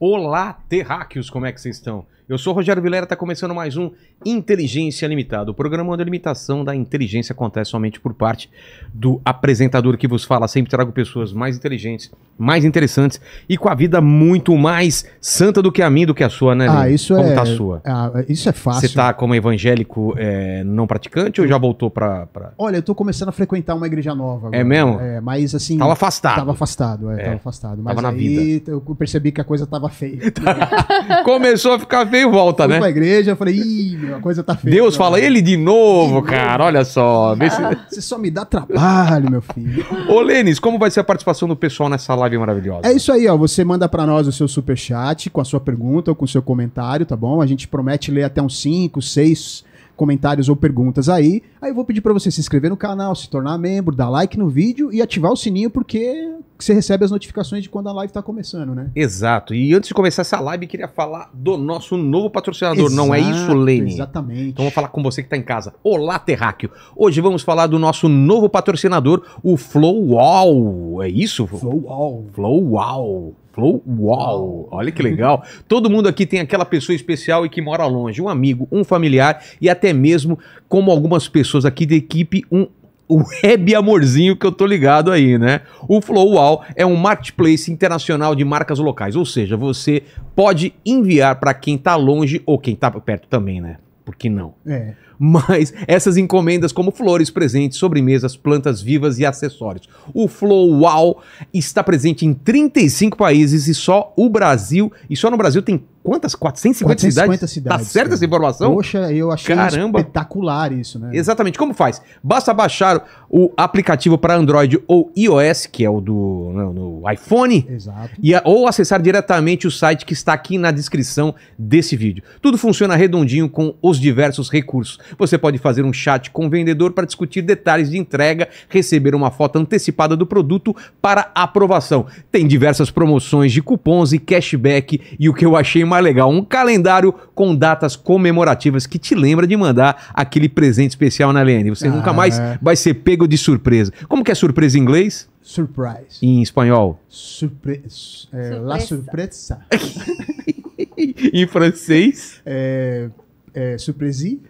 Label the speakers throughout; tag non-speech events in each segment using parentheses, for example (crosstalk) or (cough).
Speaker 1: Olá, terráqueos, como é que vocês estão? Eu sou Rogério Vilera, está começando mais um Inteligência Limitada. O programa onde a limitação da inteligência acontece somente por parte do apresentador que vos fala. Sempre trago pessoas mais inteligentes, mais interessantes e com a vida muito mais santa do que a minha, do que a sua, né? Lin? Ah, isso como é. Tá a sua?
Speaker 2: Ah, isso é fácil. Você está
Speaker 1: como evangélico é, não praticante ou já voltou para? Pra...
Speaker 2: Olha, eu estou começando a frequentar uma igreja
Speaker 1: nova. É agora. É mesmo? É,
Speaker 2: mas assim. Tava afastado. Tava afastado, é, é. tava afastado. Mas tava na aí vida. eu percebi que a coisa tava feia.
Speaker 1: (laughs) Começou a ficar feia veio volta, fui né? pra igreja, eu falei, ih, a coisa tá feia. Deus fala, ele de novo, cara, olha só.
Speaker 2: se... (laughs) Você só me dá trabalho, meu
Speaker 1: filho. Ô, Lênis, como vai ser a participação do pessoal nessa live maravilhosa? É
Speaker 2: isso aí, ó. Você manda para nós o seu super chat com a sua pergunta ou com o seu comentário, tá bom? A gente promete ler até uns 5, 6 comentários ou perguntas aí. Aí eu vou pedir para você se inscrever no canal, se tornar membro, dar like no vídeo e ativar o sininho porque você recebe as notificações de quando a live está começando, né?
Speaker 1: Exato. E antes de começar essa live, queria falar do nosso novo patrocinador. Exato, não é isso, Lene? Exatamente. Então vou falar com você que está em casa. Olá, Terráqueo. Hoje vamos falar do nosso novo patrocinador, o Flowwall. É isso? Flowwall. Flowwall. Flow. Uau! Olha que legal. Todo mundo aqui tem aquela pessoa especial e que mora longe, um amigo, um familiar e até mesmo, como algumas pessoas aqui da equipe, um web amorzinho que eu tô ligado aí, né? O Flow Wow é um marketplace internacional de marcas locais, ou seja, você pode enviar para quem tá longe ou quem tá perto também, né? por que não? É. Mas essas encomendas como flores, presentes, sobremesas, plantas vivas e acessórios. O Flow Wow está presente em 35 países e só o Brasil, e só no Brasil tem quantas? 450, 450 cidades? cidades. Tá certa essa informação? Poxa, eu achei Caramba. espetacular isso, né? Exatamente. Como faz? Basta baixar o aplicativo para Android ou iOS, que é o do não, né, no iPhone, Exato. E a, ou acessar diretamente o site que está aqui na descrição desse vídeo. Tudo funciona redondinho com os diversos recursos. Você pode fazer um chat com o vendedor para discutir detalhes de entrega, receber uma foto antecipada do produto para aprovação. Tem diversas promoções de cupons e cashback e o que eu achei mais mais legal, um calendário com datas comemorativas que te lembra de mandar aquele presente especial na né, Lene. Você ah. nunca mais ah. vai ser pego de surpresa. Como que é surpresa em inglês? Surprise. Em espanhol?
Speaker 2: Surpre é, eh, surpresa. La surpresa. (laughs) em francês? É é, surpresi.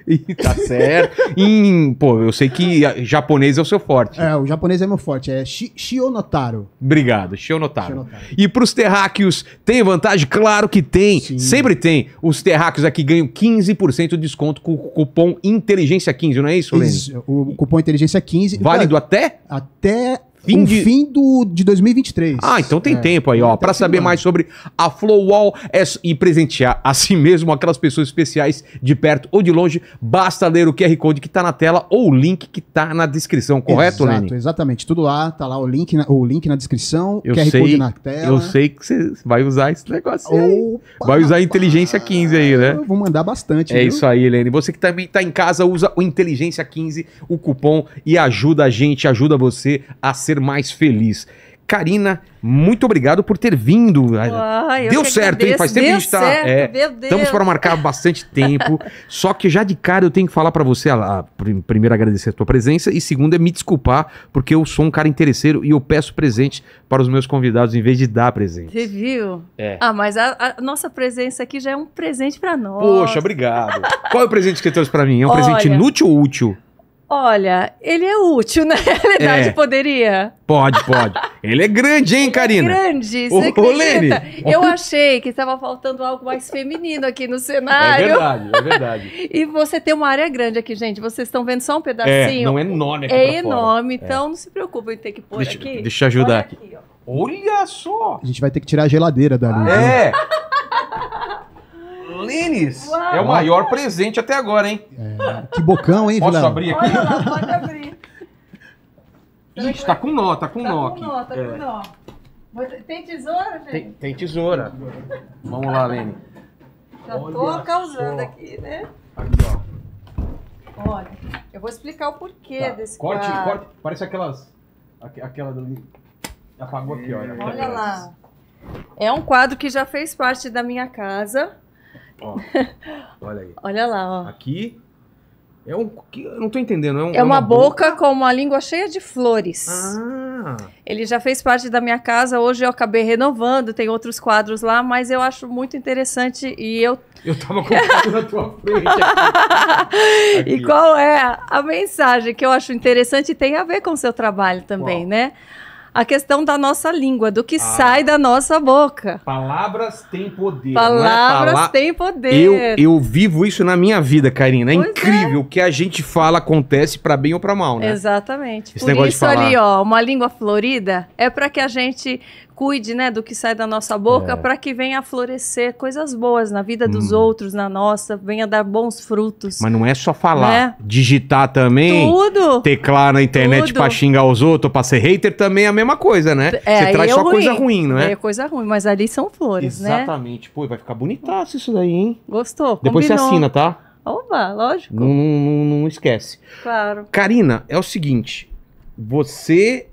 Speaker 1: tá certo. em, pô, eu sei que japonês é o seu forte.
Speaker 2: É, o japonês é meu forte. É shi Shionotaro.
Speaker 1: Obrigado, Shionotaro. Shionotaro. E pros terráqueos, tem vantagem? Claro que tem. Sim. Sempre tem. Os terráqueos aqui ganham 15% de desconto com o cupom Inteligência 15, não é isso, Lênis? o cupom Inteligência 15. Válido até? Até fim de...
Speaker 2: fim do, de 2023.
Speaker 1: Ah, então tem é, tempo aí, ó, para saber mais sobre a Flow Wall é, e presentear a si mesmo aquelas pessoas especiais de perto ou de longe, basta ler o QR Code que tá na tela ou o link que tá na descrição, correto, Exato,
Speaker 2: exatamente, tudo lá, tá lá o link na, o link na descrição, eu QR sei, Code na tela. Eu sei
Speaker 1: que você vai usar esse negócio aí. vai usar a inteligência 15 aí, né? Eu vou mandar bastante. É viu? isso aí, Lenny Você que também tá em casa, usa o inteligência 15, o cupom e ajuda a gente, ajuda você a ser ser mais feliz. Karina, muito obrigado por ter vindo.
Speaker 3: Uai, Deu certo, hein? Faz tempo que a gente tá. Certo, é, estamos para marcar
Speaker 1: bastante tempo. (laughs) só que já de cara eu tenho que falar para você, a, a, ah, primeiro agradecer a tua presença e segundo é me desculpar, porque eu sou um cara interesseiro e eu peço presente para os meus convidados em vez de dar presente.
Speaker 3: Você viu? É. Ah, mas a, a, nossa presença aqui já é um presente para nós. Poxa,
Speaker 1: obrigado. Qual é o presente que você trouxe para mim? É um Olha, presente inútil ou útil?
Speaker 3: Olha, ele é útil, na né? (laughs) realidade, é. poderia. Pode, pode.
Speaker 1: Ele é grande, hein, é Karina? É grande, você Ô, Lene, Eu
Speaker 3: achei que estava faltando algo mais feminino aqui no é cenário. É verdade,
Speaker 1: é verdade.
Speaker 3: (laughs) e você tem uma área grande aqui, gente. Vocês estão vendo só um é, pedacinho. É, não é enorme aqui É enorme, fora. então é. não se preocupe em ter que pôr deixa, aqui. Deixa eu ajudar Olha aqui. aqui Olha só!
Speaker 2: A gente vai ter que tirar a geladeira dali.
Speaker 1: Ah. É! Né?
Speaker 3: (laughs) Lênis. Uau. É o maior
Speaker 1: presente até agora, hein? É. Que bocão, hein, Posso abrir aqui? Olha lá, pode abrir.
Speaker 3: Ixi, tá com nó, tá com tá nó. Tá com nó, tá é. com nó. Tem tesoura, gente? Tem,
Speaker 1: tem tesoura. Vamos lá, Lene.
Speaker 3: Já Olha tô causando só. aqui, né? Aqui, ó. Olha, eu vou explicar o porquê tá. desse corte, quadro. Corte,
Speaker 1: parece aquelas... Aquela do... Apagou aqui, olha. Olha lá.
Speaker 3: É um quadro que já fez parte da minha casa. Ó, (laughs) olha aí. olha lá, ó. Aqui
Speaker 1: é um. Eu não tô entendendo. É, um, é, é uma, uma boca,
Speaker 3: boca, com uma língua cheia de flores. Ah. Ele já fez parte da minha casa, hoje eu acabei renovando, tem outros quadros lá, mas eu acho muito interessante e eu. Eu tava com o na tua frente. Aqui. (laughs) aqui. E qual é a mensagem que eu acho interessante e tem a ver com o seu trabalho também, né? a questão da nossa língua, do que ah. sai da nossa boca.
Speaker 1: Palavras têm poder. É Palavras é pala...
Speaker 3: têm poder. Eu, eu
Speaker 1: vivo isso na minha vida, Karina. É pois é. incrível. É. O que a gente fala acontece para bem ou para mal, né?
Speaker 3: Exatamente. Esse Por isso falar... ali, ó, uma língua florida é para que a gente cuide né, do que sai da nossa boca é. para que venha a florescer coisas boas na vida dos hum. outros, na nossa, venha dar bons frutos.
Speaker 1: Mas não é só falar, né? digitar também, Tudo. teclar na internet para xingar os outros, para ser hater também é a mesma coisa, né? É, Você traz é só ruim. coisa ruim, não é? É
Speaker 3: coisa ruim, mas ali são flores, Exatamente. né?
Speaker 1: Exatamente. Pô, vai ficar
Speaker 3: bonitaço isso daí, hein? Gostou, Depois combinou. você assina, tá? Opa, lógico.
Speaker 1: não, não, não esquece. Claro. Karina, é o seguinte, você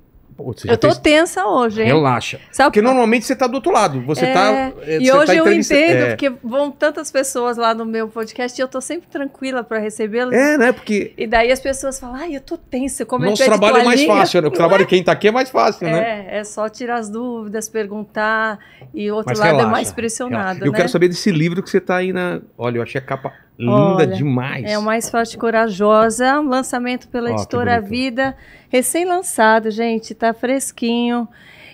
Speaker 1: eu tô fez...
Speaker 3: tensa hoje, hein? Relaxa. Sabe... Porque
Speaker 1: normalmente você tá do outro lado. Você é... tá. É, e tá hoje tá eu entendo, é... porque
Speaker 3: vão tantas pessoas lá no meu podcast e eu tô sempre tranquila para recebê-las. É, né? Porque. E daí as pessoas falam, ai, eu tô tensa. Como é Nosso é trabalho é mais fácil, né? O trabalho de
Speaker 1: quem tá aqui é mais fácil, né?
Speaker 3: É, é só tirar as dúvidas, perguntar. E o outro Mas lado é relaxa, é mais pressionado. Relaxa. Eu né? quero saber
Speaker 1: desse livro que você tá aí na. Olha, eu achei a capa Linda Olha, demais. É o
Speaker 3: Mais Forte Corajosa, um lançamento pela editora Vida, recém-lançado, gente, tá fresquinho.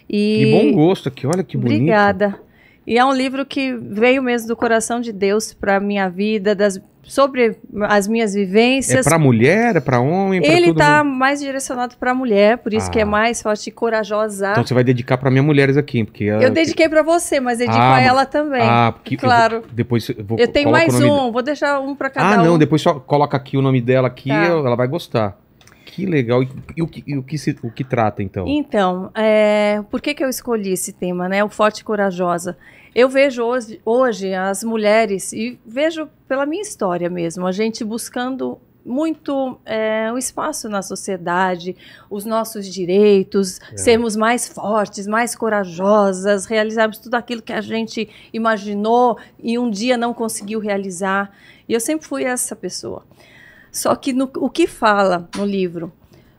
Speaker 3: E... Que bom
Speaker 1: gosto aqui, olha que bonito. Obrigada.
Speaker 3: E é um livro que veio mesmo do coração de Deus para minha vida, das sobre as minhas vivências. É para
Speaker 1: mulher, é para homem, Ele tá mundo.
Speaker 3: mais direcionado para mulher, por isso ah. que é ah. mais forte e corajosa. Então você
Speaker 1: vai dedicar para minhas mulheres aqui, porque Eu dediquei
Speaker 3: para você, mas dedico ah, a ela também. Ah, porque claro. Eu vou, depois eu, vou, eu tenho mais um, de... vou deixar um para ah, cada Ah, não, um. depois
Speaker 1: só coloca aqui o nome dela aqui, tá. ela vai gostar. Que legal. E, e, o, que, e o, que se, o que trata, então?
Speaker 3: Então, é, por que, que eu escolhi esse tema, né? O Forte e Corajosa. Eu vejo hoje, hoje as mulheres, e vejo pela minha história mesmo, a gente buscando muito é, um espaço na sociedade, os nossos direitos, é. sermos mais fortes, mais corajosas, realizarmos tudo aquilo que a gente imaginou e um dia não conseguiu realizar. E eu sempre fui essa pessoa. Só que no, o que fala no livro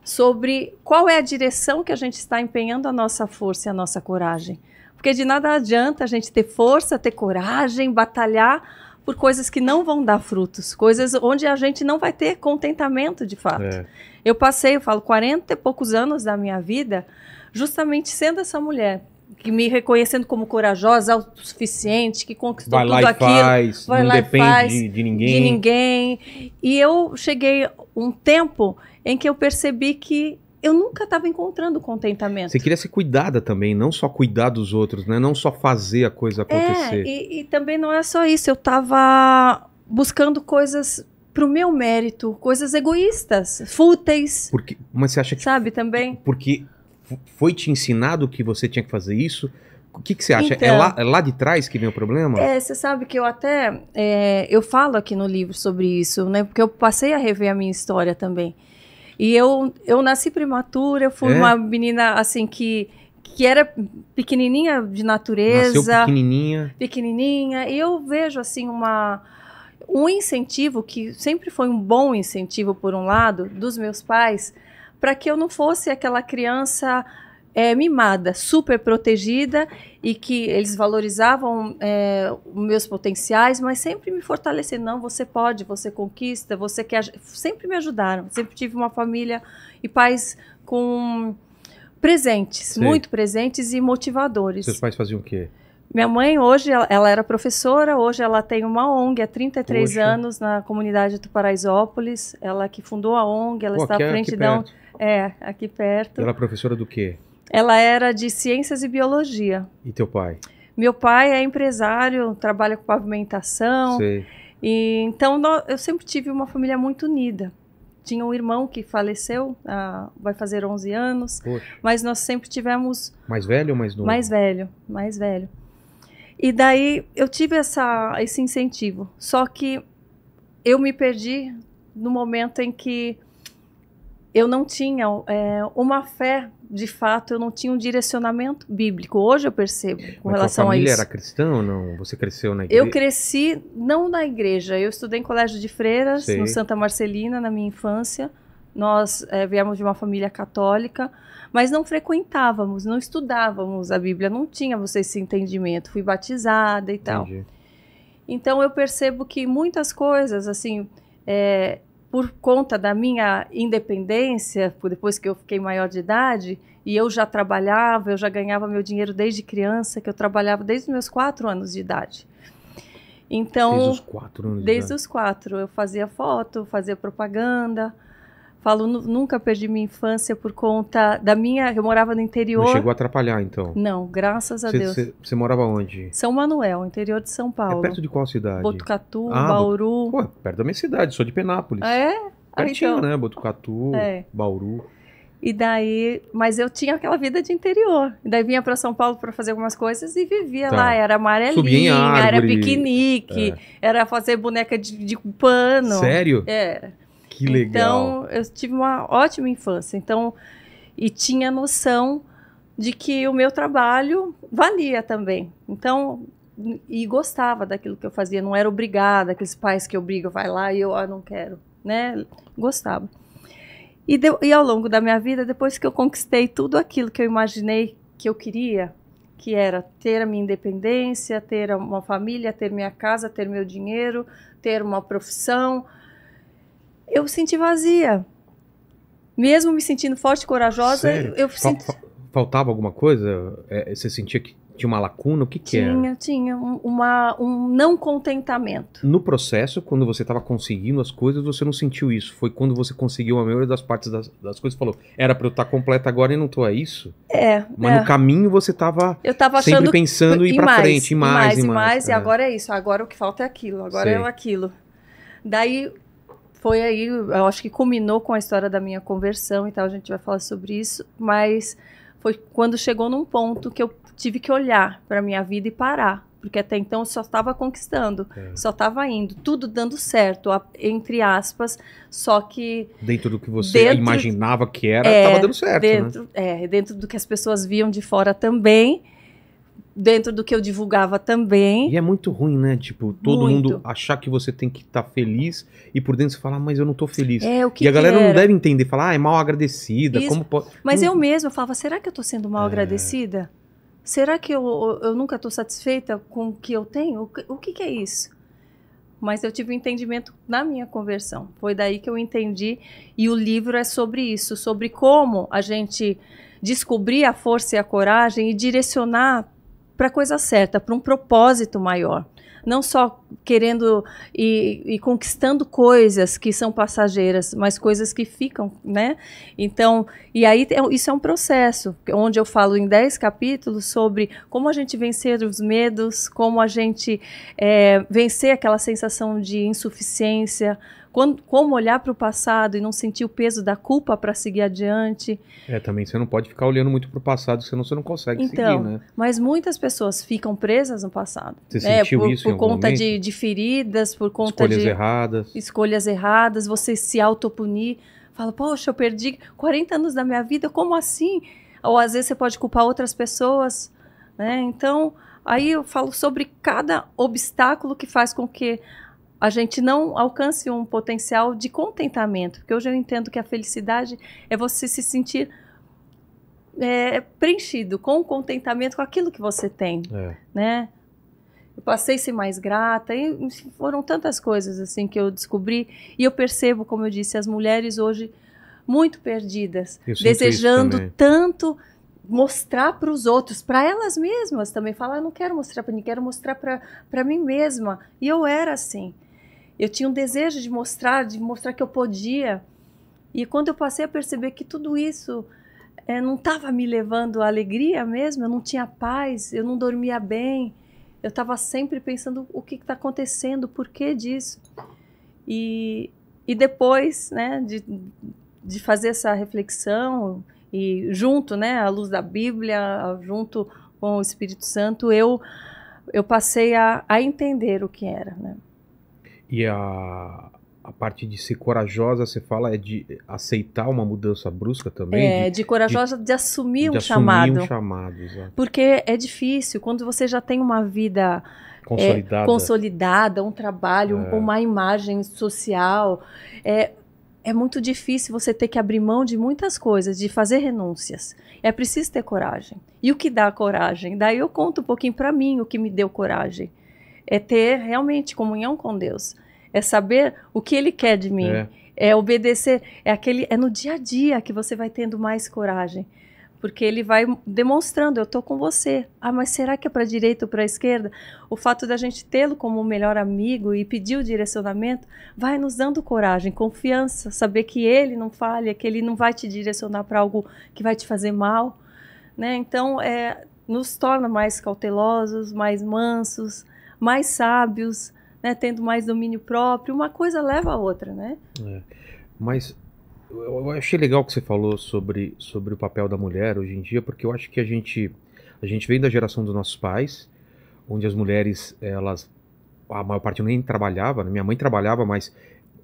Speaker 3: sobre qual é a direção que a gente está empenhando a nossa força e a nossa coragem. Porque de nada adianta a gente ter força, ter coragem, batalhar por coisas que não vão dar frutos, coisas onde a gente não vai ter contentamento de fato. É. Eu passei, eu falo, 40 e poucos anos da minha vida justamente sendo essa mulher, que me reconhecendo como corajosa, autossuficiente, que conquistou vai tudo aquilo. Faz, vai não lá depende e faz, de, de ninguém. De ninguém. E eu cheguei um tempo em que eu percebi que eu nunca estava encontrando contentamento. Você
Speaker 1: queria ser cuidada também, não só cuidar dos outros, né? Não só fazer a coisa é, acontecer. É, e,
Speaker 3: e também não é só isso. Eu estava buscando coisas para o meu mérito, coisas egoístas, fúteis. Porque, mas você acha que sabe também?
Speaker 1: Porque foi te ensinado que você tinha que fazer isso. O que, que você acha? Então, é, lá, então. é, lá, de trás que vem o problema? É,
Speaker 3: você sabe que eu até é, eu falo aqui no livro sobre isso, né? Porque eu passei a rever a minha história também. E eu, eu nasci prematura, eu fui é? uma menina assim que que era pequenininha de natureza. Nasceu pequenininha. Pequenininha. E eu vejo assim uma um incentivo que sempre foi um bom incentivo por um lado dos meus pais para que eu não fosse aquela criança é, mimada, super protegida e que eles valorizavam é, meus potenciais, mas sempre me fortalecendo. Não, você pode, você conquista, você quer. Sempre me ajudaram. Sempre tive uma família e pais com presentes, Sim. muito presentes e motivadores. Seus pais faziam o quê? Minha mãe hoje, ela, ela era professora, hoje ela tem uma ONG há 33 Poxa. anos na comunidade do Paraisópolis. Ela que fundou a ONG, ela Pô, está à é frente da... É, aqui perto. Ela é
Speaker 1: professora do quê?
Speaker 3: Ela era de ciências e biologia. E teu pai? Meu pai é empresário, trabalha com pavimentação. Sim. E, então eu sempre tive uma família muito unida. Tinha um irmão que faleceu, ah, vai fazer 11 anos, Poxa. mas nós sempre tivemos.
Speaker 1: Mais velho ou mais novo? Mais
Speaker 3: velho, mais velho. E daí eu tive essa, esse incentivo. Só que eu me perdi no momento em que eu não tinha é, uma fé de fato, eu não tinha um direcionamento bíblico. Hoje eu percebo com Mas relação a isso. Sua família era
Speaker 1: cristã ou não? Você cresceu na igreja? Eu
Speaker 3: cresci não na igreja. Eu estudei em colégio de freiras, Sei. no Santa Marcelina, na minha infância. Nós é, viemos de uma família católica, mas não frequentávamos, não estudávamos a Bíblia, não tinha você esse entendimento. Fui batizada e Entendi. tal. Então eu percebo que muitas coisas, assim, é, por conta da minha independência, depois que eu fiquei maior de idade, e eu já trabalhava, eu já ganhava meu dinheiro desde criança, que eu trabalhava desde os meus quatro anos de idade. Então, desde os quatro anos desde os quatro, eu fazia foto, fazia propaganda, Falo, nunca perdi minha infância por conta da minha. Eu morava no interior. Não chegou a atrapalhar, então? Não, graças cê, a Deus.
Speaker 1: Você morava onde?
Speaker 3: São Manuel, interior de São é Paulo. É perto de qual
Speaker 1: cidade? Botucatu, ah, Bauru. Pô, é perto da minha cidade, sou de Penápolis. É?
Speaker 3: Ah, Pertinho, ah, então... né?
Speaker 1: Botucatu, é. Bauru.
Speaker 3: E daí, mas eu tinha aquela vida de interior. E daí vinha para São Paulo para fazer algumas coisas e vivia tá. lá. Era amarelinha, era piquenique, é. era fazer boneca de, de pano. Sério? Era. É.
Speaker 2: Que legal.
Speaker 3: Então, eu tive uma ótima infância. Então, e tinha noção de que o meu trabalho valia também. Então, e gostava daquilo que eu fazia, não era obrigada, aqueles pais que obrigam, vai lá e eu ah, não quero, né? Gostava. E, de, e ao longo da minha vida, depois que eu conquistei tudo aquilo que eu imaginei que eu queria, que era ter a minha independência, ter uma família, ter minha casa, ter meu dinheiro, ter uma profissão, eu senti vazia. Mesmo me sentindo forte e corajosa, Sério? eu senti...
Speaker 1: Faltava alguma coisa? É, você sentia que tinha uma lacuna? O que, tinha, era? Tinha,
Speaker 3: tinha. Um, um não contentamento.
Speaker 1: No processo, quando você estava conseguindo as coisas, você não sentiu isso. Foi quando você conseguiu a maioria das partes das, das coisas falou: era para eu estar tá completa agora e não tô, é isso? É. Mas é. no caminho você estava tava sempre pensando em ir para frente, e mais, e mais. E mais, e, mais, e é. agora
Speaker 3: é isso. Agora o que falta é aquilo, agora é Sei. é aquilo. Daí foi aí, eu acho que culminou com a história da minha conversão e tal, a gente vai falar sobre isso, mas foi quando chegou num ponto que eu tive que olhar para minha vida e parar, porque até então eu só estava conquistando, é. só estava indo, tudo dando certo, entre aspas, só que
Speaker 1: dentro do que você dentro, imaginava que era, estava é, dando certo, né? dentro,
Speaker 3: né? É, dentro do que as pessoas viam de fora também dentro do que eu divulgava também.
Speaker 1: E é muito ruim, né? Tipo, todo muito. mundo achar que você tem que estar tá feliz e por dentro você falar, ah, mas eu não tô feliz. É, o que e a galera era? não deve entender, falar, ah, é mal agradecida, Isso. como pode. Mas hum. eu
Speaker 3: mesma falava, será que eu tô sendo mal é. agradecida? Será que eu, eu nunca estou satisfeita com o que eu tenho? O que, o que, que é isso? Mas eu tive um entendimento na minha conversão. Foi daí que eu entendi. E o livro é sobre isso, sobre como a gente descobrir a força e a coragem e direcionar para a coisa certa, para um propósito maior. Não só querendo e, e, conquistando coisas que são passageiras, mas coisas que ficam, né? Então, e aí é isso é um processo, onde eu falo em 10 capítulos sobre como a gente vencer os medos, como a gente é, vencer aquela sensação de insuficiência, quando, como olhar para o passado e não sentir o peso da culpa para seguir adiante.
Speaker 1: É, também você não pode ficar olhando muito para o passado, senão você não consegue então, seguir, né?
Speaker 3: Mas muitas pessoas ficam presas no passado. Você né? sentiu por, isso Por conta de, de, feridas, por conta escolhas de... Escolhas erradas. Escolhas erradas, você se autopunir. Fala, poxa, eu perdi 40 anos da minha vida, como assim? Ou às vezes você pode culpar outras pessoas, né? Então... Aí eu falo sobre cada obstáculo que faz com que a gente não alcance um potencial de contentamento. Porque hoje eu entendo que a felicidade é você se sentir é, preenchido com contentamento com aquilo que você tem, é. né? Eu passei a ser mais grata, e foram tantas coisas assim que eu descobri e eu percebo, como eu disse, as mulheres hoje muito perdidas, desejando tanto mostrar para os outros, para elas mesmas também, falar, não quero mostrar para ninguém, quero mostrar para mim mesma. E eu era assim. Eu tinha um desejo de mostrar, de mostrar que eu podia. E quando eu passei a perceber que tudo isso é, não estava me levando à alegria mesmo, eu não tinha paz, eu não dormia bem, eu estava sempre pensando o que está acontecendo, por que disso. E, e depois né, de, de fazer essa reflexão, e junto, né, à luz da Bíblia, junto com o Espírito Santo, eu, eu passei a, a entender o que era. Né?
Speaker 1: e a, a parte de ser corajosa, você fala, é de aceitar uma mudança brusca também? É, de, de corajosa
Speaker 3: de, de assumir de um assumir chamado. Um chamado exato. Porque é difícil, quando você já tem uma vida é, consolidada, é, consolidada um trabalho, é. uma imagem social, é, é muito difícil você ter que abrir mão de muitas coisas, de fazer renúncias. É preciso ter coragem. E o que dá coragem? Daí eu conto um pouquinho para mim o que me deu coragem. É ter realmente comunhão com Deus é saber o que ele quer de mim, é, é obedecer, é aquele, é no dia a dia que você vai tendo mais coragem porque ele vai demonstrando, eu estou com você. Ah, mas será que é para direita ou para esquerda? O fato da gente tê-lo como o melhor amigo e pedir o direcionamento vai nos dando coragem, confiança, saber que ele não falha, que ele não vai te direcionar para algo que vai te fazer mal, né? Então, é, nos torna mais cautelosos, mais mansos, mais sábios, né, tendo mais domínio próprio, uma coisa leva a outra, né?
Speaker 1: É. Mas eu achei legal que você falou sobre, sobre o papel da mulher hoje em dia, porque eu acho que a gente a gente vem da geração dos nossos pais, onde as mulheres elas a maior parte nem trabalhava, né? minha mãe trabalhava, mas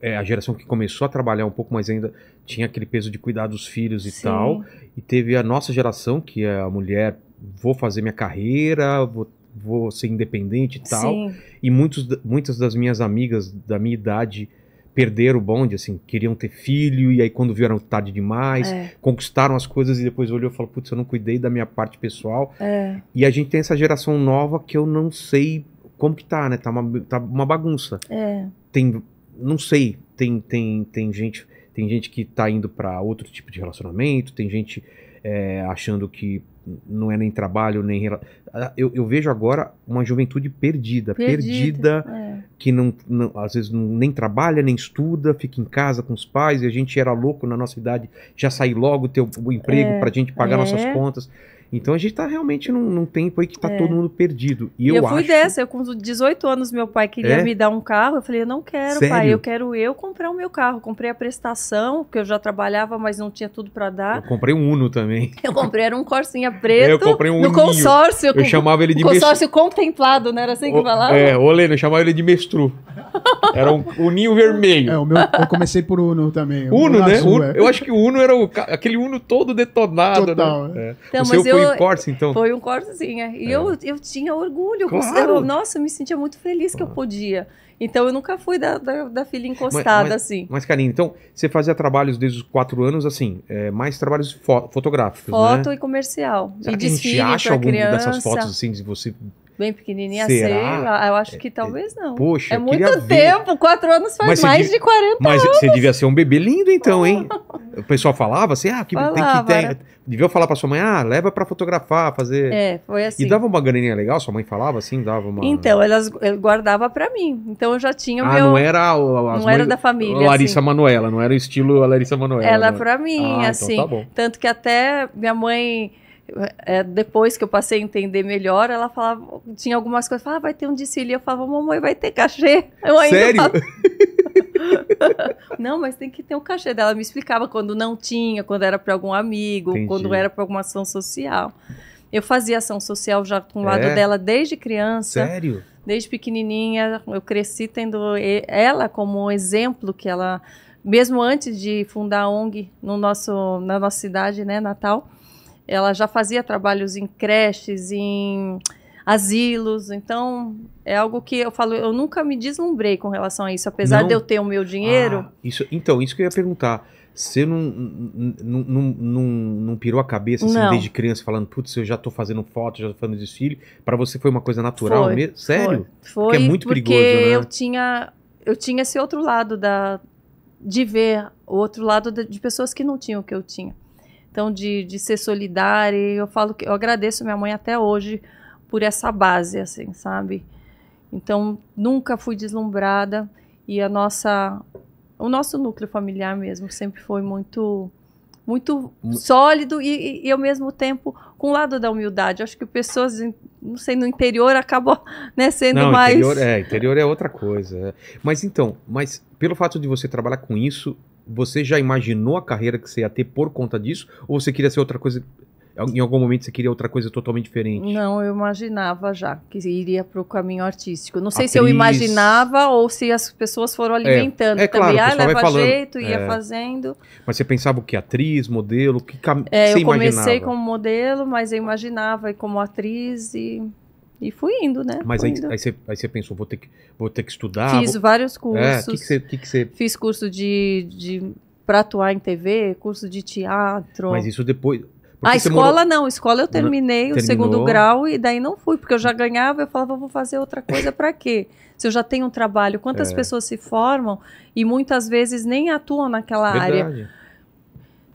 Speaker 1: é, a geração que começou a trabalhar um pouco mais ainda tinha aquele peso de cuidar dos filhos e Sim. tal. E teve a nossa geração, que é a mulher, vou fazer minha carreira, vou vou ser independente e tal. Sim. E muitos, muitas das minhas amigas da minha idade perderam o bonde, assim, queriam ter filho, e aí quando vieram tarde demais, é. conquistaram as coisas e depois olhou e falou, putz, eu não cuidei da minha parte pessoal. É. E a gente tem essa geração nova que eu não sei como que tá, né? Tá uma, tá uma bagunça. É. Tem, não sei, tem, tem, tem gente... Tem gente que tá indo para outro tipo de relacionamento, tem gente é, achando que não é nem trabalho, nem. Ah, eu, eu vejo agora uma juventude perdida, perdida, perdida é. que não, não, às vezes nem trabalha, nem estuda, fica em casa com os pais, e a gente era louco na nossa idade já sair logo ter o, emprego é, para a gente pagar é. nossas contas. Então a gente tá realmente num, num tempo aí que tá é. todo mundo perdido. E, e eu, eu fui acho...
Speaker 3: dessa, eu com 18 anos, meu pai queria é? me dar um carro. Eu falei, eu não quero, Sério? pai, eu quero eu comprar o meu carro. Comprei a prestação, porque eu já trabalhava, mas não tinha tudo para dar. Eu
Speaker 1: comprei um Uno também.
Speaker 3: (laughs) Eu comprei, era um Corsinha é, preto. eu comprei um No consórcio. Eu chamava ele de Consórcio contemplado, não né? era assim que o, falava? É,
Speaker 1: Oleno, eu chamava ele de mestru. Era um Uninho vermelho. É, o meu, eu comecei
Speaker 2: por Uno também. Uno, né? Azul, Uno, é. Eu acho
Speaker 1: que o Uno era o, aquele Uno todo detonado. Né? Total,
Speaker 3: né? Então, mas eu foi um corte, então? Foi um cortezinho. É. E é. Eu, eu tinha orgulho. Claro. Eu, nossa, eu me sentia muito feliz que eu podia. Então eu nunca fui da, da, da filha encostada, mas, mas, assim. Mas,
Speaker 1: Karine, então você fazia trabalhos desde os quatro anos, assim, é, mais trabalhos fo fotográficos, né? Foto
Speaker 3: né? e comercial. Será e que desfile a gente acha alguma dessas fotos, assim, de você bem pequenininha, Será? Eu acho que é, é, talvez não. Poxa, é muito tempo, quatro anos faz mais de 40 mas anos. Mas você devia
Speaker 1: ser um bebê lindo então, hein? (laughs) o pessoal falava assim, ah, que falava, tem que ter. Era... Né? Devia falar pra sua mãe, ah, leva pra fotografar, fazer. É, foi assim. E dava uma graninha legal, sua mãe falava assim, dava uma. Então,
Speaker 3: elas eh, guardava pra mim. Então eu já tinha ah, meu. Não
Speaker 1: era a, não era da família. Larissa assim. Manuela, não era o estilo Larissa Manuela. Ela não... pra mim, ah, assim. Então tá assim.
Speaker 3: tanto que até minha mãe é, depois que eu passei a entender melhor, ela falava, tinha algumas coisas, falava, ah, vai ter um desfile. Eu falava, mamãe, vai ter cachê. Eu ainda Sério? Falava... (laughs) não, mas tem que ter um cachê dela. Me explicava quando não tinha, quando era para algum amigo, Entendi. quando era para alguma ação social. Eu fazia ação social já com o lado é? dela desde criança. Sério? Desde pequenininha, eu cresci tendo ela como um exemplo que ela, mesmo antes de fundar a ONG no nosso, na nossa cidade, né, Natal, ela já fazia trabalhos em creches, em asilos. Então, é algo que eu falo, eu nunca me deslumbrei com relação a isso, apesar não. de eu ter o meu dinheiro. Ah,
Speaker 1: isso, então, isso que eu ia perguntar. Você não, não, não, não, não pirou a cabeça assim, desde criança falando, putz, eu já estou fazendo foto, já estou fazendo desfile. Para você foi uma coisa natural foi, mesmo? Sério? Foi. foi porque é muito porque perigoso, né? eu
Speaker 3: tinha eu tinha esse outro lado da de ver o outro lado de, de pessoas que não tinham o que eu tinha então de, de ser solidária. Eu falo que eu agradeço minha mãe até hoje por essa base, assim, sabe? Então nunca fui deslumbrada e a nossa, o nosso núcleo familiar mesmo sempre foi muito muito sólido e, e, ao mesmo tempo com o lado da humildade. Acho que pessoas, não sei, no interior acabam (laughs) né, sendo não, mais. Interior, é, interior
Speaker 1: é outra coisa. É. Mas então, mas pelo fato de você trabalhar com isso, você já imaginou a carreira que você ia ter por conta disso? Ou você queria ser outra coisa? Em algum momento você queria outra coisa totalmente diferente?
Speaker 3: Não, eu imaginava já que iria para o caminho artístico. Não sei Atriz. se eu imaginava ou se as pessoas foram é, alimentando. É, é também, claro, ah, leva falando, jeito, ia é. fazendo.
Speaker 1: Mas você pensava o que? Atriz, modelo? Que cam... é, você eu comecei imaginava? como
Speaker 3: modelo, mas eu imaginava como atriz e e fui indo, né? Mas aí, indo. aí,
Speaker 1: você, aí você pensou, vou ter que, vou ter que estudar? Fiz vou... vários cursos. É, que que você, que que você...
Speaker 3: Fiz curso de, de para atuar em TV, curso de teatro. Mas isso depois. Porque a escola morou... não, a escola eu terminei Terminou. o segundo grau e daí não fui, porque eu já ganhava, eu falava, vou fazer outra coisa para quê? Se eu já tenho um trabalho, quantas é. pessoas se formam e muitas vezes nem atuam naquela Verdade. área.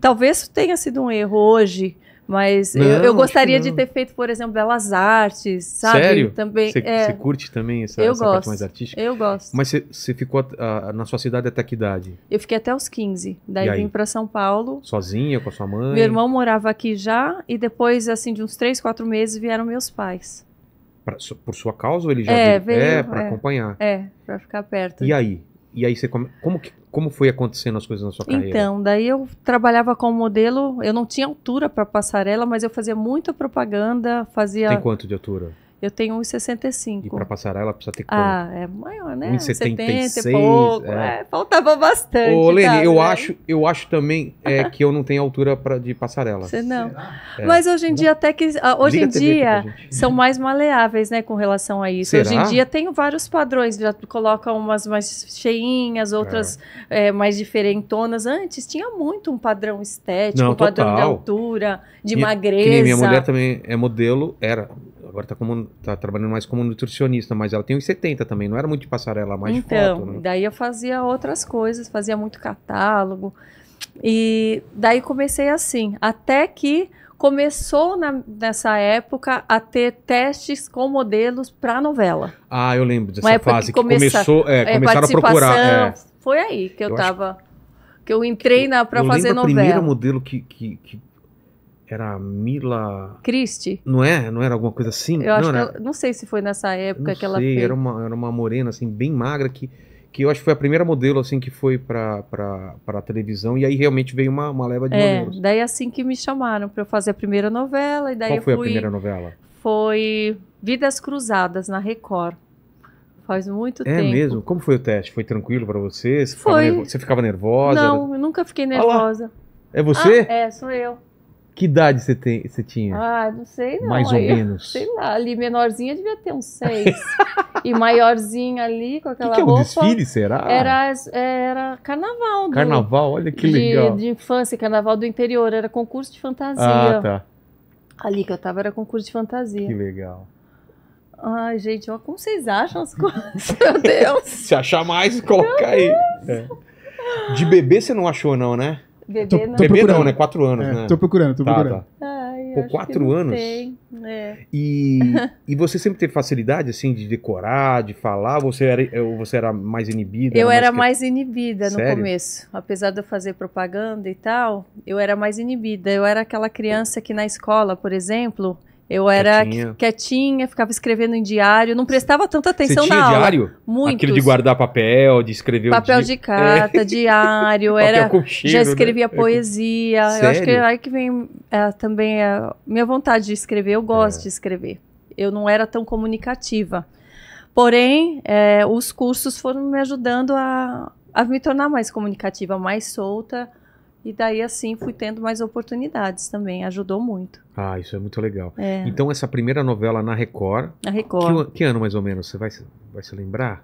Speaker 3: Talvez tenha sido um erro hoje mas não, eu, eu, gostaria de ter feito, por exemplo, belas artes, sabe? Sério? Também. Você é... curte também essa, eu essa gosto. parte mais artística? Eu gosto.
Speaker 1: Mas você ficou a, a, na sua cidade até que idade?
Speaker 3: Eu fiquei até os 15. Daí vim para São Paulo.
Speaker 1: Sozinha, com a sua mãe? Meu irmão
Speaker 3: morava aqui já e depois, assim, de uns 3, 4 meses vieram meus pais.
Speaker 1: Pra, por sua causa ou ele já é, veio? veio é, para é, acompanhar.
Speaker 3: É, para ficar perto. E
Speaker 1: aí? E aí você come... como que como foi acontecendo as coisas na sua carreira? Então,
Speaker 3: daí eu trabalhava como modelo, eu não tinha altura para passarela, mas eu fazia muita propaganda, fazia Tem quanto de altura? Eu tenho 1,65. E para passar ela precisa ter quanto? Ah, é maior, né? 1,76 e é pouco. É. É, faltava bastante. Ô, Lene, eu, né?
Speaker 1: acho, eu acho também é, que eu não tenho altura pra, de passarela. Você não. É. Mas hoje
Speaker 3: em não. dia até que... Ah, hoje Liga em dia são mais maleáveis, né, com relação a isso. Será? Hoje em dia tem vários padrões. Já colocam umas mais cheinhas, outras é. mais diferentonas. Antes tinha muito um padrão estético, não, um padrão total. de altura, de e, magreza. minha mulher
Speaker 1: também é modelo, era agora tá, como, tá trabalhando mais como nutricionista, mas ela tem uns 70 também, não era muito de passarela, mais então, de foto. Então, né?
Speaker 3: daí eu fazia outras coisas, fazia muito catálogo. E daí comecei assim, até que começou na, nessa época a ter testes com modelos para novela.
Speaker 1: Ah, eu lembro dessa Uma fase que, começa, começou, é, é começaram a procurar. É.
Speaker 3: Foi aí que eu, eu tava, que eu entrei na para fazer novela. O primeiro
Speaker 1: modelo que, que, que era Mila. Christie? Não é? Não era alguma coisa assim? Eu não, acho era... que
Speaker 3: ela... não sei se foi nessa época não que sei, ela fez. Era
Speaker 1: uma, era uma morena, assim, bem magra, que, que eu acho que foi a primeira modelo, assim, que foi pra, pra, televisão. E aí realmente veio uma, uma leva de é, modelos.
Speaker 3: Daí é assim que me chamaram pra eu fazer a primeira novela. E daí Qual foi fui... a primeira novela? Foi Vidas Cruzadas, na Record. Faz muito é tempo. É mesmo?
Speaker 1: Como foi o teste? Foi tranquilo para você? Você foi. Ficava nervo... Você ficava nervosa? Não,
Speaker 3: eu nunca fiquei nervosa.
Speaker 1: é você? Ah,
Speaker 3: é, sou eu.
Speaker 1: Que idade você, tem, você tinha?
Speaker 3: Ah, não sei não. Mais aí, ou menos. Sei lá, ali menorzinha devia ter uns seis. e maiorzinha ali, com aquela que que é um roupa. desfile, será? Era, era carnaval. Do, carnaval, olha que de, legal. De infância, carnaval do interior, era concurso de fantasia. Ah, tá. Ali que eu tava era concurso de fantasia. Que legal. Ai, gente, ó, como vocês acham as (laughs) coisas? Meu Deus.
Speaker 1: Se achar mais, coloca aí. É. De bebê você não achou não, né? Bebê não. Tô Bebê não, né? Quatro anos, é, né? Tô procurando, tô tá, procurando. Tá. Ai, Pô, quatro anos? É. E, (laughs) e você sempre teve facilidade, assim, de decorar, de falar? Você era, você era mais inibida? Eu era mais, que...
Speaker 3: mais inibida no começo. Apesar de eu fazer propaganda e tal, eu era mais inibida. Eu era aquela criança que na escola, por exemplo... Eu era quietinha. quietinha. ficava escrevendo em diário, não prestava tanta atenção tinha na aula. diário? Muito. Aquilo de guardar
Speaker 1: papel, de escrever Papel de, de carta,
Speaker 3: (laughs) é. diário, era cheiro, já né? escrevia né? poesia. Sério? Eu acho que é aí que vem é, também a é minha vontade de escrever, eu gosto é. de escrever. Eu não era tão comunicativa. Porém, é, os cursos foram me ajudando a, a me tornar mais comunicativa, mais solta e daí, assim, fui tendo mais oportunidades também. Ajudou muito.
Speaker 1: Ah, isso é muito legal. É. Então, essa primeira novela na Record. Na Record. Que, que, ano mais ou menos? Você vai, vai se lembrar?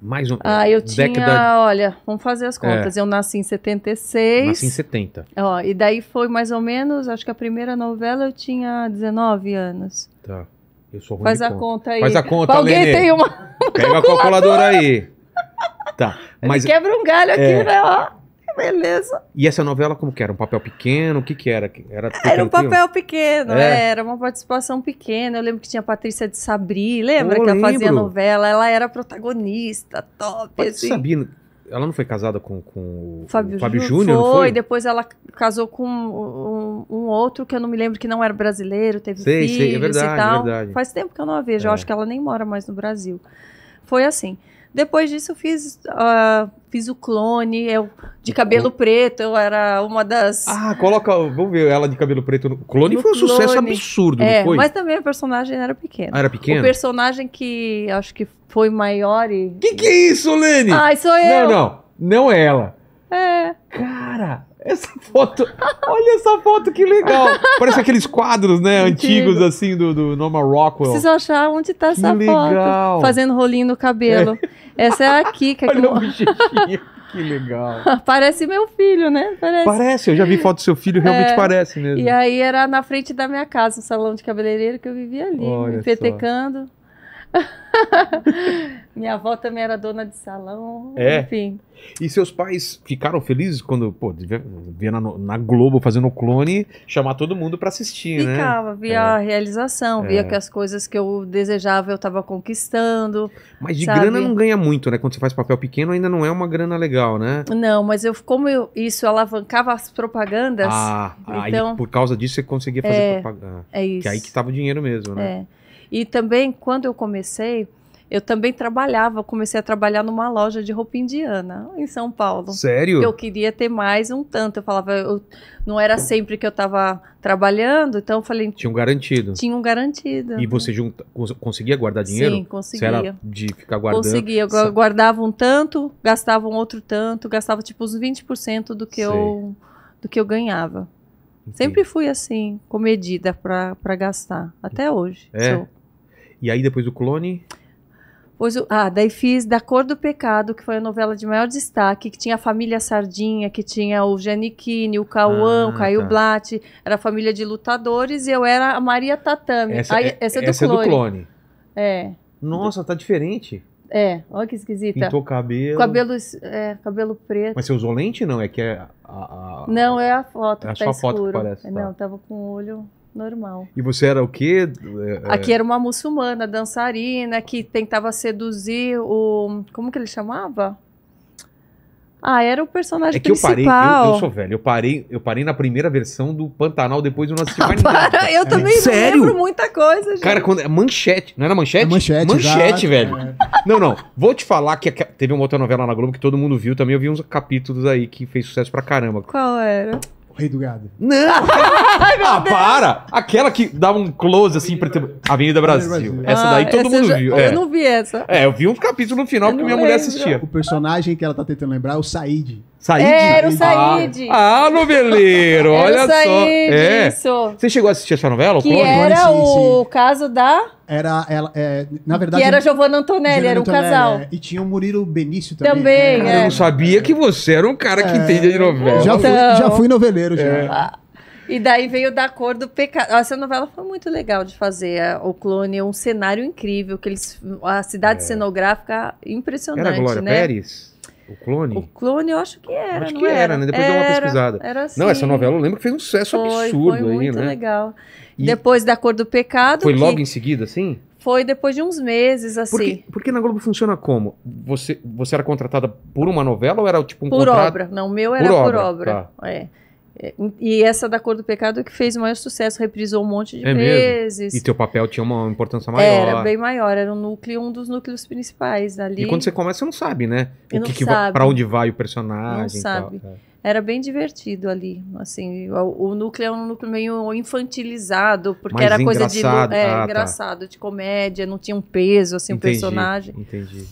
Speaker 1: Mais um, Ah, eu década... tinha.
Speaker 3: Olha, vamos fazer as é. contas. É. Eu nasci em 76. Nasci em 70. Ó, e daí foi mais ou menos. Acho que a primeira novela eu tinha 19 anos.
Speaker 1: Tá. Eu sou ruim Faz a conta. conta aí. Faz a conta, Alguém Lene. tem uma.
Speaker 3: Pega a calculadora aí.
Speaker 1: (laughs) tá. Mas Ele quebra
Speaker 3: um galho é. aqui, é... né? Ó beleza.
Speaker 1: E essa novela como que era? Um papel pequeno? O que que era? Era, era um papel
Speaker 3: pequeno, é. era uma participação pequena. Eu lembro que tinha a Patrícia de Sabri, lembra eu que lembro. ela fazia novela? Ela era protagonista, top. Patrícia assim. Sabino,
Speaker 1: ela não foi casada com, com
Speaker 3: Fábio, Fábio Júnior? Foi, foi, depois ela casou com um, um, outro que eu não me lembro que não era brasileiro, teve sei, filhos sei, é verdade, e é tal. É verdade. Faz tempo que eu não a vejo, é. eu acho que ela nem mora mais no Brasil. Foi assim. Depois disso, fiz, uh, fiz o clone, eu de cabelo preto, eu era uma das. Ah, coloca.
Speaker 1: Vamos ver ela de cabelo preto. O clone no foi um clone. sucesso absurdo, é, não foi? Mas
Speaker 3: também a personagem era pequena. Ah, era pequena? O personagem que acho que foi maior e. Que que é isso, Lene? Ai, sou eu! Não, não.
Speaker 1: Não é ela.
Speaker 3: É. Cara, essa foto. Olha essa foto que legal. Parece
Speaker 1: aqueles quadros, né? Antigo. Antigos, assim, do, do Norman Rockwell. Precisa
Speaker 3: achar onde tá essa que foto. Legal. Fazendo rolinho no cabelo. É. Essa é a Kika. Olha que... o bichinho.
Speaker 1: (laughs) Que legal.
Speaker 3: parece meu filho, né? Parece. parece. eu já vi foto do
Speaker 1: seu filho, realmente é, parece mesmo. E
Speaker 3: aí era na frente da minha casa, o salão de cabeleireiro que eu vivia ali, Olha me petecando. (laughs) Minha avó também era dona de salão, é. enfim.
Speaker 1: E seus pais ficaram felizes quando, pô, via na, na Globo fazendo o clone, chamar todo mundo para assistir,
Speaker 3: Ficava, né? Ficava, via é. a realização, via é. que as coisas que eu desejava eu tava conquistando. Mas de sabe? grana não
Speaker 1: ganha muito, né? Quando você faz papel pequeno ainda não é uma grana legal, né?
Speaker 3: Não, mas eu como eu, isso alavancava as propagandas. Ah, então, aí, por
Speaker 1: causa disso você conseguia fazer é, propaganda. É isso. Que é aí que tava o dinheiro mesmo, né?
Speaker 3: É. E também, quando eu comecei, eu também trabalhava, comecei a trabalhar numa loja de roupa indiana em São Paulo. Sério? Eu queria ter mais um tanto. Eu falava, eu, não era sempre que eu estava trabalhando, então eu falei. Tinha um garantido. Tinha um garantido. E você
Speaker 1: junta, conseguia guardar dinheiro? Sim, conseguia. era de ficar guardando? Conseguia. Eu
Speaker 3: guardava um tanto, gastava um outro tanto, gastava tipo uns 20% do que, eu, do que eu ganhava. Entendi. Sempre fui assim, com medida para gastar, até é? hoje. É.
Speaker 1: E aí depois o clone?
Speaker 3: Pois, ah, daí fiz Da Cor do Pecado, que foi a novela de maior destaque, que tinha a família Sardinha, que tinha o Janiquini, o Cauã, ah, o Caio tá. Blatt, era a família de lutadores, e eu era a Maria Tatame. Essa, é, essa é, do, essa clone. É do clone. É. Nossa,
Speaker 1: tá diferente.
Speaker 3: É, olha que esquisita. Pintou cabelo. Cabelo, é, cabelo preto. Mas você usou
Speaker 1: lente não? É que é a. a,
Speaker 3: não, é a foto. É a tá sua tá foto escuro. que parece. Tá. Não, tava com o olho normal.
Speaker 1: E você era o quê? É, é. Aqui era uma
Speaker 3: muçulmana, dançarina, que tentava seduzir o. Como que ele chamava? Ah, era o personagem é que principal. Eu, parei, eu, eu, sou
Speaker 1: velho, eu parei, eu parei na primeira versão do Pantanal, depois eu não assisti mais (laughs)
Speaker 3: nada. Para, eu também é. Sério? lembro muita coisa, gente. Cara,
Speaker 1: quando, é manchete, não era manchete? É manchete, Manchete, já, velho. É. Não, não, vou te falar que teve uma outra novela na Globo que todo mundo viu também, eu vi uns capítulos aí que fez sucesso pra caramba.
Speaker 3: Qual era? O Rei do Gado. Não! (laughs) ah, para!
Speaker 1: Aquela que dava um close assim pra ter. Avenida Brasil. Essa daí ah, todo essa mundo já... viu. Eu é. não
Speaker 3: vi essa. É,
Speaker 2: eu vi um capítulo no final que minha lembro. mulher assistia. O personagem que ela tá tentando lembrar é o Said. Said?
Speaker 3: Era o ah. saíde Ah,
Speaker 1: ah noveleiro, era olha o só. É. Isso. Você chegou a assistir essa novela? Que Clone? era sim, o
Speaker 3: caso da...
Speaker 2: Era, ela, é, na
Speaker 3: verdade... Que era Giovanna Antonelli, era um casal. É.
Speaker 2: E tinha o Murilo Benício
Speaker 3: também. Também, é. Eu não
Speaker 1: sabia que você era um cara que é. entende de novela. Já, então... fui, já fui noveleiro, já. É.
Speaker 3: E daí veio da cor do pecado. Ah, essa novela foi muito legal de fazer. É, o clone é um cenário incrível, que eles, a cidade cenográfica impressionante, era Glória né?
Speaker 1: Pérez? O Clone? O
Speaker 3: Clone eu acho que
Speaker 1: era, acho que era, era, né? Depois era, deu uma pesquisada. Era assim. Não, essa novela eu lembro que fez um sucesso foi, absurdo foi aí, muito né?
Speaker 3: legal. E depois da Cor do Pecado... Foi logo
Speaker 1: em seguida, assim?
Speaker 3: Foi depois de uns meses, assim. Porque,
Speaker 1: porque na Globo funciona como? Você, você era contratada por uma novela ou era tipo um Por contrato... obra. Não, o meu era por obra. Por obra.
Speaker 3: Tá. É. É, e essa da Cor do Pecado é que fez o maior sucesso, reprisou um monte de é vezes. Mesmo? E teu
Speaker 1: papel tinha uma importância maior. Era bem
Speaker 3: maior, era um núcleo, um dos núcleos principais ali. E quando você
Speaker 1: começa, você não sabe, né? O não que, que pra onde vai o personagem. Não sabe. Tal. É.
Speaker 3: Era bem divertido ali, assim, o, o núcleo é um núcleo meio infantilizado, porque era coisa de é, ah, tá. engraçado, tá. de comédia, não tinha um peso, assim, o um personagem. Entendi.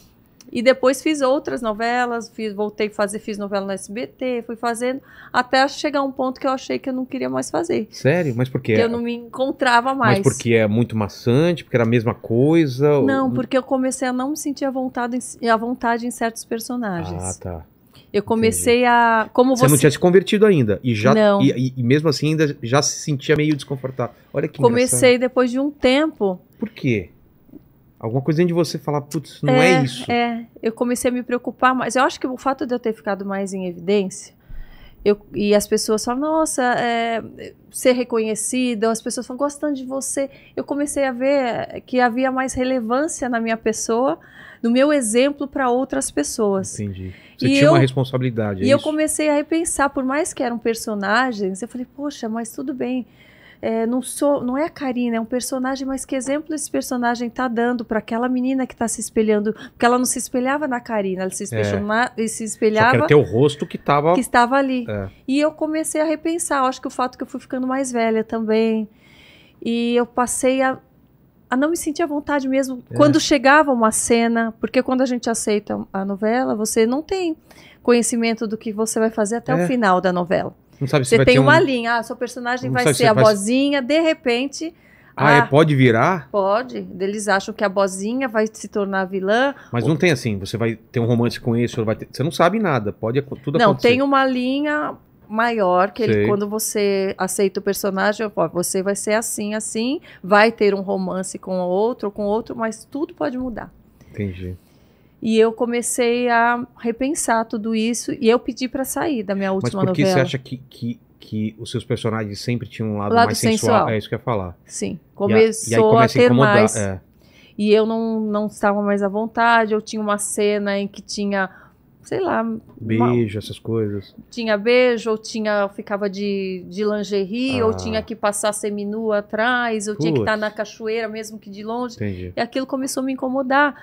Speaker 3: E depois fiz outras novelas, fiz, voltei a fazer, fiz novela no SBT, fui fazendo, até chegar um ponto que eu achei que eu não queria mais fazer.
Speaker 1: Sério? Mas por quê? Porque eu não
Speaker 3: me encontrava mais. Mas porque
Speaker 1: é muito maçante, porque era a mesma coisa? Não, ou... porque
Speaker 3: eu comecei a não me sentir à vontade em, à vontade em certos personagens. Ah, tá. Eu comecei Entendi. a. Como você, você não tinha se
Speaker 1: convertido ainda. E já não. E, e mesmo assim ainda já se sentia meio desconfortável. Olha que Comecei engraçado.
Speaker 3: depois de um tempo.
Speaker 1: Por quê? Alguma coisa de você falar, putz, não é, é, isso.
Speaker 3: É, eu comecei a me preocupar, mas eu acho que o fato de eu ter ficado mais em evidência, eu, e as pessoas falam, nossa, é, ser reconhecida, as pessoas falam, gostando de você. Eu comecei a ver que havia mais relevância na minha pessoa, no meu exemplo para outras pessoas. Entendi.
Speaker 1: Você e tinha eu, uma responsabilidade. É e isso? eu
Speaker 3: comecei a repensar, por mais que eram personagens, eu falei, poxa, mas tudo bem é, não sou, não é a Karina, é um personagem, mas que exemplo esse personagem está dando para aquela menina que está se espelhando, porque ela não se espelhava na Karina, ela se, é. espelhava, é. na, se espelhava Só o
Speaker 1: rosto que estava que
Speaker 3: estava ali. É. E eu comecei a repensar, acho que o fato que eu fui ficando mais velha também, e eu passei a a não me sentir à vontade mesmo é. quando chegava uma cena, porque quando a gente aceita a novela, você não tem conhecimento do que você vai fazer até é. o final da novela.
Speaker 1: Não sabe se Você vai tem ter um... uma
Speaker 3: linha, ah, seu personagem não vai ser a vozinha, bozinha, de repente. Ah, é,
Speaker 1: pode virar?
Speaker 3: Pode. Eles acham que a bozinha vai se tornar vilã.
Speaker 1: Mas ou... não tem assim, você vai ter um romance com esse, ter... você não sabe nada, pode tudo não, acontecer. Não, tem
Speaker 3: uma linha maior que ele, quando você aceita o personagem, você vai ser assim, assim, vai ter um romance com outro, com outro, mas tudo pode mudar. Entendi. E eu comecei a repensar tudo isso e eu pedi para sair da minha última novela. Mas porque novela. você
Speaker 1: acha que, que, que, os seus personagens sempre tinham um lado, lado mais sensual. sensual? É isso que eu ia falar. Sim, começou a, a, ter mais. É.
Speaker 3: E eu não, não estava mais à vontade, eu tinha uma cena em que tinha sei lá. Beijo,
Speaker 1: uma... essas coisas.
Speaker 3: Tinha beijo, ou tinha, ficava de, de lingerie, ah. ou tinha que passar seminu atrás, ou Putz. tinha que estar tá na cachoeira, mesmo que de longe. Entendi. E aquilo começou a me incomodar.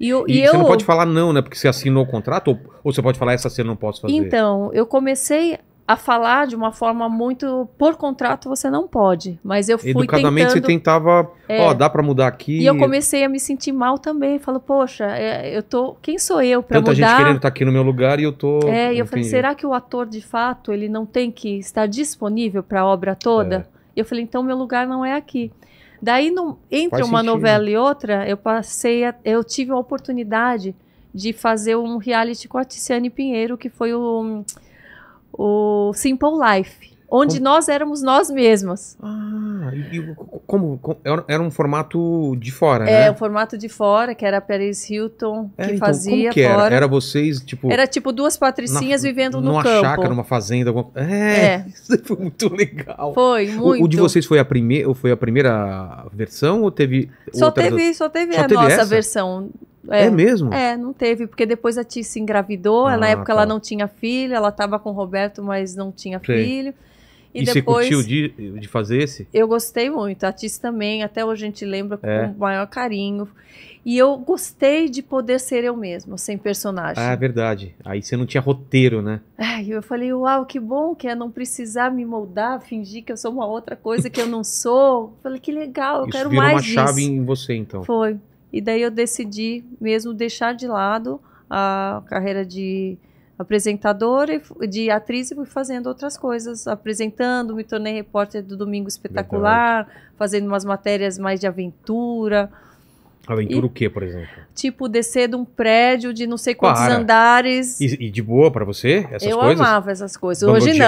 Speaker 3: E, e, e você eu... não pode
Speaker 1: falar não, né? Porque você assinou o contrato, ou, ou você pode falar essa cena não posso fazer. Então,
Speaker 3: eu comecei a falar de uma forma muito por contrato você não pode, mas eu fui Educadamente tentando, você
Speaker 1: tentava, é, ó, dá para mudar aqui. E eu comecei
Speaker 3: a me sentir mal também, falo, poxa, é, eu tô, quem sou eu para mudar? Tanta gente querendo estar
Speaker 1: tá aqui no meu lugar e eu tô É, e eu falei, será
Speaker 3: que o ator de fato, ele não tem que estar disponível para a obra toda? É. Eu falei, então meu lugar não é aqui. Daí não, entre Faz uma sentido. novela e outra, eu passei, a, eu tive a oportunidade de fazer um reality com a Tiziane Pinheiro, que foi o um, o Simple Life, onde como? nós éramos nós mesmos. Ah,
Speaker 1: e, e como, como, Era um formato de fora, é, né? É, um
Speaker 3: formato de fora, que era a Paris Hilton é, que então, fazia que era? Era vocês, tipo... Era tipo duas patricinhas na, vivendo no numa campo. Numa chácara, numa
Speaker 1: fazenda. Alguma... É, é, (laughs) isso foi muito
Speaker 3: legal. Foi, muito. O, o de vocês
Speaker 1: foi a, primeir, foi a primeira versão ou teve... Só, teve, só teve só a teve nossa essa?
Speaker 3: versão é, é, mesmo? É, não teve, porque depois a Tice engravidou, ah, na época tá. ela não tinha filho, ela estava com o Roberto, mas não tinha filho. E, e depois, você curtiu
Speaker 1: de, de fazer esse?
Speaker 3: Eu gostei muito, a Tice também, até hoje a gente lembra é. com o maior carinho. E eu gostei de poder ser eu mesma, sem personagem. Ah, é
Speaker 1: verdade. Aí você não tinha roteiro, né?
Speaker 3: Ai, eu falei, uau, que bom que é não precisar me moldar, fingir que eu sou uma outra coisa que eu não sou. Falei, que legal, eu Isso quero mais Isso disso. uma chave em você, então. Foi. E daí eu decidi mesmo deixar de lado a carreira de apresentadora e de atriz e fui fazendo outras coisas, apresentando, me tornei repórter do Domingo Espetacular, Verdade. fazendo umas matérias mais de aventura.
Speaker 1: Aventura e, o quê, por exemplo?
Speaker 3: Tipo, descer de um prédio de não sei quantos para. andares.
Speaker 1: E, e, de boa para você? Essas eu coisas? amava essas coisas. Hoje jump,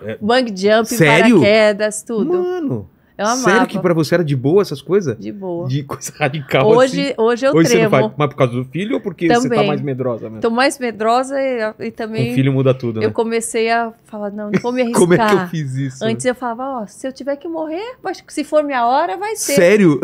Speaker 1: não. É... Bang
Speaker 3: jump, Sério? paraquedas, tudo. Mano. Eu amava. Sério que pra
Speaker 1: você era de boa essas coisas? De boa. De coisa radical hoje, assim? Hoje eu hoje tremo. Você não faz, mas por causa do filho ou porque também. você tá mais medrosa mesmo? Tô
Speaker 3: mais medrosa e, e também... O filho muda tudo, né? Eu comecei a falar, não, não vou me arriscar. (laughs) Como é que eu fiz isso? Antes eu falava, ó, oh, se eu tiver que morrer, se for minha hora, vai ser. Sério?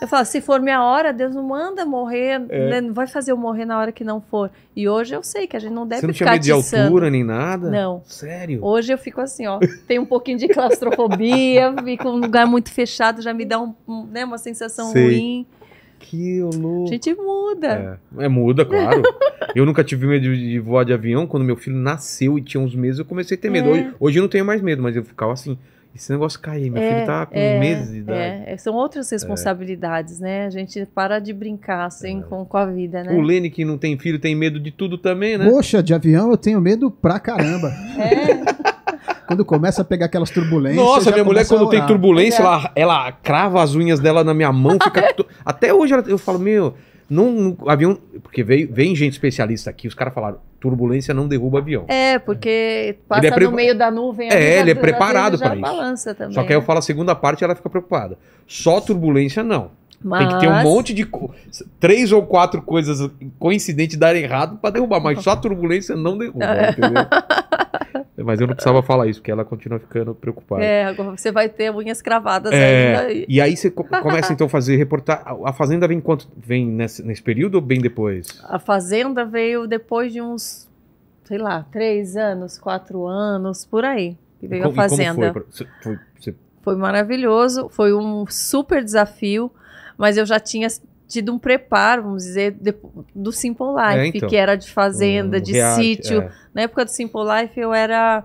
Speaker 3: Eu falo, se for minha hora, Deus não manda morrer, é. Né, não vai fazer eu morrer na hora que não for. E hoje eu sei que a gente não deve Você não ficar medo de altura nem nada? Não. Sério? Hoje eu fico assim, ó, tem um pouquinho de claustrofobia, (laughs) fico um lugar muito fechado, já me dá um, né, uma sensação sei. ruim. Que louco. A gente muda.
Speaker 1: É, é muda, claro. eu nunca tive medo de voar de avião. Quando meu filho nasceu e tinha uns meses, eu comecei a ter medo. É. Hoje, hoje eu não tenho mais medo, mas eu ficava assim esse negócio cair. Meu é, filho tá com é, meses de é. idade.
Speaker 3: É, são outras é. responsabilidades, né? A gente para de brincar assim é. com, com a vida, né? O
Speaker 1: Lene, que não tem filho, tem medo de tudo também, né?
Speaker 2: Poxa, de avião eu tenho medo pra caramba. (laughs) é. Quando começa a pegar aquelas turbulências. Nossa, minha mulher, quando tem turbulência, ela,
Speaker 1: ela crava as unhas dela na minha mão. Fica... (laughs) Até hoje ela, eu falo, meu, não, não, avião. Porque veio, vem gente especialista aqui, os caras falaram: turbulência não derruba avião.
Speaker 3: É, porque é passa é pre... no meio da nuvem. É, ele é preparado para isso. Balança também, Só que aí eu né?
Speaker 1: falo a segunda parte ela fica preocupada. Só turbulência não. Mas... Tem que ter um monte de. Co... Três ou quatro coisas coincidentes dar errado para derrubar, mas só turbulência não derruba, (laughs) é. entendeu? Mas eu não precisava falar isso, porque ela continua ficando preocupada. É,
Speaker 3: agora você vai ter unhas cravadas é, E aí você (laughs) começa então
Speaker 1: a fazer reportar. A Fazenda vem quanto? Vem nesse, nesse período ou bem depois?
Speaker 3: A Fazenda veio depois de uns, sei lá, três anos, quatro anos, por aí. Que veio e a Fazenda. Foi? foi, foi maravilhoso, foi um super desafio, mas eu já tinha tido um preparo, vamos dizer, de, do Simple é, Life, é, então. que era de fazenda, um de sítio. É. Na época do Simple Life eu era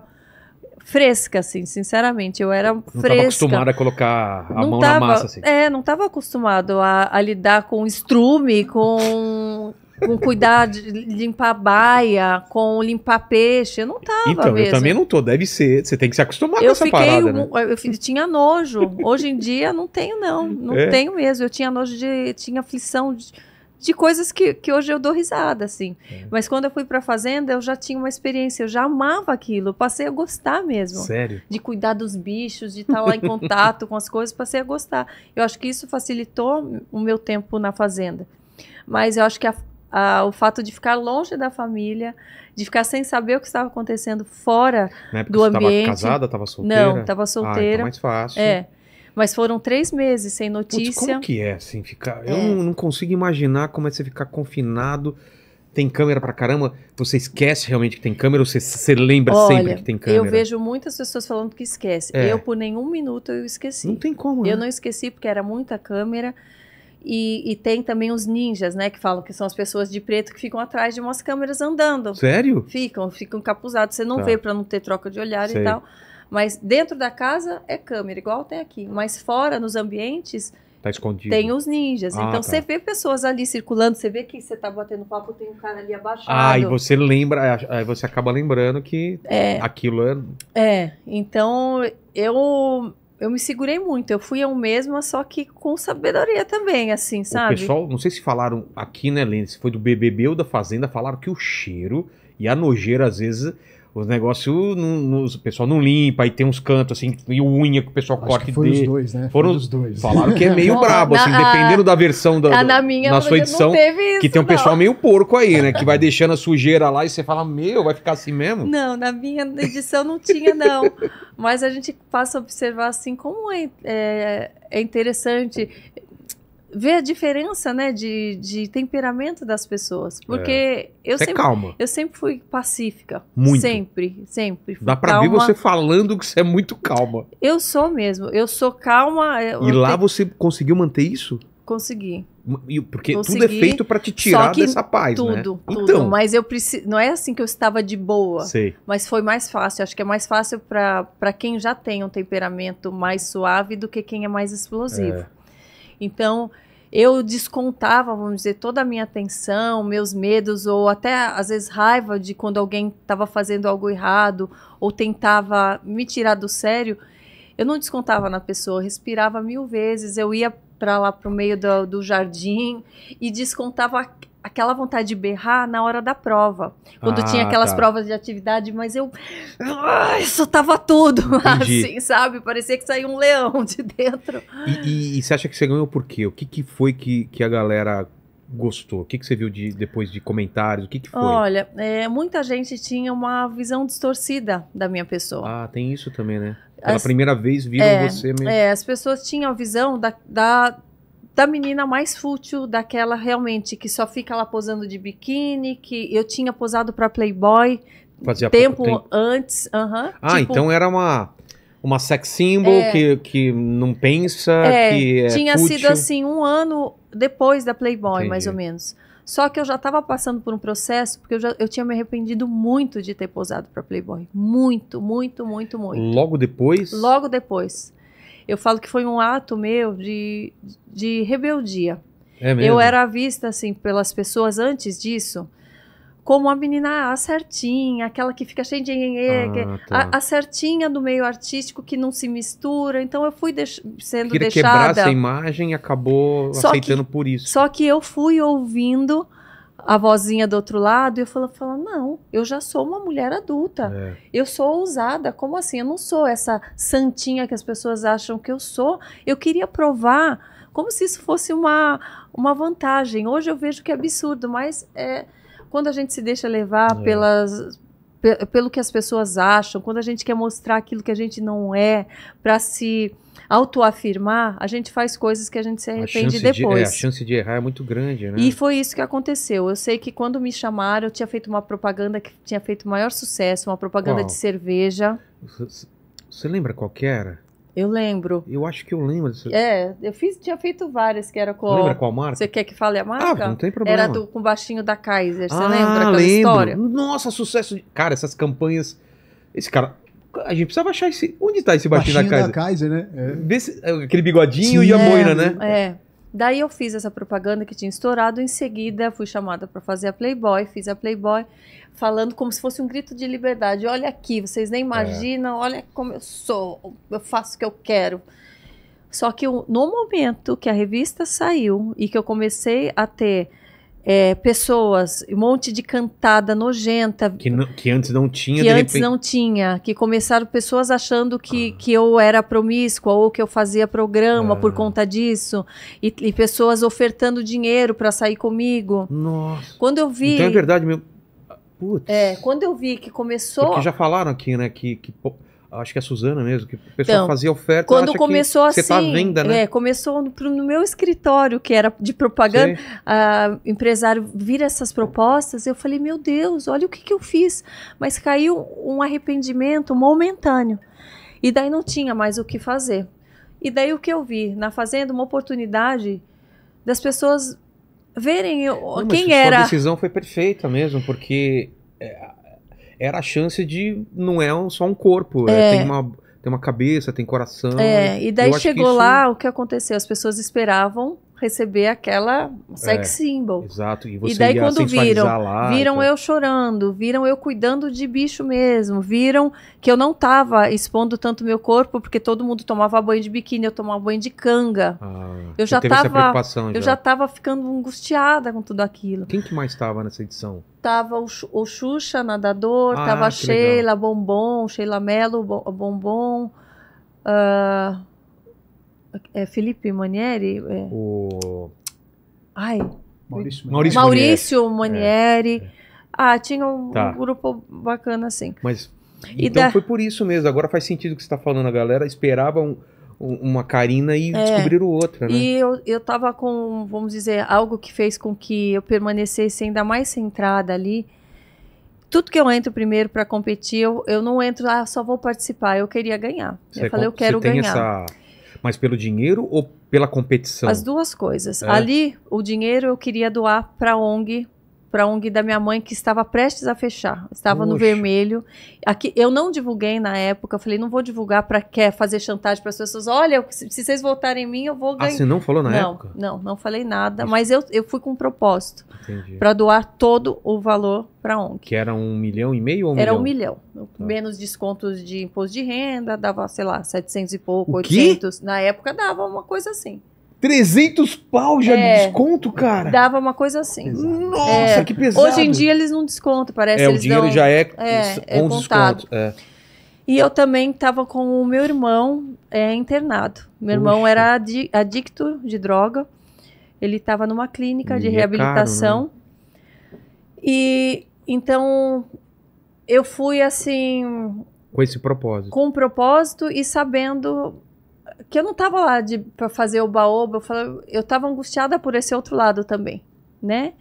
Speaker 3: fresca, assim, sinceramente, eu era não fresca. Não acostumada
Speaker 1: a colocar a não mão tava, na massa, assim.
Speaker 3: É, não estava acostumado a, a lidar com estrume, com com cuidar de limpar baia, com limpar peixe. Eu não tava. Então, mesmo. eu também não
Speaker 1: tô. Deve ser. Você tem que se acostumar eu com essa fiquei, parada. Né?
Speaker 3: Eu tinha nojo. Hoje em dia não tenho, não. Não é. tenho mesmo. Eu tinha nojo de. tinha aflição de, de coisas que, que hoje eu dou risada, assim. É. Mas quando eu fui pra fazenda, eu já tinha uma experiência, eu já amava aquilo. Eu passei a gostar mesmo. Sério? De cuidar dos bichos, de estar tá lá em contato com as coisas, passei a gostar. Eu acho que isso facilitou o meu tempo na fazenda. Mas eu acho que a ah, o fato de ficar longe da família, de ficar sem saber o que estava acontecendo fora do você ambiente. Estava casada, estava solteira? Não, estava solteira. Ah, então mais fácil. É. Mas foram três meses sem notícia. Puts, como
Speaker 1: que é assim ficar? É. Eu não, não consigo imaginar como é você ficar confinado tem câmera pra caramba, você esquece realmente que tem câmera ou você, você lembra Olha, sempre que tem câmera? Eu vejo
Speaker 3: muitas pessoas falando que esquece. É. Eu, por nenhum minuto, eu esqueci. Não tem como. Né? Eu não esqueci porque era muita câmera. E, e, tem também os ninjas, né? Que falam que são as pessoas de preto que ficam atrás de umas câmeras andando. Sério? Ficam, ficam capuzados. Você não tá. vê para não ter troca de olhar Sei. e tal. Mas dentro da casa é câmera, igual tem aqui. Mas fora, nos ambientes,
Speaker 1: Tá tem os ninjas. Ah, então tá. você
Speaker 3: vê pessoas ali circulando, você vê que você tá batendo papo, tem um cara ali abaixado. Ah, e você
Speaker 1: lembra, aí você acaba lembrando que é, aquilo é.
Speaker 3: É, então eu eu me segurei muito. Eu fui eu mesma, só que com sabedoria também, assim, sabe? O pessoal,
Speaker 1: não sei se falaram aqui, né, Lênin, se foi do BBB ou da Fazenda, falaram que o cheiro e a nojeira, às vezes, os negócios, o pessoal não limpa, aí tem uns cantos assim, e unha que o pessoal Acho corta que foi de... os dois, né? Foram foi os dois. Falaram que é meio brabo, assim, na, dependendo da versão da, na, na minha, na sua edição. Isso, que tem um não. pessoal meio porco aí, né? Que vai deixando a sujeira lá e você fala, meu, vai ficar assim mesmo?
Speaker 3: Não, na minha edição não tinha, não. Mas a gente passa a observar assim como é, é, é interessante ver a diferença, né, de, de temperamento das pessoas. É. Porque é. eu sempre. calma. Eu sempre fui pacífica. Muito. Sempre, sempre. Dá pra calma. ver você
Speaker 1: falando que você é muito calma.
Speaker 3: Eu sou mesmo. Eu sou calma. Eu e lá
Speaker 1: te... você conseguiu manter isso?
Speaker 3: Consegui.
Speaker 1: Porque Consegui, tudo é feito para te tirar dessa paz, né? tudo, né? Tudo, então, Mas
Speaker 3: eu preciso. Não é assim que eu estava de boa. Sei. Mas foi mais fácil. Acho que é mais fácil para quem já tem um temperamento mais suave do que quem é mais explosivo. É. Então, eu descontava, vamos dizer, toda a minha atenção, meus medos, ou até às vezes raiva de quando alguém estava fazendo algo errado ou tentava me tirar do sério. Eu não descontava na pessoa, respirava mil vezes, eu ia para lá para o meio do, do, jardim e descontava aquela vontade de berrar na hora da prova. Quando ah, tinha aquelas tá. provas de atividade, mas eu ai, soltava tudo, (laughs) Entendi. assim, sabe? Parecia que saía um leão de dentro.
Speaker 1: E, e, e, você acha que você ganhou por quê? O que, que foi que, que a galera gostou? O que, que você viu de, depois de comentários? O que, que foi? Olha,
Speaker 3: é, muita gente tinha uma visão distorcida da minha pessoa.
Speaker 1: Ah, tem isso também, né? Pela as, primeira vez viram é, você mesmo. É,
Speaker 3: as pessoas tinham a visão da, da da menina mais fútil, daquela realmente que só fica lá posando de biquíni, que eu tinha posado para Playboy
Speaker 1: Fazia tempo, tempo.
Speaker 3: antes. Uh -huh, ah, tipo, então era
Speaker 1: uma uma sex symbol é, que, que não pensa, é, que é tinha fútil. sido assim
Speaker 3: um ano depois da Playboy, Entendi. mais ou menos. Só que eu já estava passando por um processo, porque eu, já, eu tinha me arrependido muito de ter posado para Playboy. Muito, muito, muito, muito.
Speaker 1: Logo depois? Logo
Speaker 3: depois eu falo que foi um ato meu de, de rebeldia.
Speaker 1: É eu era
Speaker 3: vista assim pelas pessoas antes disso como a menina ah, a certinha, aquela que fica cheia de ah, tá. a, a, certinha do meio artístico que não se mistura. Então eu fui deix sendo Queria deixada. quebrar essa
Speaker 1: imagem e acabou só aceitando que, por isso.
Speaker 3: Só que eu fui ouvindo a vozinha do outro lado, e eu falo, falo não, eu já sou uma mulher adulta, é. eu sou ousada, como assim? Eu não sou essa santinha que as pessoas acham que eu sou, eu queria provar, como se isso fosse uma, uma vantagem. Hoje eu vejo que é absurdo, mas é, quando a gente se deixa levar é. pelas, pelo que as pessoas acham, quando a gente quer mostrar aquilo que a gente não é, para se autoafirmar, a gente faz coisas que a gente se arrepende depois. De, é, a
Speaker 1: chance de errar é muito grande, né? E
Speaker 3: foi isso que aconteceu. Eu sei que quando me chamaram, eu tinha feito uma propaganda que tinha feito maior sucesso, uma propaganda de cerveja.
Speaker 1: Você lembra qual que era?
Speaker 3: Eu lembro.
Speaker 1: Eu acho que eu lembro disso.
Speaker 3: É, eu fiz, tinha feito várias que era com. Lembra qual marca? Você quer que fale a marca? Ah, não tem problema. Era do, com o baixinho da Kaiser. Você ah, lembra aquela lembro. história? Nossa, sucesso. De...
Speaker 1: Cara, essas campanhas. Esse cara. A gente precisava achar esse. Onde tá esse baixinho, baixinho da, Kaiser? da Kaiser? né? É. é aquele bigodinho Sim, e a é, boina, né? É.
Speaker 3: Daí eu fiz essa propaganda que tinha estourado. Em seguida, fui chamada para fazer a Playboy. Fiz a Playboy falando como se fosse um grito de liberdade. Olha aqui, vocês nem é. imaginam, é. olha como eu sou, eu faço o que eu quero. Só que no momento que a revista saiu e que eu comecei a ter é, pessoas, um monte de cantada nojenta. Que,
Speaker 1: não, que antes não tinha. Que antes repente... não
Speaker 3: tinha. Que começaram pessoas achando que, ah. que eu era promíscua ou que eu fazia programa ah. por conta disso. E, e pessoas ofertando dinheiro para sair comigo. Nossa. Quando eu vi. Então é verdade, meu. Putz. É, quando eu vi que começou. Porque já
Speaker 1: falaram aqui, né? Que, que acho que é a Suzana mesmo, que o pessoal então, fazia oferta. Quando começou tá assim. Tá venda, né? é,
Speaker 3: começou no, no, meu escritório, que era de propaganda. A, empresário vira essas propostas. Eu falei, meu Deus, olha o que, que eu fiz. Mas caiu um arrependimento momentâneo. E daí não tinha mais o que fazer. E daí o que eu vi? Na Fazenda, uma oportunidade das pessoas verem não, quem era. A decisão
Speaker 1: foi perfeita mesmo, porque é, era a chance de não é um, só um corpo, é. é. tem uma tem uma cabeça, tem coração. É, e daí chegou lá,
Speaker 3: o que aconteceu? As pessoas esperavam receber aquela sex é, symbol. Exato. E, e daí quando viram, lá, então. viram então... eu chorando, viram eu cuidando de bicho mesmo, viram que eu não estava expondo tanto meu corpo porque todo mundo tomava banho de biquíni, eu tomava banho de canga. Ah, eu já estava, eu já estava ficando angustiada com tudo aquilo. Quem que
Speaker 1: mais estava nessa edição?
Speaker 3: Tava o, o Xuxa nadador, ah, tava a Sheila legal. Bombom, Sheila Mello Bombom. Uh, é Felipe Manieri? É.
Speaker 1: O.
Speaker 3: Ai. Maurício Manieri. Maurício Manieri. É, é, ah, tinha um, tá. um, grupo bacana assim. Mas. E então da... foi
Speaker 1: por isso mesmo. Agora faz sentido o que você está falando. A galera esperava um, um, uma Karina e é. descobriram outra, né? E
Speaker 3: eu, eu com, vamos dizer, algo que fez com que eu permanecesse ainda mais centrada ali tudo que eu entro primeiro para competir, eu, eu não entro, ah, só vou participar, eu queria ganhar. Você eu falei, eu quero ganhar. Essa...
Speaker 1: Mas pelo dinheiro ou pela competição? As duas coisas. É. Ali,
Speaker 3: o dinheiro eu queria doar para a ONG para a ONG da minha mãe que estava prestes a fechar, estava Oxe. no vermelho. Aqui eu não divulguei na época, eu falei não vou divulgar para quer fazer chantagem para as pessoas. Olha, se, se vocês votarem em mim eu vou ah, ganhar. Ah, você não falou na não, época? Não, não falei nada, mas eu, eu fui com um propósito para doar todo o valor para a ONG.
Speaker 1: Que era um milhão e meio ou um era milhão? um
Speaker 3: milhão, tá. menos descontos de imposto de renda, dava sei lá 700 e pouco, o 800. Quê? Na época dava uma coisa assim. 300 pau já é, de desconto, cara? Dava uma coisa assim. É. Nossa, é, que pesado. Hoje em dia eles não descontam, parece. É, o dinheiro dão, já é, é, é com desconto. É. E eu também estava com o meu irmão internado. Meu irmão era adi adicto de droga. Ele estava numa clínica e de reabilitação. Caro, né? E então eu fui assim.
Speaker 1: Com esse propósito. Com
Speaker 3: um propósito e sabendo que eu não tava lá de, para fazer o baoba, eu, falei eu tava angustiada por esse outro lado também, né?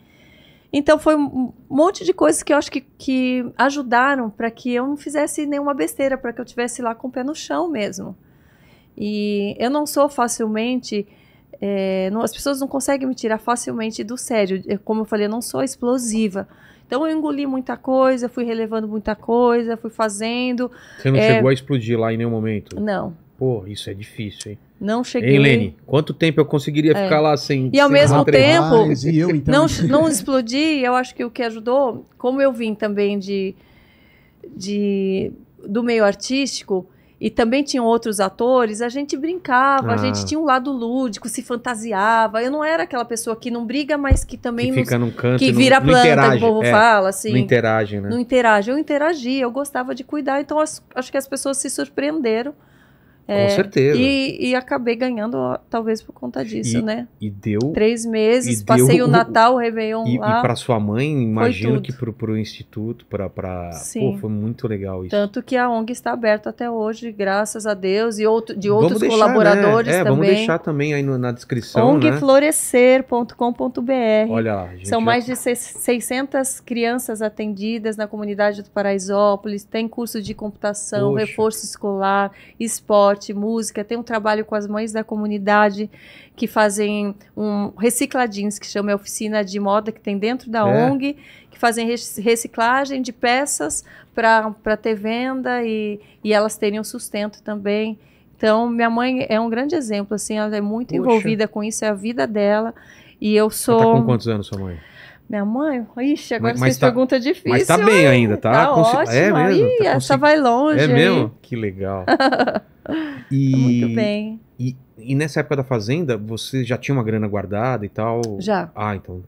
Speaker 3: Então foi um monte de coisas que eu acho que, que ajudaram para que eu não fizesse nenhuma besteira, para que eu tivesse lá com o pé no chão mesmo. E eu não sou facilmente. É, não, as pessoas não conseguem me tirar facilmente do sério. como eu falei, eu não sou explosiva. Então eu engoli muita coisa, fui relevando muita coisa, fui fazendo. Você não é, chegou a
Speaker 1: explodir lá em nenhum momento? Não, Pô, isso é difícil, hein? Não cheguei. Helene, quanto tempo eu conseguiria é. ficar lá sem. E ao sem mesmo tempo, eu, então. não, não
Speaker 3: explodi. Eu acho que o que ajudou, como eu vim também de, de do meio artístico e também tinham outros atores, a gente brincava, ah. a gente ah. tinha um lado lúdico, se fantasiava. Eu não era aquela pessoa que não briga, mas que também que fica nos, num canto, que vira não, planta, não interage, que o povo é, fala assim. Não interage, né? Não interage. Eu interagia, eu gostava de cuidar, então as, acho que as pessoas se surpreenderam. É, Com certeza. E, e, acabei ganhando, talvez por conta disso, e, né? E deu. Três meses, passei deu, o Natal, o Réveillon e, lá. E para sua
Speaker 1: mãe, imagino que pro, pro instituto, para pra... Pô, foi muito legal isso.
Speaker 3: Tanto que a ONG está aberta até hoje, graças a Deus, e outro, de outros deixar, né? colaboradores né? é, também. Vamos deixar
Speaker 1: também aí no, na descrição. Né?
Speaker 3: ONGflorescer.com.br. Olha lá, gente São já... mais de 600 crianças atendidas na comunidade do Paraisópolis, tem curso de computação, Poxa. reforço escolar, esporte esporte, música, tem um trabalho com as mães da comunidade que fazem um recicladins, que chama é oficina de moda que tem dentro da é. ONG, que fazem reciclagem de peças para ter venda e, e elas terem um sustento também. Então, minha mãe é um grande exemplo, assim, ela é muito envolvida com isso, é a vida dela. E eu sou. tá com quantos anos sua mãe? Minha mãe? Ixi, agora mas, mas vocês tá, difícil. Mas tá bem ainda, tá? Tá é ótimo. É mesmo? Tá Ih, tá essa vai longe. É mesmo? Que legal.
Speaker 1: (laughs) e... Tá muito bem. E, e nessa época da fazenda, você já tinha uma grana guardada e tal? Já. Ah, então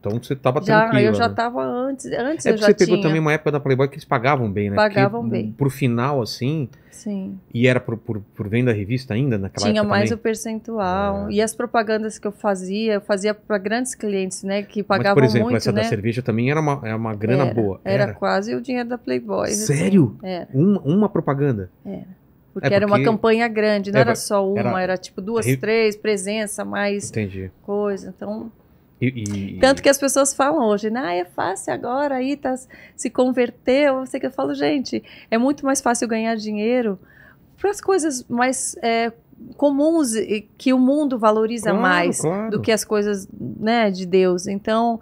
Speaker 1: então você tava tá já, tranquilo. Eu já
Speaker 3: estava né? tava antes, antes é eu já você pegou também
Speaker 1: uma época da Playboy que eles pagavam bem, né? Pagavam Porque, bem. Pro final, assim. Sim. E era por, por, por venda revista ainda naquela Tinha mais também?
Speaker 3: o percentual. É. E as propagandas que eu fazia, eu fazia para grandes clientes, né? Que pagavam muito, por exemplo, muito, essa né? da
Speaker 1: cerveja também era uma, era é uma grana era, boa. Era. era.
Speaker 3: quase o dinheiro da Playboy. Assim. Sério? Assim. Era.
Speaker 1: Uma, uma propaganda? Era. É, porque, é porque era uma campanha grande, não é, era só uma, era,
Speaker 3: era tipo duas, re... três, presença, mais Entendi. coisa. Então,
Speaker 1: e, e... Tanto que
Speaker 3: as pessoas falam hoje, né? Ah, é fácil agora, aí tá, se converteu. Eu sei que eu falo, gente, é muito mais fácil ganhar dinheiro para as coisas mais é, comuns que o mundo valoriza claro, mais claro. do que as coisas né, de Deus. Então,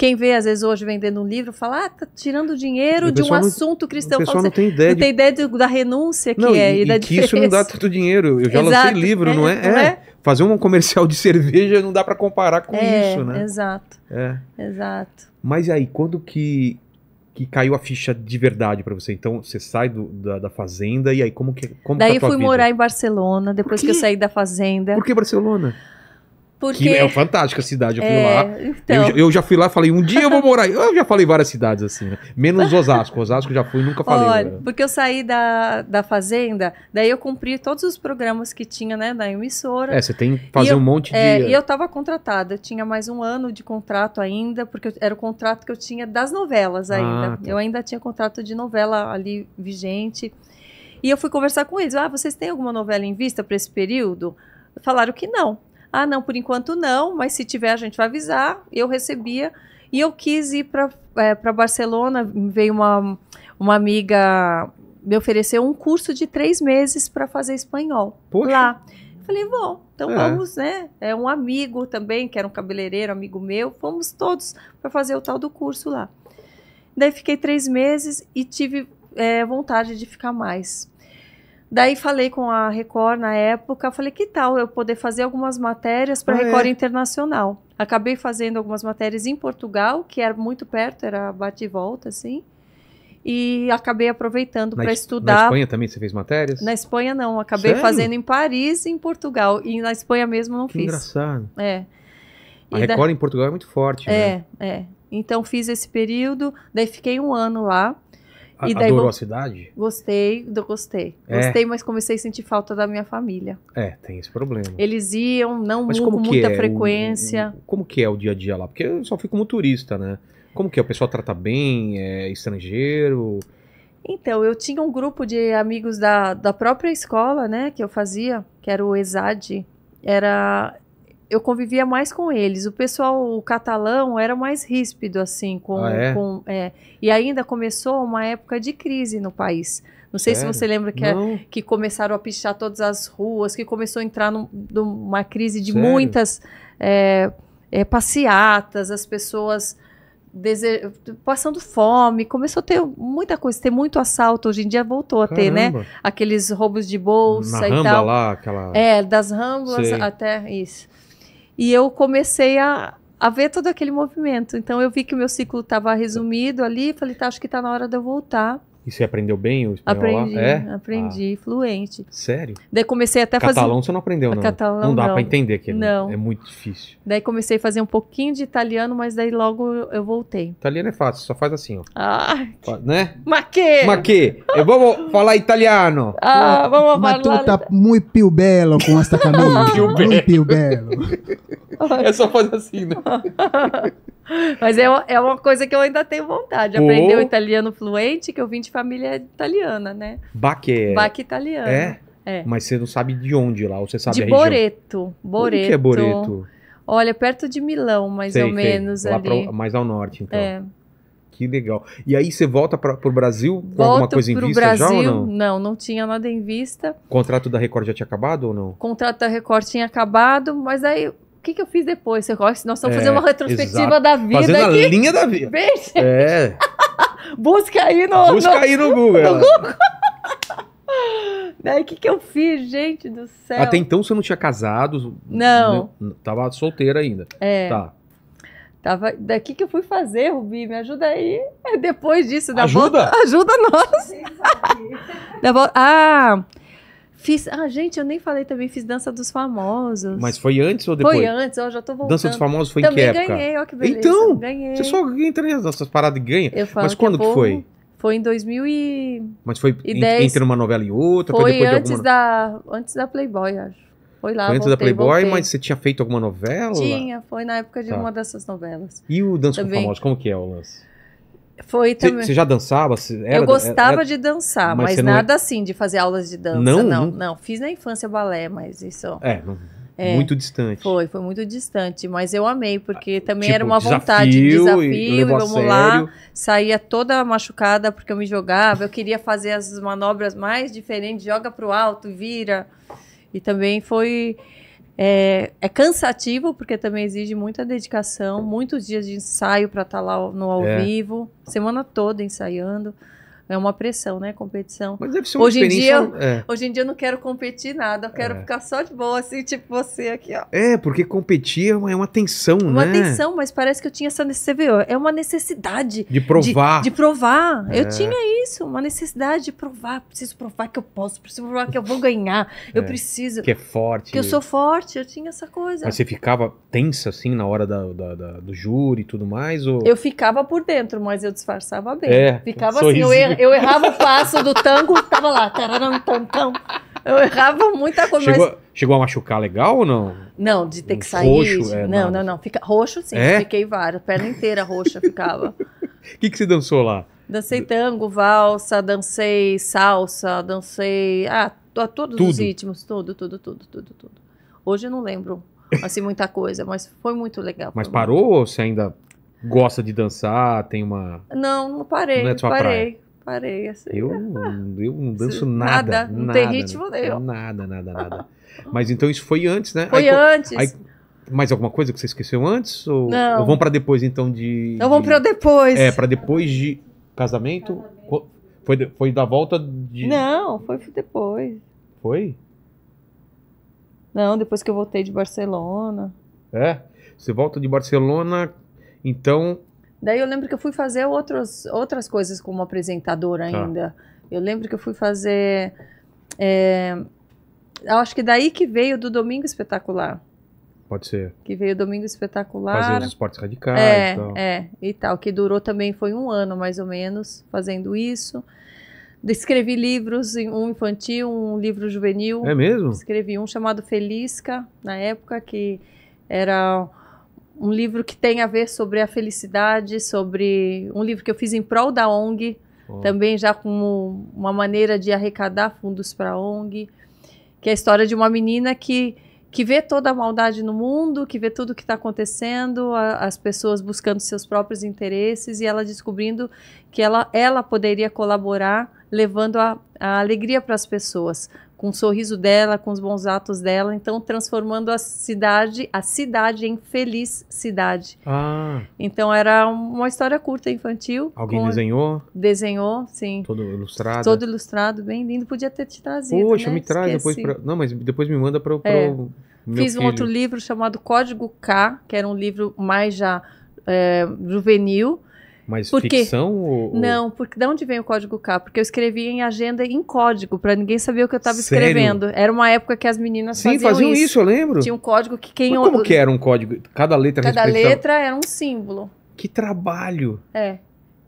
Speaker 3: quem vê, às vezes, hoje vendendo um livro, fala, ah, tá tirando dinheiro de um não, assunto cristão. O pessoal fala, não assim, tem ideia. Não tem ideia de, da renúncia que não, é e, e da que isso não dá tanto
Speaker 1: dinheiro. Eu já exato. lancei livro, é, não, é? não é? é? Fazer um comercial de (laughs) cerveja não dá para comparar com é, isso, né? Exato. É.
Speaker 3: Exato.
Speaker 1: Mas aí, quando que, que caiu a ficha de verdade para você? Então, você sai do, da, da, fazenda e aí como que como tá Daí tá fui vida? morar
Speaker 3: em Barcelona, depois que eu saí da fazenda. Por que Barcelona? Porque... Que é
Speaker 1: fantástica a cidade, eu fui é, lá. Então... Eu, eu, já fui lá e falei, um dia eu vou morar aí. Eu já falei várias cidades assim, né? Menos Osasco. Osasco já fui nunca falei. Olha, né?
Speaker 3: porque eu saí da, da fazenda, daí eu cumpri todos os programas que tinha, né, da emissora. É, você tem que fazer eu, um monte é, de... É, e eu estava contratada, eu tinha mais um ano de contrato ainda, porque eu, era o contrato que eu tinha das novelas ah, ainda. Ah, tá. Eu ainda tinha contrato de novela ali vigente. E eu fui conversar com eles, ah, vocês têm alguma novela em vista para esse período? Falaram que não. Ah, não, por enquanto não, mas se tiver a gente vai avisar. Eu recebia e eu quis ir para é, para Barcelona. Veio uma uma amiga me ofereceu um curso de três meses para fazer espanhol Poxa. lá. Falei, bom, então é. vamos, né? É um amigo também, que era um cabeleireiro, amigo meu, fomos todos para fazer o tal do curso lá. Daí fiquei três meses e tive é, vontade de ficar mais. Daí falei com a Record na época, falei que tal eu poder fazer algumas matérias para a uhum. ah, Record é? Internacional. Acabei fazendo algumas matérias em Portugal, que era muito perto, era bate e volta, assim. E acabei aproveitando para estudar. Na Espanha também você fez matérias? Na Espanha não, acabei Sério? fazendo em Paris e em Portugal. E na Espanha mesmo não que fiz. Engraçado. É. a Record da... em Portugal
Speaker 1: é muito forte. É, né?
Speaker 3: é. Então fiz esse período, daí fiquei um ano lá. E daí Adorou vou... a cidade? Gostei, gostei. É. Gostei, mas comecei a sentir falta da minha família.
Speaker 1: É, tem esse problema.
Speaker 3: Eles iam, não mas com muita é? frequência. O,
Speaker 1: como que é o dia a dia lá? Porque eu só fico como turista, né? Como que é? O pessoal trata bem? É estrangeiro?
Speaker 3: Então, eu tinha um grupo de amigos da, da própria escola, né? Que eu fazia, que era o ESAD. Era, eu convivia mais com eles. O pessoal o catalão era mais ríspido, assim, com. Ah, é? com é. E ainda começou uma época de crise no país. Não sei Sério? se você lembra que, é que começaram a pichar todas as ruas, que começou a entrar num, numa crise de Sério? muitas é, é, passeatas, as pessoas dese... passando fome, começou a ter muita coisa, ter muito assalto. Hoje em dia voltou a Caramba. ter, né? Aqueles roubos de bolsa Na e tal. Lá, aquela... É, das ramblas Sei. até isso. E eu comecei a, a ver todo aquele movimento. Então eu vi que o meu ciclo estava resumido ali, falei, tá, acho que está na hora de eu voltar
Speaker 1: e você aprendeu bem o espanhol aprendi, lá? É?
Speaker 3: Aprendi, ah. fluente. Sério? Daí comecei até a fazer... Catalão você não aprendeu, não? Catalão, não dá para entender que é não. é
Speaker 1: muito difícil.
Speaker 3: Daí comecei a fazer um pouquinho de italiano, mas daí logo eu voltei.
Speaker 1: Italiano é fácil, só faz assim, ó. Ah! Né?
Speaker 3: Ma che? Ma
Speaker 1: che? Eu vou falar italiano.
Speaker 3: Ah, vamos mas falar... Mas tu tá
Speaker 2: muito più bello com esta (laughs) camisa. muito più
Speaker 1: bello. (laughs) é só fazer assim, né?
Speaker 3: (laughs) mas é, é uma coisa que eu ainda tenho vontade. Aprender o italiano fluente, que eu vim de família é italiana, né? Baque Baque italiano. É? É.
Speaker 1: Mas você não sabe de onde lá, ou você sabe de a região?
Speaker 3: Boreto. Boreto. O que é Boreto? Olha, perto de Milão, mais sei, ou menos lá ali. Pra,
Speaker 1: mais ao norte, então. É. Que legal. E aí você volta para o Brasil com Volto alguma coisa em vista Brasil, já ou não?
Speaker 3: Não, não tinha nada em vista.
Speaker 1: O contrato da Record já tinha acabado ou não? O
Speaker 3: contrato da Record tinha acabado, mas aí o que, que eu fiz depois? Você gosta? Nós estamos é, fazendo uma retrospectiva exato. da vida. Fazendo aqui. a linha da vida. Beijo. É. (laughs) Busca aí no. Busca no, aí no Google. No Google. o (laughs) né, que, que eu fiz, gente do céu? Até
Speaker 1: então você não tinha casado? Não. Né? Tava solteira ainda. É. Tá.
Speaker 3: Tava, daqui que eu fui fazer, Rubi, me ajuda aí. É depois disso, da ajuda? Volta, (laughs) ajuda nós. da volta, ah, Fiz, ah, gente, eu nem falei também, fiz Dança dos Famosos. Mas
Speaker 1: foi antes ou depois? Foi
Speaker 3: antes, ó, já tô voltando. Dança dos Famosos foi também em que época? ganhei, ó que beleza. Então, ganhei. você só entra
Speaker 1: nessas paradas e ganha. Eu falo Mas quando que, que foi?
Speaker 3: Foi em 2000 e... Mas foi entre uma
Speaker 1: novela e outra? Foi, foi antes, alguma...
Speaker 3: da, antes da Playboy, acho. Foi lá, foi antes voltei, da Playboy, voltei. mas
Speaker 1: você tinha feito alguma novela? Tinha,
Speaker 3: foi na época de tá. uma dessas novelas. E o Dança dos Famosos,
Speaker 1: como que é o lance?
Speaker 3: Foi também. Você já dançava? Era, eu gostava era... de dançar, mas, mas é nada é... assim, de fazer aulas de dança. Não, não, não, Fiz na infância balé, mas isso. É, não... É, muito distante. Foi, foi muito distante, mas eu amei, porque ah, também tipo, era uma desafio, vontade, desafio, e, vamos lá. Saía toda machucada porque eu me jogava, eu queria fazer as manobras mais diferentes, joga para o alto, vira. E também foi é, é, cansativo, porque também exige muita dedicação, muitos dias de ensaio para estar tá lá no ao é. vivo, semana toda ensaiando. É uma pressão, né? Competição. Mas deve ser uma hoje experiência... Em dia, é. Hoje em dia eu não quero competir nada, eu quero é. ficar só de boa, assim, tipo você aqui, ó.
Speaker 1: É, porque competir é uma, é tensão, uma né? Uma tensão,
Speaker 3: mas parece que eu tinha essa necessidade. É uma necessidade. De provar. De, de provar. Eu é. tinha isso, uma necessidade de provar. Preciso provar que eu posso, preciso provar que eu vou ganhar. Eu é. preciso. Que é
Speaker 1: forte. Que eu sou
Speaker 3: forte, eu tinha essa coisa. Mas você
Speaker 1: ficava tensa, assim, na hora da, da, da do júri e tudo mais? Ou... Eu
Speaker 3: ficava por dentro, mas eu disfarçava bem. É, ficava assim, eu errei eu errava o passo do tango, tava lá. Tararam, tam, tam. Eu errava muita coisa. Chegou, mas...
Speaker 1: chegou a machucar legal ou não?
Speaker 3: Não, de ter um que sair. Roxo, de... é, não, não, não. Fica... Roxo, sim. É? Fiquei várias. Perna inteira roxa ficava. O
Speaker 1: (laughs) que, que você dançou lá?
Speaker 3: Dancei tango, valsa, dancei salsa, dancei. Ah, a todos tudo. os ritmos, tudo, tudo, tudo, tudo, tudo. Hoje eu não lembro, assim, muita coisa, mas foi muito legal. Mas parou
Speaker 1: ou você ainda gosta de dançar? Tem uma. Não, não parei. Não é parei. Praia
Speaker 3: parei assim. Eu,
Speaker 1: né? eu não danço nada. Nada, não nada, tem ritmo nenhum. Nada, nada, nada. Mas então isso foi antes, né? Foi aí, antes. Aí, mais alguma coisa que você esqueceu antes? Ou, não. Ou vão para depois, então, de. Não, vão para depois. É, para depois de casamento? casamento. Foi, foi da volta de. Não,
Speaker 3: foi depois. Foi? Não, depois que eu voltei de Barcelona.
Speaker 1: É? Você volta de Barcelona, então
Speaker 3: Daí eu lembro que eu fui fazer outros, outras coisas como apresentadora tá. ainda. Eu lembro que eu fui fazer. É, acho que daí que veio do Domingo Espetacular. Pode ser. Que veio Domingo Espetacular. Fazer os esportes radicais é, e tal. É, e tal. Que durou também, foi um ano mais ou menos, fazendo isso. Escrevi livros, um infantil, um livro juvenil. É mesmo? Escrevi um chamado Felisca, na época, que era um livro que tem a ver sobre a felicidade, sobre um livro que eu fiz em prol da ONG, oh. também já como uma maneira de arrecadar fundos para a ONG, que é a história de uma menina que que vê toda a maldade no mundo, que vê tudo o que está acontecendo, a, as pessoas buscando seus próprios interesses e ela descobrindo que ela, ela poderia colaborar levando a, a alegria para as pessoas, com o sorriso dela, com os bons atos dela, então transformando a cidade, a cidade em feliz cidade. Ah. Então era uma história curta infantil. Alguém com... desenhou? Desenhou, sim. Todo ilustrado. Todo ilustrado, bem lindo. Podia ter te trazido. Poxa, né? me traz Esqueci. depois.
Speaker 1: Pra... Não, mas depois me manda para o. É. Fiz filho. um outro
Speaker 3: livro chamado Código K, que era um livro mais já é, juvenil
Speaker 1: mas porque... ficção ou... Não,
Speaker 3: porque de onde vem o código K? Porque eu escrevia em agenda em código, para ninguém saber o que eu estava escrevendo. Era uma época que as meninas Sim, faziam, faziam isso. isso. eu lembro. Tinha um código que quem... Mas como que era
Speaker 1: um código? Cada letra Cada letra
Speaker 3: era um símbolo.
Speaker 1: Que trabalho! É.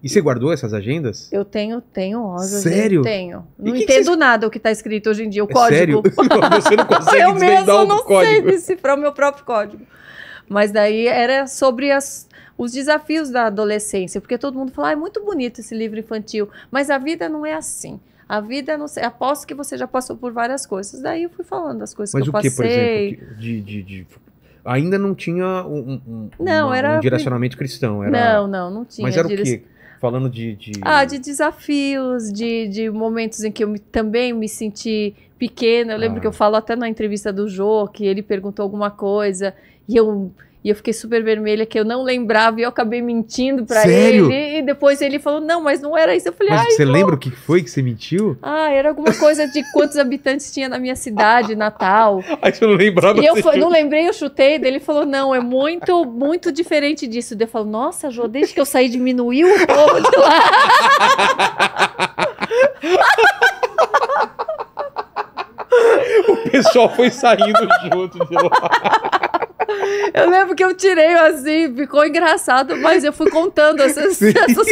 Speaker 1: E você guardou essas agendas?
Speaker 3: Eu tenho, tenho ó. Sério? Tenho. Não que entendo que cê... nada o que está escrito hoje em dia, o é código. Sério? (laughs) (laughs) você não consegue Eu mesmo não sei decifrar o meu próprio código. Mas daí era sobre as os desafios da adolescência, porque todo mundo fala, ah, é muito bonito esse livro infantil, mas a vida não é assim. A vida, não sei, aposto que você já passou por várias coisas. Daí eu fui falando das coisas mas que eu passei. Mas o que, por
Speaker 1: exemplo, de, de, de ainda não tinha um, um, não, uma, era... um direcionamento cristão. Era... Não, não, não tinha. Mas era dire... o quê? Falando de, de... Ah, de
Speaker 3: desafios, de, de momentos em que eu me, também me senti pequena. Eu lembro ah. que eu falo até na entrevista do Jô, que ele perguntou alguma coisa e eu e eu fiquei super vermelha, que eu não lembrava, e eu acabei mentindo pra Sério? ele. E depois ele falou, não, mas não era isso. Eu falei, mas você
Speaker 1: não. lembra o que foi que você mentiu?
Speaker 3: Ah, era alguma coisa de quantos habitantes tinha na minha cidade, Natal. (laughs)
Speaker 1: Aí você não lembrava. E eu assim. foi, não
Speaker 3: lembrei, eu chutei. Daí ele falou, não, é muito, muito diferente disso. Daí eu falo, nossa, Jô, desde que eu saí, diminuiu o povo de lá.
Speaker 1: (laughs) o pessoal foi saindo junto de lá.
Speaker 3: (laughs) (laughs) Eu lembro que eu tirei assim, ficou engraçado, mas eu fui contando essas. (laughs) essas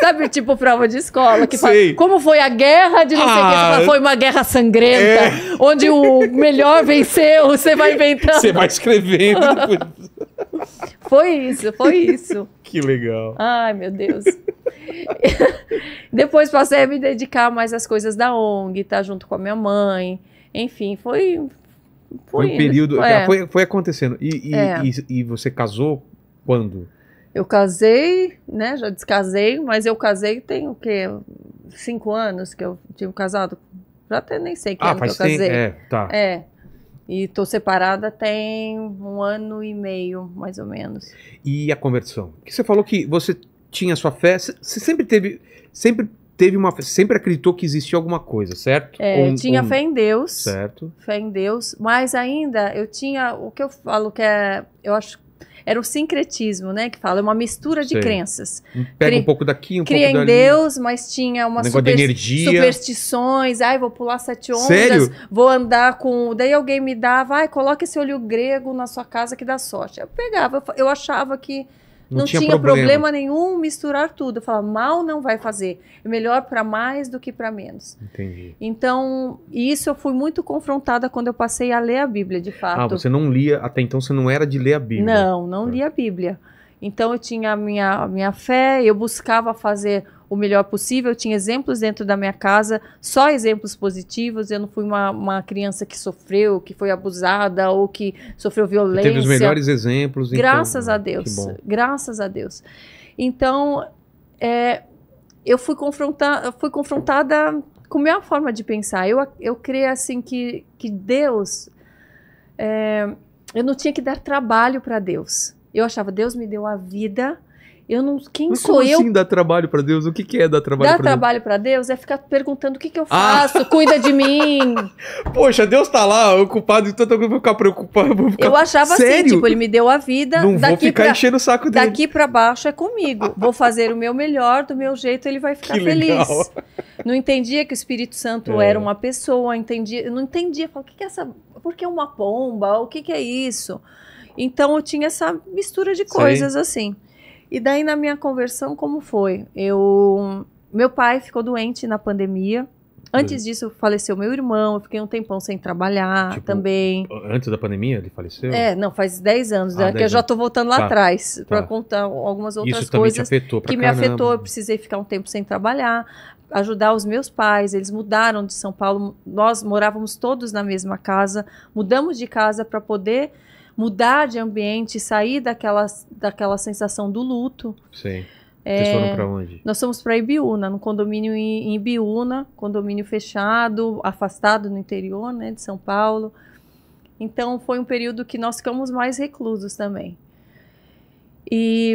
Speaker 3: sabe, tipo prova de escola, que fala, como foi a guerra de não ah, sei o que, ah. foi uma guerra sangrenta, é. onde o melhor venceu, você vai inventando. Você vai
Speaker 1: escrevendo.
Speaker 3: (laughs) foi isso, foi isso.
Speaker 1: Que legal.
Speaker 3: Ai, meu Deus. Depois passei a me dedicar mais às coisas da ONG, tá junto com a minha mãe. Enfim, foi
Speaker 1: foi, foi um período. É. Foi, foi acontecendo. E, e, é. e, e, você casou quando?
Speaker 3: Eu casei, né? Já descasei, mas eu casei tem o quê? Cinco anos que eu tive casado. Já até nem sei que ah, ano que eu casei. é, tá. É. E tô separada tem um ano e meio, mais ou menos.
Speaker 1: E a conversão? Porque você falou que você tinha sua fé, você sempre teve, sempre teve uma sempre acreditou que existia alguma coisa, certo? É, um, tinha um... fé em Deus. Certo.
Speaker 3: Fé em Deus, mas ainda eu tinha o que eu falo que é, eu acho era o sincretismo, né? Que fala, é uma mistura de Sei. crenças. Hum, pega Cri... um pouco daqui, um pouco dali. Cria em Deus, mas tinha uma um super... superstições. Ai, vou pular sete ondas, Sério? vou andar com. Daí alguém me dava, ai, coloca esse olho grego na sua casa que dá sorte. Eu pegava, eu achava que
Speaker 1: não, tinha, tinha problema. problema.
Speaker 3: nenhum misturar tudo. Eu falava, mal não vai fazer. É melhor para mais do que para menos. Entendi. Então, isso eu fui muito confrontada quando eu passei a ler a Bíblia, de ah, fato. Ah, você não
Speaker 1: lia, até então você não era de ler a Bíblia.
Speaker 3: Não, não é. lia a Bíblia. Então, eu tinha a minha, a minha fé, eu buscava fazer o melhor possível. Eu tinha exemplos dentro da minha casa, só exemplos positivos. Eu não fui uma, uma criança que sofreu, que foi abusada ou que sofreu violência. Teve os melhores exemplos. Então. Graças então, a Deus. Graças a Deus. Então, é, eu fui, confrontar, fui confrontada com a minha forma de pensar. Eu, eu creio assim que, que Deus. É, eu não tinha que dar trabalho para Deus. Eu achava, Deus me deu a vida eu não. Quem Mas sou como eu? Assim
Speaker 1: dá trabalho para Deus? O que, que é dar trabalho para Deus? Dar trabalho
Speaker 3: para Deus é ficar perguntando o que, que eu ah. faço, ah. cuida de mim.
Speaker 1: (laughs) Poxa, Deus tá lá ocupado de tanta coisa, vou ficar preocupado. Vou ficar... Eu achava assim, Sério? assim, tipo, ele me
Speaker 3: deu a vida. Não daqui vou ficar pra, enchendo o saco dele. Daqui para baixo é comigo. Vou fazer o meu melhor, do meu jeito ele vai ficar que feliz. Legal. Não entendia que o Espírito Santo é. era uma pessoa, entendia, não entendia. Falava, o que, que é essa. Por que uma pomba? O que, que é isso? Então eu tinha essa mistura de coisas Sei. assim. E daí na minha conversão, como foi? Eu, meu pai ficou doente na pandemia. Antes hum. disso, faleceu meu irmão, eu fiquei um tempão sem trabalhar tipo, também.
Speaker 1: Antes da pandemia ele faleceu? É,
Speaker 3: não, faz 10 anos, né? ah, né, 10 que eu já tô voltando lá tá, atrás tá. para contar algumas outras Isso coisas te afetou pra que caramba. me afetou, eu precisei ficar um tempo sem trabalhar, ajudar os meus pais, eles mudaram de São Paulo, nós morávamos todos na mesma casa, mudamos de casa para poder mudar de ambiente, sair daquela, daquela sensação do luto. Sim. É, Vocês foram para onde? Nós fomos para Ibiúna, no condomínio em Ibiúna, condomínio fechado, afastado no interior, né, de São Paulo. Então foi um período que nós ficamos mais reclusos também. E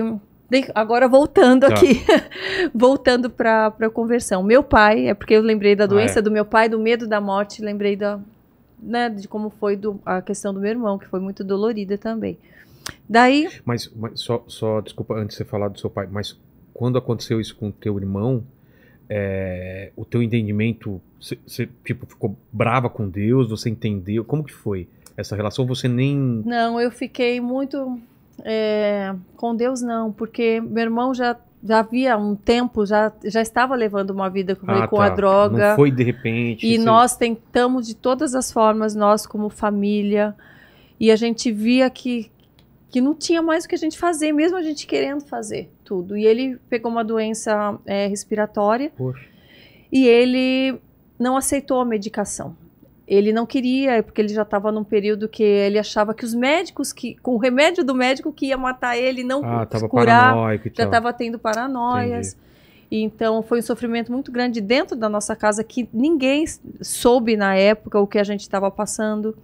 Speaker 3: agora voltando tá. aqui, (laughs) voltando para a conversão. Meu pai, é porque eu lembrei da ah, doença ah, é. do meu pai, do medo da morte, lembrei da, né, de como foi do, a questão do meu irmão, que foi muito dolorida também. Daí.
Speaker 1: Mas, mas só, só, desculpa, antes de você falar do seu pai, mas quando aconteceu isso com o teu irmão, é, o teu entendimento, você tipo, ficou brava com Deus, você entendeu? Como que foi essa relação? Você nem.
Speaker 3: Não, eu fiquei muito. É, com Deus não, porque meu irmão já já havia um tempo, já, já estava levando uma vida com, ah, com tá. a droga. Não foi de
Speaker 1: repente. E assim. nós
Speaker 3: tentamos de todas as formas, nós como família, e a gente via que, que não tinha mais o que a gente fazer, mesmo a gente querendo fazer tudo. E ele pegou uma doença é, respiratória Poxa. e ele não aceitou a medicação ele não queria, é porque ele já estava num período que ele achava que os médicos que com o remédio do médico que ia matar ele não ah, curar, já estava tendo paranoias. Entendi. Então foi um sofrimento muito grande dentro da nossa casa que ninguém soube na época o que a gente estava passando.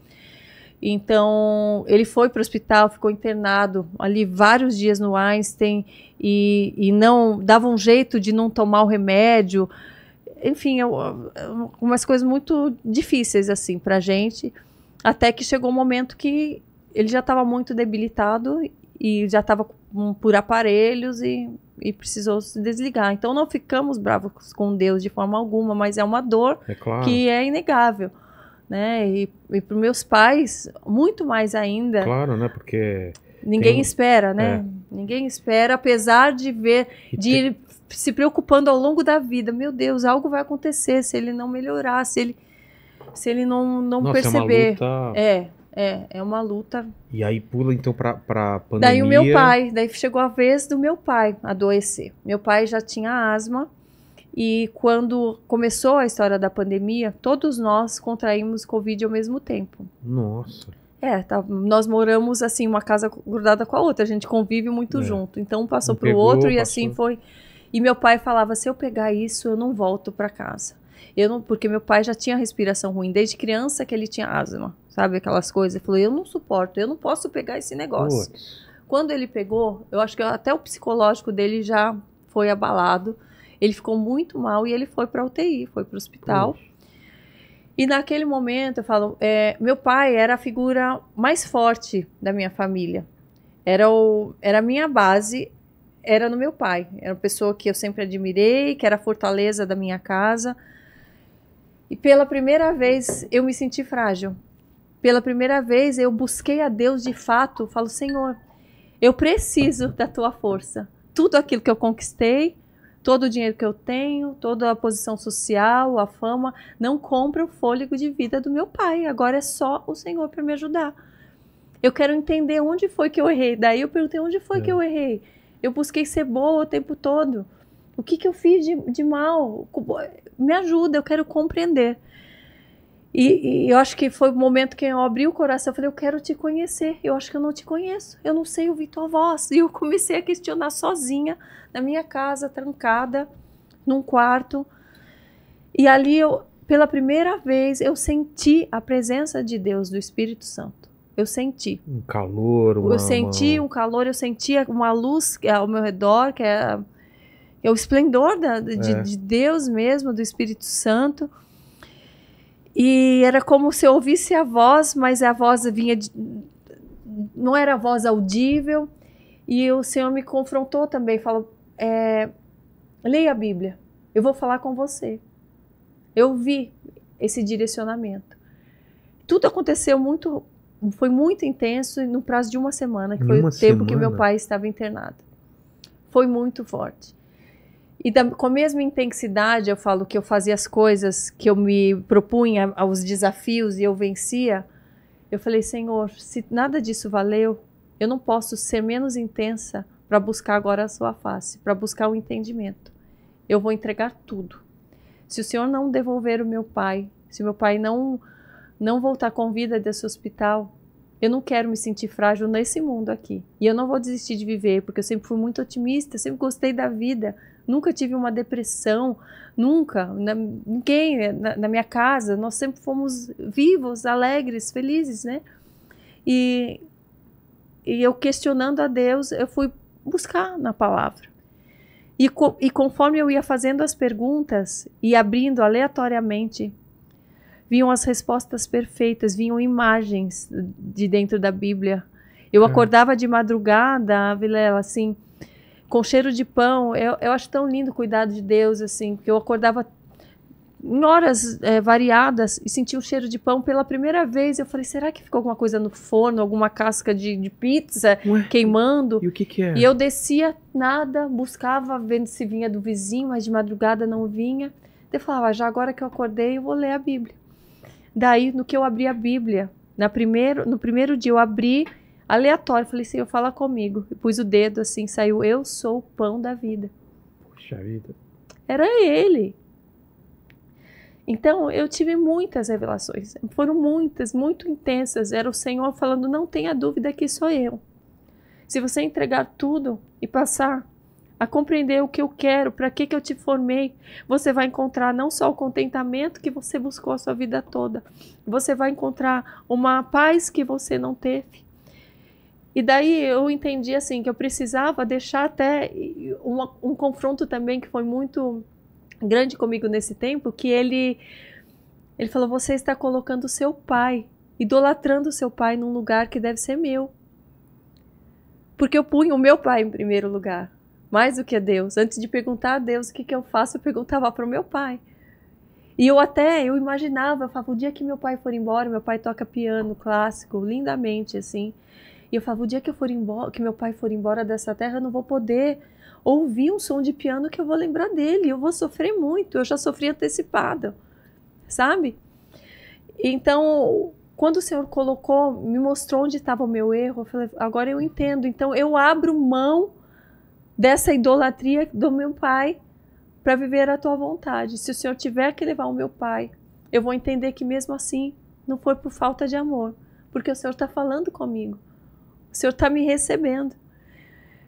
Speaker 3: Então ele foi para o hospital, ficou internado ali vários dias no Einstein e, e não dava um jeito de não tomar o remédio enfim, eu, eu, umas coisas muito difíceis, assim, pra gente. Até que chegou um momento que ele já estava muito debilitado e já estava por aparelhos e, e, precisou se desligar. Então não ficamos bravos com Deus de forma alguma, mas é uma dor é claro. que é inegável. Né? E, e para meus pais, muito mais ainda. Claro,
Speaker 1: né? Porque. Ninguém tem... espera, né?
Speaker 3: É. Ninguém espera, apesar de ver, de se preocupando ao longo da vida. Meu Deus, algo vai acontecer se ele não melhorar, se ele, se ele não, não Nossa, é perceber. É, luta... é, é, é, uma luta.
Speaker 1: E aí pula então pra, pra pandemia. Daí o meu pai,
Speaker 3: daí chegou a vez do meu pai adoecer. Meu pai já tinha asma. E quando começou a história da pandemia, todos nós contraímos Covid ao mesmo tempo.
Speaker 1: Nossa.
Speaker 3: É, tá, nós moramos assim, uma casa grudada com a outra, a gente convive muito é. junto. Então um passou um para o outro passou. e assim foi e meu pai falava: se eu pegar isso, eu não volto para casa. Eu não, porque meu pai já tinha respiração ruim desde criança que ele tinha asma, sabe aquelas coisas. Ele falou: eu não suporto, eu não posso pegar esse negócio. Putz. Quando ele pegou, eu acho que até o psicológico dele já foi abalado. Ele ficou muito mal e ele foi para UTI, foi para o hospital. Putz. E naquele momento, eu falo, é, meu pai era a figura mais forte da minha família. Era, o, era a minha base, era no meu pai. Era uma pessoa que eu sempre admirei, que era a fortaleza da minha casa. E pela primeira vez eu me senti frágil. Pela primeira vez eu busquei a Deus de fato. Falo, Senhor, eu preciso da tua força. Tudo aquilo que eu conquistei, todo o dinheiro que eu tenho, toda a posição social, a fama, não compra o fôlego de vida do meu pai. Agora é só o Senhor para me ajudar. Eu quero entender onde foi que eu errei. Daí eu perguntei onde foi é. que eu errei. Eu busquei ser boa o tempo todo. O que, que eu fiz de, de mal? Me ajuda, eu quero compreender. E, e, eu acho que foi o momento que eu abri o coração. Eu falei, eu quero te conhecer. Eu acho que eu não te conheço. Eu não sei ouvir tua voz. E eu comecei a questionar sozinha, na minha casa, trancada, num quarto. E ali eu, pela primeira vez, eu senti a presença de Deus, do Espírito Santo eu senti. Um
Speaker 1: calor, uma, Eu senti
Speaker 3: um calor, eu sentia uma luz eh, ao meu redor, que é, é o esplendor da, de, é. de Deus mesmo, do Espírito Santo. E era como se eu ouvisse a voz, mas a voz vinha de, não era a voz audível. E o Senhor me confrontou também, falou: é, leia a Bíblia, eu vou falar com você. Eu vi esse direcionamento. Tudo aconteceu muito foi muito intenso no prazo de uma semana, que em foi o tempo semana? que meu pai estava internado. Foi muito forte. E da, com a mesma intensidade, eu falo que eu fazia as coisas que eu me propunha, aos desafios, e eu vencia. Eu falei, Senhor, se nada disso valeu, eu não posso ser menos intensa para buscar agora a sua face, para buscar o entendimento. Eu vou entregar tudo. Se o Senhor não devolver o meu pai, se meu pai não não voltar com vida desse hospital. Eu não quero me sentir frágil nesse mundo aqui. E eu não vou desistir de viver, porque eu sempre fui muito otimista, sempre gostei da vida. Nunca tive uma depressão, nunca. Na, ninguém na, na minha casa, nós sempre fomos vivos, alegres, felizes, né? E, e eu questionando a Deus, eu fui buscar na palavra. E, co e conforme eu ia fazendo as perguntas e abrindo aleatoriamente vinham as respostas perfeitas, vinham imagens de dentro da Bíblia.
Speaker 1: Eu é. acordava
Speaker 3: de madrugada, Vilela, assim, com cheiro de pão. Eu, eu acho tão lindo o cuidado de Deus, assim, que eu acordava em horas é, variadas e sentia o cheiro de pão pela primeira vez. Eu falei, será que ficou alguma coisa no forno, alguma casca de, de pizza Ué, queimando? E o que, que é? E eu descia, nada, buscava, vendo se vinha do vizinho, mas de madrugada não vinha. Eu falava, ah, já agora que eu acordei, eu vou ler a Bíblia. Daí, no que eu abri a Bíblia, na primeiro, no primeiro dia eu abri aleatório, falei, Senhor, fala comigo. E pus o dedo assim, saiu, eu sou o pão da vida. Puxa vida. Era ele. Então, eu tive muitas revelações. Foram muitas, muito intensas. Era o Senhor falando, não tenha dúvida que sou eu. Se você entregar tudo e passar a compreender o que eu quero, para que, que eu te formei. Você vai encontrar não só o contentamento que você buscou a sua vida toda, você vai encontrar uma paz que você não teve. E daí eu entendi assim que eu precisava deixar até um, um confronto também que foi muito grande comigo nesse tempo, que ele ele falou: você está colocando seu pai, idolatrando seu pai num lugar que deve ser meu, porque eu punho o meu pai em primeiro lugar mais do que a Deus. Antes de perguntar a Deus o que, que eu faço, eu perguntava para o meu pai. E eu até, eu imaginava, eu falava, o dia que meu pai for embora, meu pai toca piano clássico, lindamente, assim. E eu falava, o dia que eu for embora, que meu pai for embora dessa terra, eu não vou poder ouvir um som de piano que eu vou lembrar dele, eu vou sofrer muito, eu já sofri antecipado, sabe? Então, quando o Senhor colocou, me mostrou onde estava o meu erro, eu falei, agora eu entendo. Então, eu abro mão dessa idolatria do meu pai para viver a tua vontade. Se o Senhor tiver que levar o meu pai, eu vou entender que mesmo assim não foi por falta de amor, porque o Senhor está falando comigo, o Senhor está me recebendo.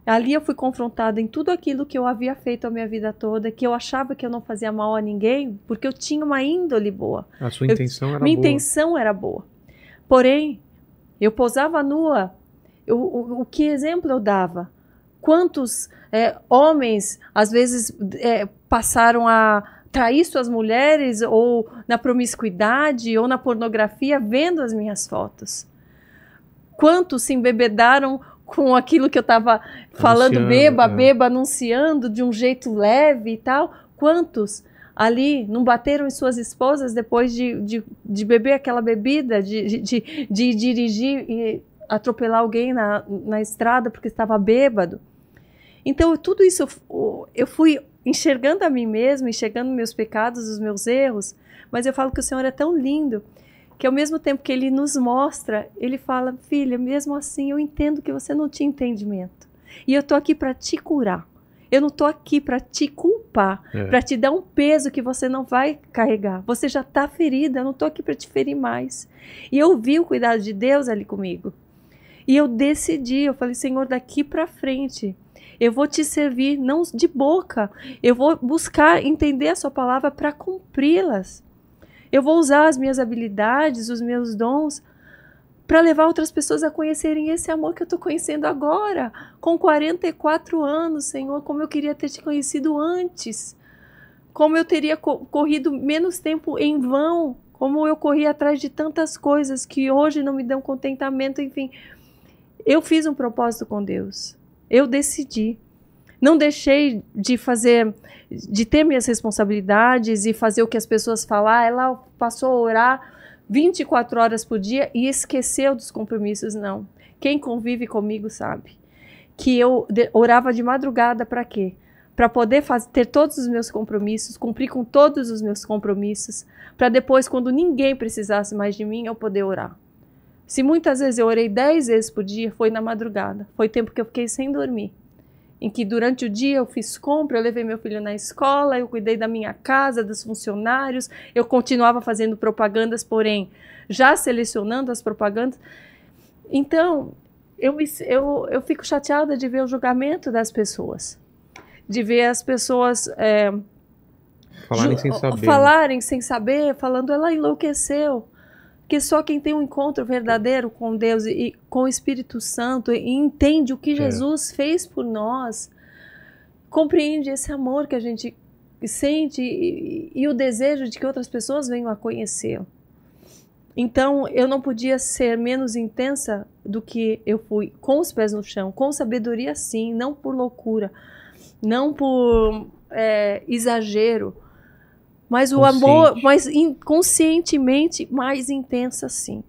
Speaker 3: Ali eu fui confrontada em tudo aquilo que eu havia feito a minha vida toda, que eu achava que eu não fazia mal a ninguém, porque eu tinha uma índole boa.
Speaker 1: A sua intenção eu, era minha boa. Minha intenção
Speaker 3: era boa. Porém, eu posava nua. Eu, o, o que exemplo eu dava? Quantos é, homens, às vezes, é, passaram a trair suas mulheres ou na promiscuidade ou na pornografia vendo as minhas fotos? Quantos se embebedaram com aquilo que eu estava falando, é. beba, é. beba, anunciando de um jeito leve e tal? Quantos ali não bateram em suas esposas depois de, de, de beber aquela bebida, de, de, de dirigir e atropelar alguém na, na estrada porque estava bêbado? Então, tudo isso eu fui enxergando a mim mesma, enxergando meus pecados, os meus erros, mas eu falo que o Senhor é tão lindo que ao mesmo tempo que ele nos mostra, ele fala: "Filha, mesmo assim eu entendo que você não tinha entendimento. E eu tô aqui para te curar. Eu não tô aqui para te culpar, é. para te dar um peso que você não vai carregar. Você já tá ferida, eu não tô aqui para te ferir mais". E eu vi o cuidado de Deus ali comigo. E eu decidi, eu falei: "Senhor, daqui para frente, eu vou te servir não de boca. Eu vou buscar entender a sua palavra para cumpri-las. Eu vou usar as minhas habilidades, os meus dons para levar outras pessoas a conhecerem esse amor que eu estou conhecendo agora, com 44 anos, Senhor, como eu queria ter te conhecido antes, como eu teria co corrido menos tempo em vão, como eu corri atrás de tantas coisas que hoje não me dão contentamento, enfim. Eu fiz um propósito com Deus. Eu decidi. Não deixei de fazer, de ter minhas responsabilidades e fazer o que as pessoas falar. Ah, ela passou a orar 24 horas por dia e esqueceu dos compromissos, não. Quem convive comigo sabe que eu orava de madrugada para quê? Para poder fazer, ter todos os meus compromissos, cumprir com todos os meus compromissos, para depois, quando ninguém precisasse mais de mim, eu poder orar. Se muitas vezes eu orei dez vezes por dia, foi na madrugada. Foi tempo que eu fiquei sem dormir. Em que durante o dia eu fiz compra, eu levei meu filho na escola, eu cuidei da minha casa, dos funcionários, eu continuava fazendo propagandas, porém já selecionando as propagandas. Então, eu, eu, eu fico chateada de ver o julgamento das pessoas, de ver as pessoas. É,
Speaker 1: falarem sem saber. Né? Falarem
Speaker 3: sem saber, falando ela enlouqueceu que só quem tem um encontro verdadeiro com Deus e com o Espírito Santo e entende o que é. Jesus fez por nós, compreende esse amor que a gente sente e, e o desejo de que outras pessoas venham a conhecê-lo. Então, eu não podia ser menos intensa do que eu fui, com os pés no chão, com sabedoria sim, não por loucura, não por é, exagero, mas o amor, mas inconscientemente mais intensa sim.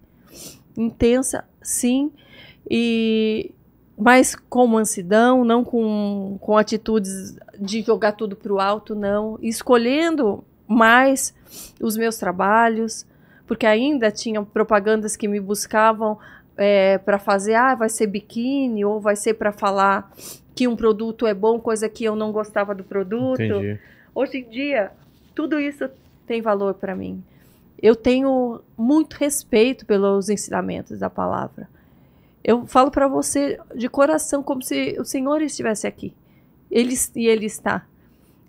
Speaker 3: Intensa sim. E mas com mansidão, não com, com atitudes de jogar tudo para o alto, não. Escolhendo mais os meus trabalhos, porque ainda tinha propagandas que me buscavam é, para fazer, ah, vai ser biquíni, ou vai ser para falar que um produto é bom, coisa que eu não gostava do produto. Entendi. Hoje em dia, tudo isso tem valor para mim. Eu tenho muito respeito pelos ensinamentos da palavra. Eu falo para você de coração como se o Senhor estivesse aqui. Ele e ele está.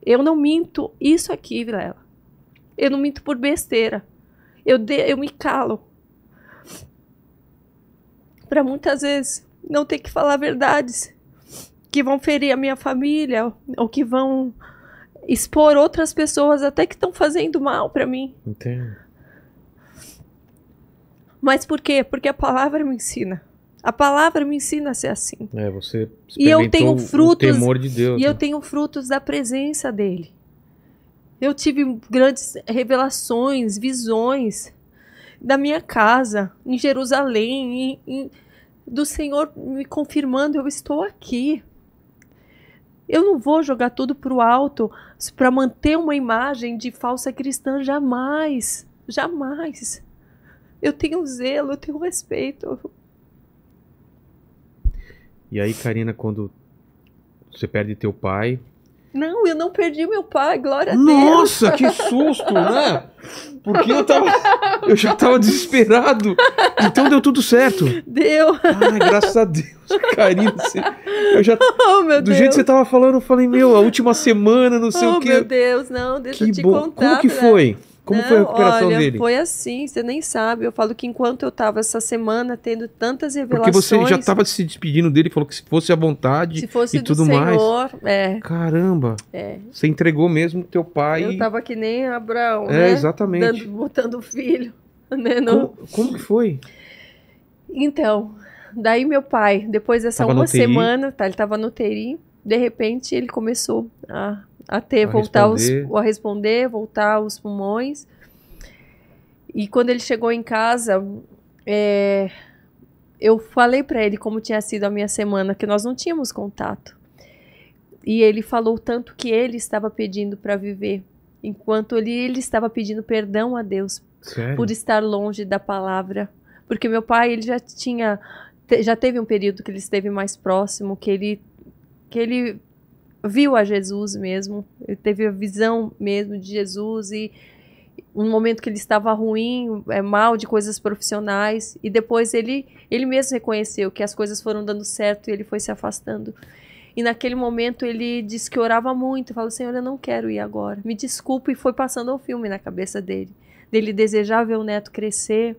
Speaker 3: Eu não minto isso aqui, Vilela. Eu não minto por besteira. Eu de, eu me calo. Para muitas vezes não ter que falar verdades que vão ferir a minha família ou que vão expor outras pessoas até que estão fazendo mal para mim. Entendo. Mas por quê? Porque a palavra me ensina. A palavra me ensina a ser assim. É, você e eu tenho frutos, o temor de Deus. E né? eu tenho frutos da presença dele. Eu tive grandes revelações, visões da minha casa, em Jerusalém, e do Senhor me confirmando: eu estou aqui. Eu não vou jogar tudo pro alto para manter uma imagem de falsa cristã jamais, jamais. Eu tenho zelo, eu tenho respeito.
Speaker 1: E aí, Karina, quando você perde teu pai,
Speaker 3: não, eu não perdi meu pai, glória a Deus. Nossa, que susto, né? Porque eu tava.
Speaker 1: Eu já tava desesperado. Então deu tudo certo. Deu. Ai, graças a Deus, carinho. Assim. eu já. Oh, do Deus. jeito que você tava falando, eu falei, meu, a última semana, não sei oh, o quê. Meu
Speaker 3: Deus, não, deixa que eu te bom. contar. Como que né? foi? Como não, foi a recuperação olha, dele? Foi assim, você nem sabe. Eu falo que enquanto eu estava essa semana tendo tantas revelações. Porque você já estava
Speaker 1: se despedindo dele, falou que se fosse à vontade se fosse e tudo Senhor, mais. É. Caramba. É. Você entregou mesmo teu pai. Eu estava
Speaker 3: que nem Abraão. É, né? exatamente. Dando, botando o filho. (laughs) Né, como, como que foi? Então, daí meu pai, depois dessa tava uma semana, tá, ele estava no TI, de repente ele começou a a ter, a voltar responder. Os, a responder, voltar os pulmões. E quando ele chegou em casa, é, eu falei para ele como tinha sido a minha semana, que nós não tínhamos contato. E ele falou tanto que ele estava pedindo para viver, enquanto ele, ele estava pedindo perdão a Deus Sério? por estar longe da palavra, porque meu pai ele já tinha já teve um período que ele esteve mais próximo, que ele que ele viu a Jesus mesmo, ele teve a visão mesmo de Jesus e um momento que ele estava ruim, é mal de coisas profissionais e depois ele ele mesmo reconheceu que as coisas foram dando certo e ele foi se afastando. E naquele momento ele disse que orava muito, falou: "Senhor, eu não quero ir agora. Me desculpe". E foi passando o um filme na cabeça dele, dele desejar ver o neto crescer,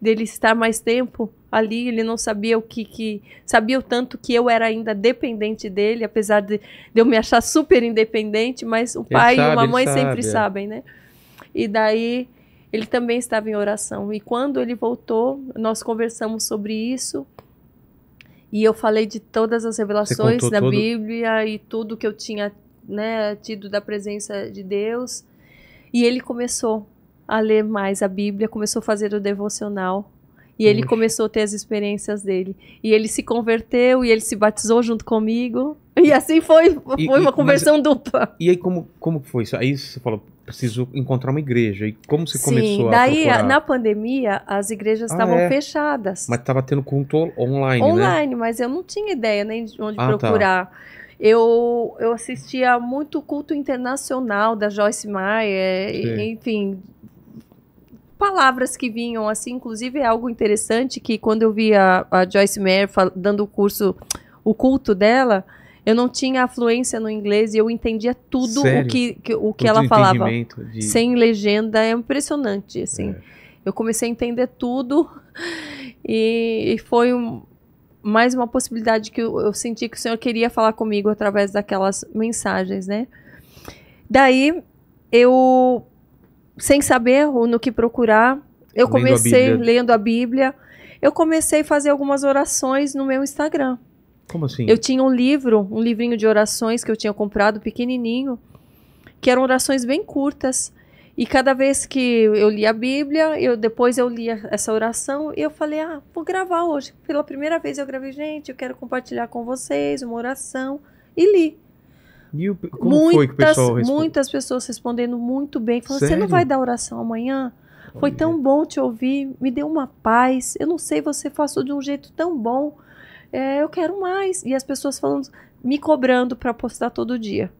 Speaker 3: dele estar mais tempo ali, ele não sabia o que, que sabia o tanto que eu era ainda dependente dele, apesar de, de eu me achar super independente, mas o ele pai sabe, e uma mãe sempre é. sabem, né? E daí ele também estava em oração. E quando ele voltou, nós conversamos sobre isso. E eu falei de todas as revelações da tudo? Bíblia e tudo que eu tinha né, tido da presença de Deus. E ele começou a ler mais a Bíblia, começou a fazer o devocional.
Speaker 1: E ele começou
Speaker 3: a ter as experiências dele. E ele se converteu e ele se batizou junto comigo. E assim foi, foi e, uma conversão mas, dupla.
Speaker 1: E aí, como, como foi isso? Aí você falou, preciso encontrar uma igreja. E como você Sim, começou daí, a procurar? na
Speaker 3: pandemia, as igrejas ah, estavam ah, é. fechadas. Mas
Speaker 1: estava tendo culto online, né? Online,
Speaker 3: né? mas eu não tinha ideia nem de onde ah, tá. procurar. Tá. Eu, eu assistia muito culto internacional da Joyce Meyer, Sim. enfim, palavras que vinham assim, inclusive é algo interessante que quando eu vi a, a Joyce Meyer dando o curso, o culto dela, eu não tinha fluência no inglês e eu entendia tudo Sério? o que, que o que ela falava. De... Sem legenda é impressionante, assim. É. Eu comecei a entender tudo (laughs) e, e foi um, mais uma possibilidade que eu, eu senti que o Senhor queria falar comigo através daquelas mensagens, né? Daí eu sem saber no que procurar. Eu lendo comecei a lendo a Bíblia. Eu comecei a fazer algumas orações no meu Instagram. Como assim? Eu tinha um livro, um livrinho de orações que eu tinha comprado pequenininho, que eram orações bem curtas. E cada vez que eu li a Bíblia, eu depois eu li essa oração e eu falei: "Ah, vou gravar hoje". Pela primeira vez eu gravei, gente, eu quero compartilhar com vocês uma oração e li.
Speaker 1: E o, como muitas, foi que o pessoal respondeu?
Speaker 3: Muitas pessoas respondendo muito bem, falando, você não vai dar oração amanhã? Foi tão bom te ouvir, me deu uma paz. Eu não sei, você passou de um jeito tão bom. É, eu quero mais. E as pessoas falando, me cobrando para postar todo dia.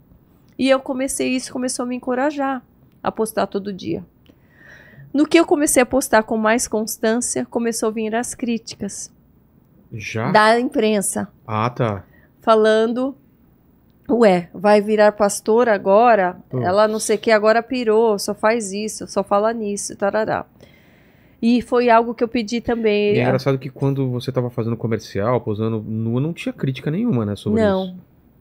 Speaker 3: E eu comecei isso, começou a me encorajar a postar todo dia. No que eu comecei a postar com mais constância, começou a vir as críticas. Já? Da imprensa. Ah, tá. Falando Ué, vai virar pastor agora? Hum. Ela não sei o que, agora pirou, só faz isso, só fala nisso, tarará. E foi algo que eu pedi também. E é engraçado
Speaker 1: que quando você estava fazendo comercial, posando nua, não tinha crítica nenhuma, né, sobre não. isso.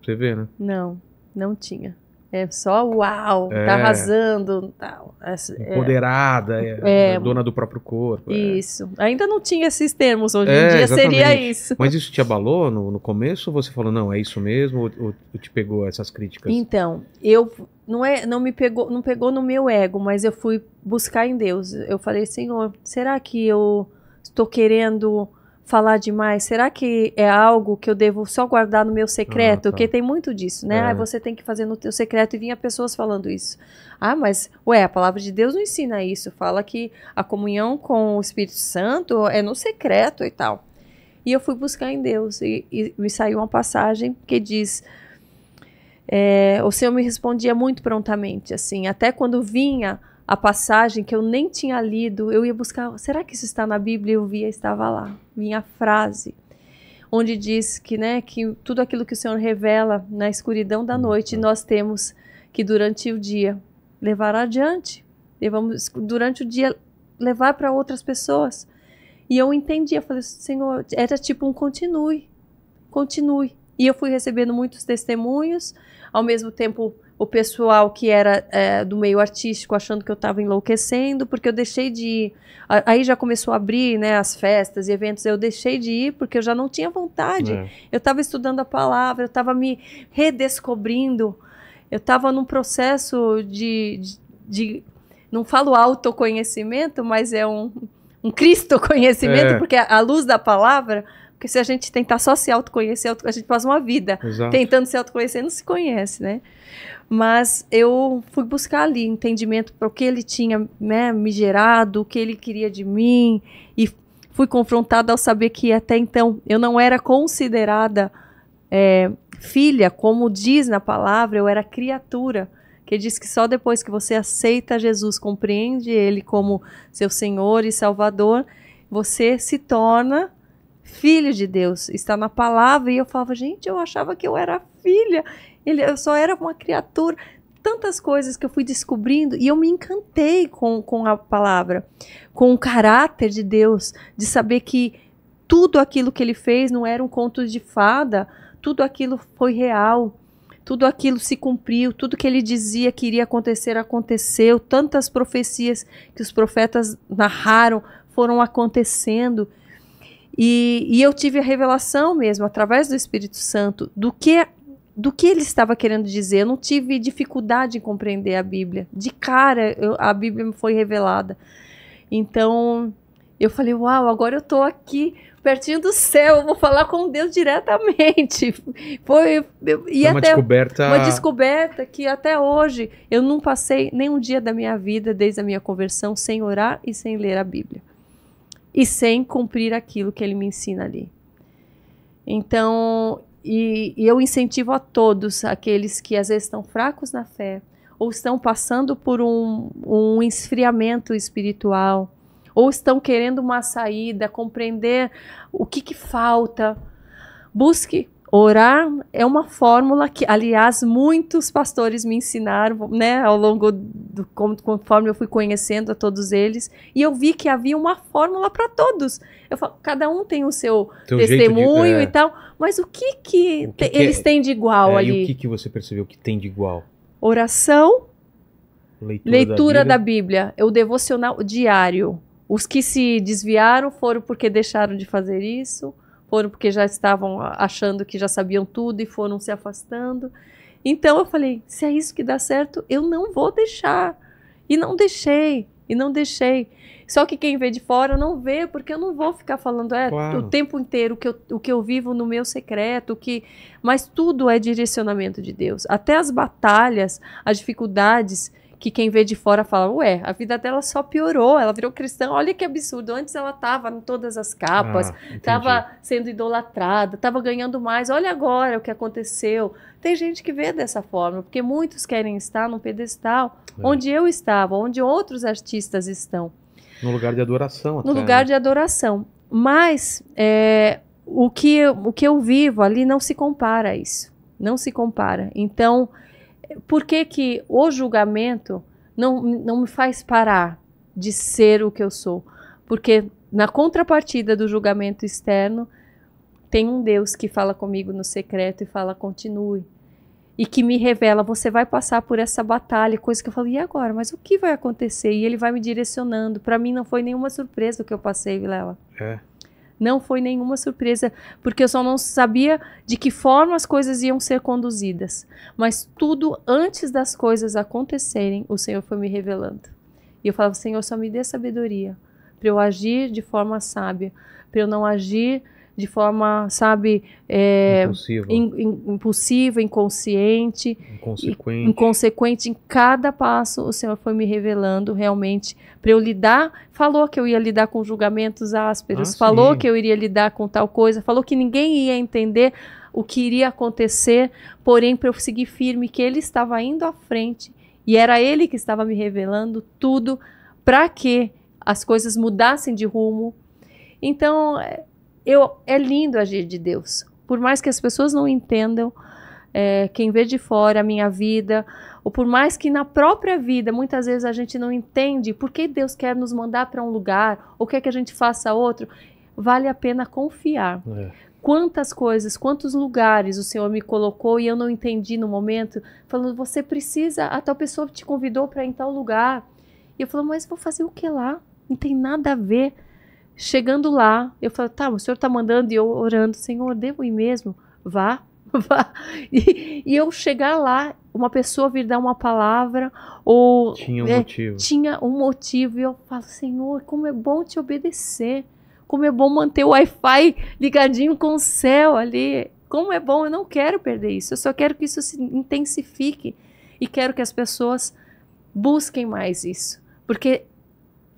Speaker 1: Você vê, né?
Speaker 3: Não, não tinha. É só uau, tá é. tá arrasando, tal. É. Empoderada, é, é, dona
Speaker 1: do próprio corpo. É.
Speaker 3: Isso. Ainda não tinha esses termos, hoje em é, dia exatamente. seria isso. Mas
Speaker 1: isso te abalou no, no começo? Ou você falou, não, é isso mesmo? Ou, ou, ou, te pegou essas críticas?
Speaker 3: Então, eu não é, não me pegou, não pegou no meu ego, mas eu fui buscar em Deus. Eu falei, Senhor, será que eu estou querendo falar demais? Será que é algo que eu devo só guardar no meu secreto? Ah, tá. Porque tem muito disso, né? É. Ah, você tem que fazer no teu secreto e vinha pessoas falando isso. Ah, mas, ué, a palavra de Deus não ensina isso. Fala que a comunhão com o Espírito Santo é no secreto e tal. E eu fui buscar em Deus e, e me saiu uma passagem que diz... É, o Senhor me respondia muito prontamente, assim, até quando vinha a passagem que eu nem tinha lido, eu ia buscar, será que isso está na Bíblia? Eu via, estava lá, minha frase, onde diz que, né, que tudo aquilo que o Senhor revela na escuridão da noite, uhum. nós temos que durante o dia levar adiante, levamos durante o dia levar para outras pessoas. E eu entendi, eu falei, Senhor, era tipo um continue, continue. E eu fui recebendo muitos testemunhos, ao mesmo tempo o pessoal que era é, do meio artístico achando que eu estava enlouquecendo, porque eu deixei de ir. Aí já começou a abrir né, as festas e eventos, eu deixei de ir porque eu já não tinha vontade. É. Eu estava estudando a palavra, eu estava me redescobrindo, eu estava num processo de, de, de, Não falo autoconhecimento, mas é um, um Cristo conhecimento, é. porque a, a luz da palavra porque se a gente tentar só se autoconhecer, a gente faz uma vida Exato. tentando se autoconhecer, não se conhece, né? Mas eu fui buscar ali entendimento para o que ele tinha né, me gerado, o que ele queria de mim, e fui confrontada ao saber que até então eu não era considerada é, filha, como diz na palavra, eu era criatura que diz que só depois que você aceita Jesus, compreende Ele como seu Senhor e Salvador, você se torna filho de Deus, está na palavra. E eu falava, gente, eu achava que eu era filha, ele, eu só era uma criatura. Tantas coisas que eu fui descobrindo e eu me encantei com, com a palavra, com o caráter de Deus, de saber que tudo aquilo que ele fez não era um conto de fada, tudo aquilo foi real tudo aquilo se cumpriu, tudo que ele dizia que iria acontecer aconteceu, tantas profecias que os profetas narraram foram acontecendo. E, e eu tive a revelação mesmo, através do Espírito Santo, do que do que ele estava querendo dizer. Eu não tive dificuldade em compreender a Bíblia. De cara, eu, a Bíblia me foi revelada. Então, eu falei, uau, agora eu estou aqui pertinho do céu, eu vou falar com Deus diretamente. (laughs) Foi eu, e uma descoberta... uma descoberta que até hoje eu não passei nenhum dia da minha vida desde a minha conversão sem orar e sem ler a Bíblia e sem cumprir aquilo que ele me ensina ali. Então, e, e eu incentivo a todos, aqueles que às vezes estão fracos na fé, ou estão passando por um, um esfriamento espiritual, ou estão querendo uma saída, compreender o que, que falta. Busque Orar é uma fórmula que, aliás, muitos pastores me ensinaram, né, ao longo do conforme eu fui conhecendo a todos eles, e eu vi que havia uma fórmula para todos. Eu falo, cada um tem o seu testemunho de, é, e tal, mas o que que, o que, te, que eles é? têm de igual é, ali? E o que
Speaker 1: que você percebeu que tem de igual?
Speaker 3: Oração,
Speaker 1: leitura, leitura da,
Speaker 3: Bíblia. da Bíblia, o devocional diário. Os que se desviaram foram porque deixaram de fazer isso foram porque já estavam achando que já sabiam tudo e foram se afastando. Então eu falei: se é isso que dá certo, eu não vou deixar. E não deixei, e não deixei. Só que quem vê de fora não vê, porque eu não vou ficar falando é, claro. o tempo inteiro o que, eu, o que eu vivo no meu secreto, que. Mas tudo é direcionamento de Deus. Até as batalhas, as dificuldades que quem vê de fora fala, ué, a vida dela só piorou, ela virou cristã, olha que absurdo, antes ela estava em todas as capas, ah, estava sendo idolatrada, estava ganhando mais, olha agora o que aconteceu. Tem gente que vê dessa forma, porque muitos querem estar no pedestal é. onde eu estava, onde outros artistas estão.
Speaker 1: No lugar de adoração. Até, no lugar né? de
Speaker 3: adoração. Mas é, o, que, o que eu vivo ali não se compara a isso, não se compara. Então... Por que, que o julgamento não, não me faz parar de ser o que eu sou? Porque na contrapartida do julgamento externo, tem um Deus que fala comigo no secreto e fala: continue. E que me revela: você vai passar por essa batalha, coisa que eu falo, e agora? Mas o que vai acontecer? E ele vai me direcionando. Para mim não foi nenhuma surpresa o que eu passei, Vilela. É. Não foi nenhuma surpresa, porque eu só não sabia de que forma as coisas iam ser conduzidas. Mas tudo antes das coisas acontecerem, o Senhor foi me revelando. E eu falava: Senhor, só me dê sabedoria para eu agir de forma sábia, para eu não agir de forma, sabe, é, impulsiva. In, impulsiva, inconsciente,
Speaker 1: inconsequente. E,
Speaker 3: inconsequente. Em cada passo, o Senhor foi me revelando realmente para eu lidar. Falou que eu ia lidar com julgamentos ásperos, ah, falou sim. que eu iria lidar com tal coisa, falou que ninguém ia entender o que iria acontecer, porém, para eu seguir firme, que Ele estava indo à frente e era Ele que estava me revelando tudo para que as coisas mudassem de rumo. Então, é, eu, é lindo agir de Deus. Por mais que as pessoas não entendam, é, quem vê de fora a minha vida, ou por mais que na própria vida muitas vezes a gente não entende por que Deus quer nos mandar para um lugar, ou quer que a gente faça outro, vale a pena confiar. É. Quantas coisas, quantos lugares o Senhor me colocou e eu não entendi no momento, falando, você precisa, a tal pessoa te convidou para ir em tal lugar. E eu falo, mas vou fazer o que lá? Não tem nada a ver. Chegando lá, eu falo, tá, o senhor tá mandando e eu orando, senhor, devo ir mesmo? Vá, (laughs) vá. E, e eu chegar lá, uma pessoa vir dar uma palavra, ou. Tinha um é, motivo. Tinha um motivo, e eu falo, senhor, como é bom te obedecer, como é bom manter o Wi-Fi ligadinho com o céu ali, como é bom, eu não quero perder isso, eu só quero que isso se intensifique e quero que as pessoas busquem mais isso, porque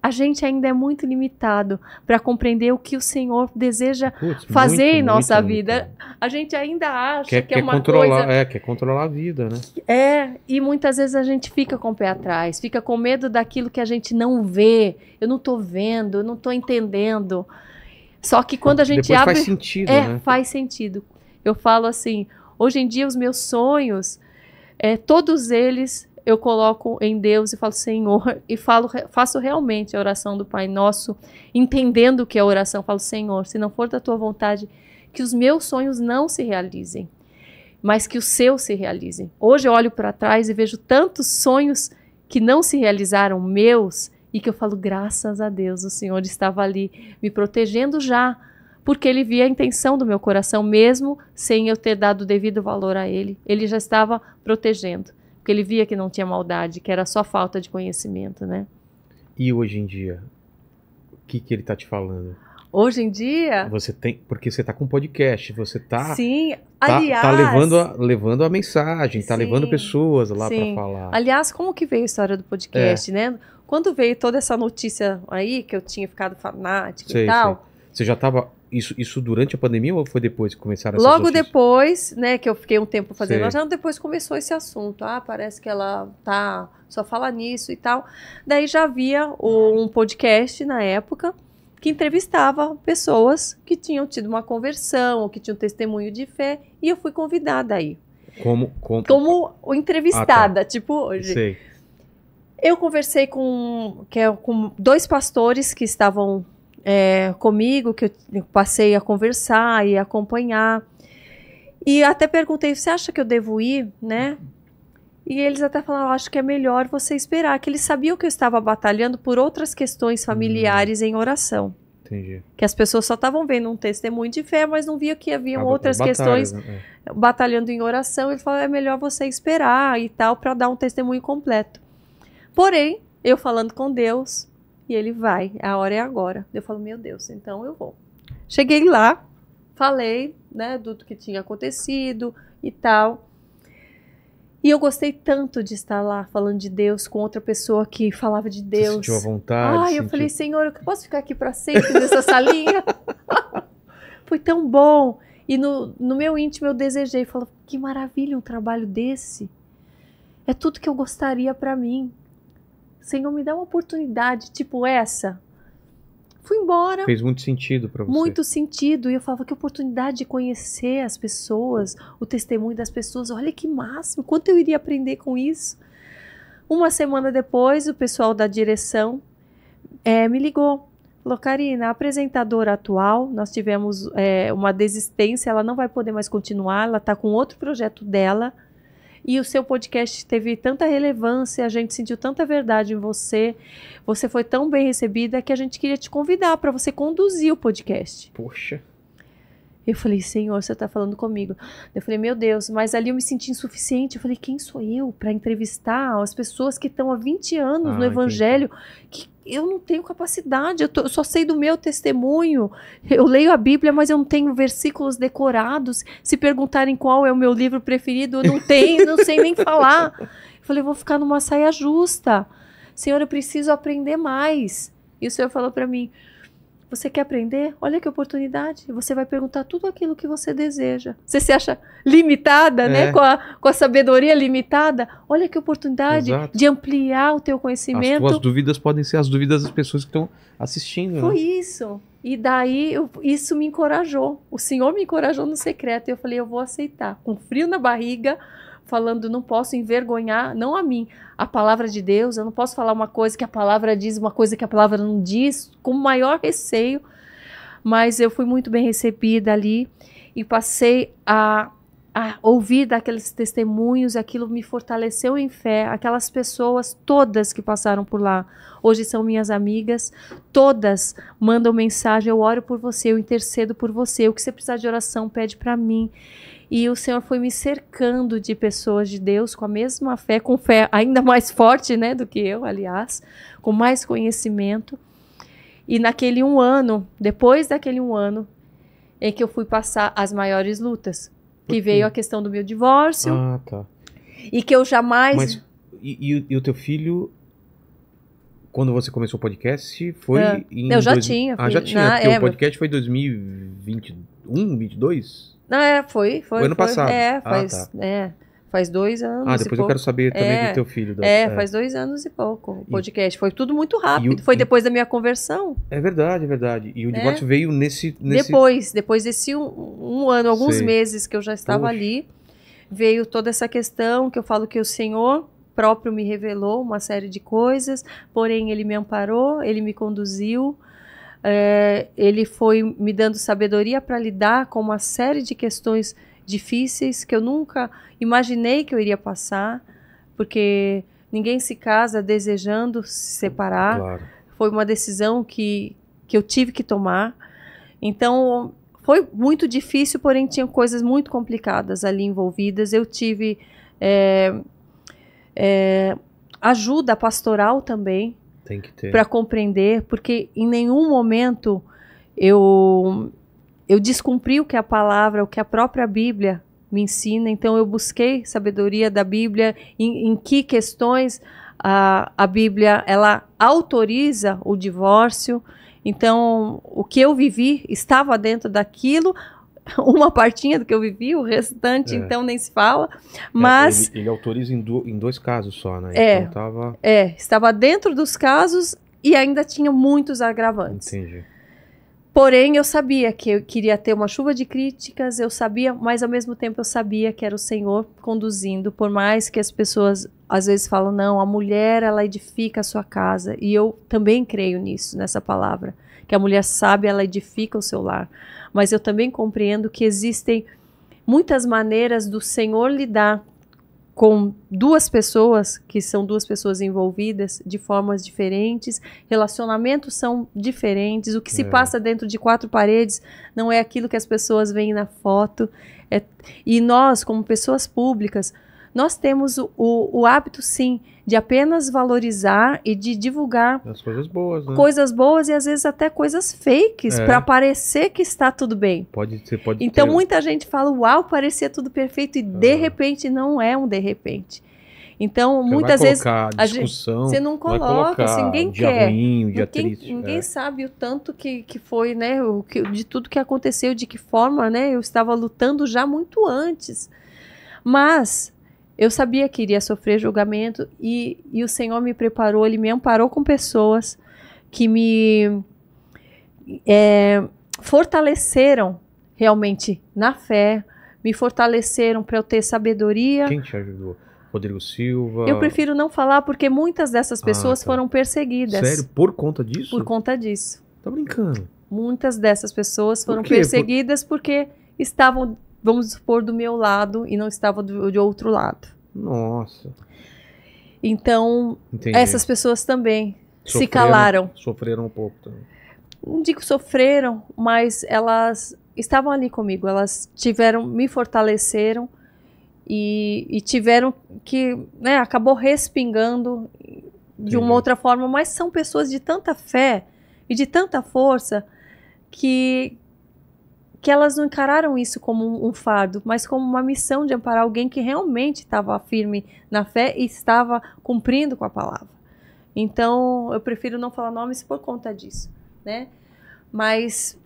Speaker 3: a gente ainda é muito limitado para compreender o que o Senhor deseja fazer muito, em nossa muito, vida. A gente ainda acha quer, que é quer é uma coisa... É,
Speaker 1: quer controlar a vida, né?
Speaker 3: É, e muitas vezes a gente fica com o pé atrás, fica com medo daquilo que a gente não vê. Eu não estou vendo, eu não estou entendendo. Só que quando a gente Depois abre... faz sentido, É, né? faz sentido. Eu falo assim, hoje em dia os meus sonhos, é, todos eles eu coloco em Deus e falo, Senhor, e falo, faço realmente a oração do Pai Nosso, entendendo o que é oração. Falo, Senhor, se não for da tua vontade, que os meus sonhos não se realizem, mas que os seus se realizem. Hoje eu olho para trás e vejo tantos sonhos que não se realizaram meus e que eu falo, graças a Deus, o Senhor estava ali me protegendo já, porque ele via a intenção do meu coração, mesmo sem eu ter dado devido valor a ele, ele já estava protegendo porque ele via que não tinha maldade, que era só falta de conhecimento, né?
Speaker 1: E hoje em dia, o que que ele está te falando?
Speaker 3: Hoje em dia.
Speaker 1: Você tem. Porque você está com podcast, você está. Sim,
Speaker 3: tá, tá aliás. Tá levando a,
Speaker 1: levando a mensagem, está levando pessoas lá para falar.
Speaker 3: Aliás, como que veio a história do podcast, é. né? Quando veio toda essa notícia aí, que eu tinha ficado fanática sei, e tal.
Speaker 1: Sei. Você já estava isso, isso durante a pandemia ou foi depois que começaram Logo notícias?
Speaker 3: depois, né, que eu fiquei um tempo fazendo já depois começou esse assunto. Ah, parece que ela tá só fala nisso e tal. Daí já havia um podcast na época que entrevistava pessoas que tinham tido uma conversão, ou que tinham testemunho de fé, e eu fui convidada aí.
Speaker 1: Como como,
Speaker 3: como entrevistada, ah, tá. tipo hoje. Sei. Eu conversei com, que é, com dois pastores que estavam é, comigo, que eu passei a conversar e acompanhar. E até perguntei, você acha que eu devo ir, né? E eles até falaram, acho que é melhor você esperar, que eles sabiam que eu estava batalhando por outras questões familiares uhum. em oração. Entendi. Que as pessoas só estavam vendo um testemunho de fé, mas não via que haviam a, outras batalha, questões né? É. batalhando em oração. Ele falou, é melhor você esperar e tal, para dar um testemunho completo. Porém, eu falando com Deus, e ele vai, a hora é agora. Eu falo, meu Deus, então eu vou. Cheguei lá, falei, né, do que tinha acontecido e tal. E eu gostei tanto de estar lá falando de Deus com outra pessoa que falava de Deus. Você sentiu a vontade. Ai, sentiu... eu falei, Senhor, eu posso ficar aqui para sempre nessa salinha? (laughs) Foi tão bom. E no, no meu íntimo eu desejei, falo que maravilha um trabalho desse. É tudo que eu gostaria para mim. Senhor, me dá uma oportunidade tipo essa. Fui embora. Fez
Speaker 1: muito sentido para você. Muito
Speaker 3: sentido. E eu falava, que oportunidade de conhecer as pessoas, o testemunho das pessoas. Olha que máximo, quanto eu iria aprender com isso. Uma semana depois, o pessoal da direção é, me ligou. Falou, Karina, a apresentadora atual, nós tivemos é, uma desistência, ela não vai poder mais continuar, ela está com outro projeto dela e o seu podcast teve tanta relevância, a gente sentiu tanta verdade em você, você foi tão bem recebida que a gente queria te convidar para você conduzir o podcast. Poxa. Eu falei, Senhor, você está falando comigo. Eu falei, meu Deus, mas ali eu me senti insuficiente. Eu falei, quem sou eu para entrevistar as pessoas que estão há 20 anos ah, no Evangelho, que eu não tenho capacidade, eu, tô, eu, só sei do meu testemunho. Eu leio a Bíblia, mas eu não tenho versículos decorados. Se perguntarem qual é o meu livro preferido, eu não tenho, não sei nem falar. Eu falei, eu vou ficar numa saia justa. Senhor, eu preciso aprender mais. E o Senhor falou para mim: você quer aprender? Olha que oportunidade. Você vai perguntar tudo aquilo que você deseja. Você se acha limitada, né? é. né? Com a, com a sabedoria limitada. Olha que oportunidade Exato. de ampliar o teu conhecimento. As tuas
Speaker 1: dúvidas podem ser as dúvidas das pessoas que estão assistindo.
Speaker 3: Né? Foi né? isso. E daí eu, isso me encorajou. O Senhor me encorajou no secreto. E eu falei, eu vou aceitar. Com frio na barriga, falando, não posso envergonhar, não a mim, a palavra de Deus, eu não posso falar uma coisa que a palavra diz, uma coisa que a palavra não diz, com maior receio, mas eu fui muito bem recebida ali e passei a, a ouvir daqueles testemunhos, aquilo me fortaleceu em fé, aquelas pessoas todas que passaram por lá, hoje são minhas amigas, todas mandam mensagem, eu oro por você, eu intercedo por você, o que você precisar de oração, pede para mim. E o Senhor foi me cercando de pessoas de Deus com a mesma fé, com fé ainda mais forte, né, do que eu, aliás, com mais conhecimento. E naquele um ano, depois daquele um ano, é que eu fui passar as maiores lutas. Que veio a questão do meu divórcio. Ah, tá. E que eu jamais. Mas,
Speaker 1: e, e, e o teu filho quando você começou o podcast foi é. em. Eu já dois... tinha. Ah, já tinha. Na, porque é, o podcast foi em 2021, 2022? Não,
Speaker 3: é, foi, foi. ano foi, passado. É, ah, faz. Ah, tá. é, faz dois anos. Ah, depois eu quero saber também é, do teu filho. é, é, faz dois anos e pouco o podcast. Foi tudo muito rápido. O, foi depois da minha conversão.
Speaker 1: É verdade, é verdade. E o divórcio é. veio nesse, nesse,
Speaker 3: Depois, depois desse um, um ano, alguns Sei. meses que eu já estava Poxa. ali, veio toda essa questão que eu falo que o Senhor próprio me revelou uma série de coisas, porém ele me amparou, ele me conduziu é, ele foi me dando sabedoria para lidar com uma série de questões difíceis que eu nunca imaginei que eu iria passar, porque ninguém se casa desejando se separar. Claro. Foi uma decisão que, que eu tive que tomar. Então, foi muito difícil, porém tinha coisas muito complicadas ali envolvidas. Eu tive é, é, ajuda pastoral também, tem que ter. Para compreender, porque em nenhum momento eu eu descumpri o que a palavra, o que a própria Bíblia me ensina. Então eu busquei sabedoria da Bíblia, em, em que questões a, a Bíblia ela autoriza o divórcio. Então, o que eu vivi estava dentro daquilo, (laughs) uma partinha do que eu vivi, o restante, é. então, nem se fala. É, mas. É,
Speaker 1: ele, ele, autoriza em, do, em, dois casos só, né? É, então, tava...
Speaker 3: é, estava dentro dos casos e ainda tinha muitos agravantes. Entendi. Porém, eu sabia que eu queria ter uma chuva de críticas, eu sabia, mas ao mesmo tempo eu sabia que era o Senhor conduzindo, por mais que as pessoas às vezes falam, não, a mulher ela edifica a sua casa, e eu também creio nisso, nessa palavra, que a mulher sabe, ela edifica o seu lar mas eu também compreendo que existem muitas maneiras do Senhor lidar com duas pessoas, que são duas pessoas envolvidas de formas diferentes, relacionamentos são diferentes, o que é. se passa dentro de quatro paredes não é aquilo que as pessoas veem na foto. É, e nós, como pessoas públicas, nós temos o, o, o hábito, sim, de apenas valorizar e de divulgar
Speaker 1: as coisas boas, né?
Speaker 3: coisas boas e às vezes até coisas fakes é. para parecer que está tudo bem.
Speaker 1: Pode ser, pode. Então ter. muita
Speaker 3: gente fala, uau, parecia tudo perfeito e ah. de repente não é um de repente. Então, você muitas vezes a discussão, gente, você não coloca, assim, ninguém quer. Ruim, ninguém, triste, é. ninguém é. sabe o tanto que, que foi, né, o que, de tudo que aconteceu, de que forma, né, eu estava lutando já muito antes. Mas eu sabia que iria sofrer julgamento e, e o Senhor me preparou, Ele me amparou com pessoas que me é, fortaleceram realmente na fé, me fortaleceram para eu ter sabedoria. Quem
Speaker 1: te ajudou? Rodrigo Silva. Eu prefiro
Speaker 3: não falar porque muitas dessas ah, pessoas ah, tá. foram perseguidas. Sério?
Speaker 1: Por conta disso? Por
Speaker 3: conta disso.
Speaker 1: Tá brincando?
Speaker 3: Muitas dessas pessoas foram Por perseguidas Por... porque estavam vamos supor, do meu lado e não estava do, de outro lado.
Speaker 1: Nossa.
Speaker 3: Então, Entendi. essas pessoas também sofreram, se calaram.
Speaker 1: Sofreram um pouco também.
Speaker 3: Não digo sofreram, mas elas estavam ali comigo, elas tiveram, me fortaleceram e, e tiveram que, né, acabou respingando de uma outra forma, mas são pessoas de tanta fé e de tanta força que, que elas não encararam isso como um, fardo, mas como uma missão de amparar alguém que realmente estava firme na fé e estava cumprindo com a palavra. Então, eu prefiro não falar nomes por conta disso, né? Mas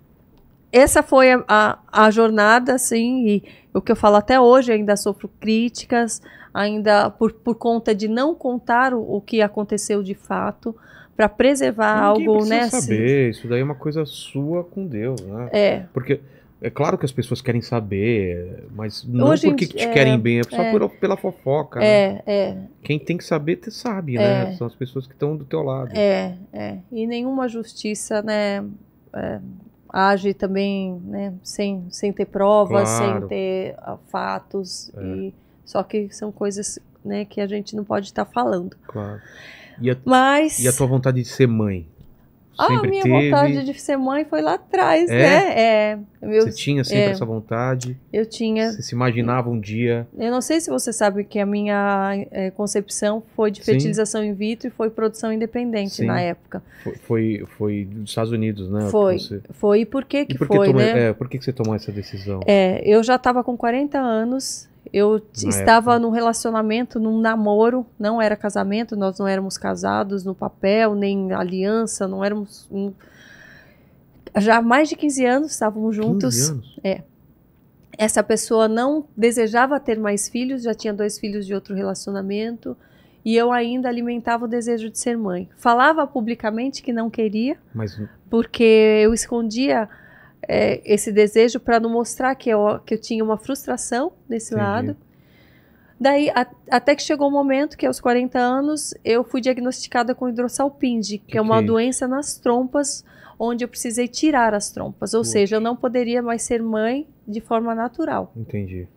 Speaker 3: essa foi a, a, a jornada, assim, e o que eu falo até hoje, ainda sofro críticas, ainda por, por conta de não contar o, o que aconteceu de fato, para preservar Ninguém algo, né? saber,
Speaker 1: assim. isso daí é uma coisa sua com Deus, né? É. Porque é claro que as pessoas querem saber, mas não Hoje porque te é, querem bem, é só é, por, pela fofoca. Né? É, né? é. Quem tem que saber, sabe, é, né? São as pessoas que estão do teu lado.
Speaker 3: É, é. E nenhuma justiça, né, é, age também, né, sem, sem ter provas, claro. sem ter uh, fatos. É. E, só que são coisas, né, que a gente não pode estar tá falando.
Speaker 1: Claro. E a, mas... e a tua vontade de ser mãe? ah, minha teve. vontade
Speaker 3: de ser mãe foi lá atrás, é? né? É, você tinha sempre é, essa vontade? Eu tinha. Você
Speaker 1: se imaginava um dia?
Speaker 3: Eu não sei se você sabe que a minha é, concepção foi de fertilização Sim. in vitro e foi produção independente Sim. na época.
Speaker 1: Foi, foi, foi, dos Estados Unidos, né? Foi. Você... Foi. E por que que, e por que foi, tomou, né? É, por que, que você tomou essa decisão?
Speaker 3: É, eu já estava com 40 anos eu Na estava época. num relacionamento, num namoro, não era casamento, nós não éramos casados no papel, nem aliança, não éramos. Um... Já há mais de 15 anos estávamos juntos. 15 anos? É. Essa pessoa não desejava ter mais filhos, já tinha dois filhos de outro relacionamento e eu ainda alimentava o desejo de ser mãe. Falava publicamente que não queria, Mas... porque eu escondia é, esse desejo para não mostrar que eu, que eu tinha uma frustração nesse Entendi. lado. Daí, a, até que chegou o um momento que, aos 40 anos, eu fui diagnosticada com hidrossalpinge, que okay. é uma doença nas trompas, onde eu precisei tirar as trompas. Ou seja, eu não poderia mais ser mãe de forma natural. Entendi.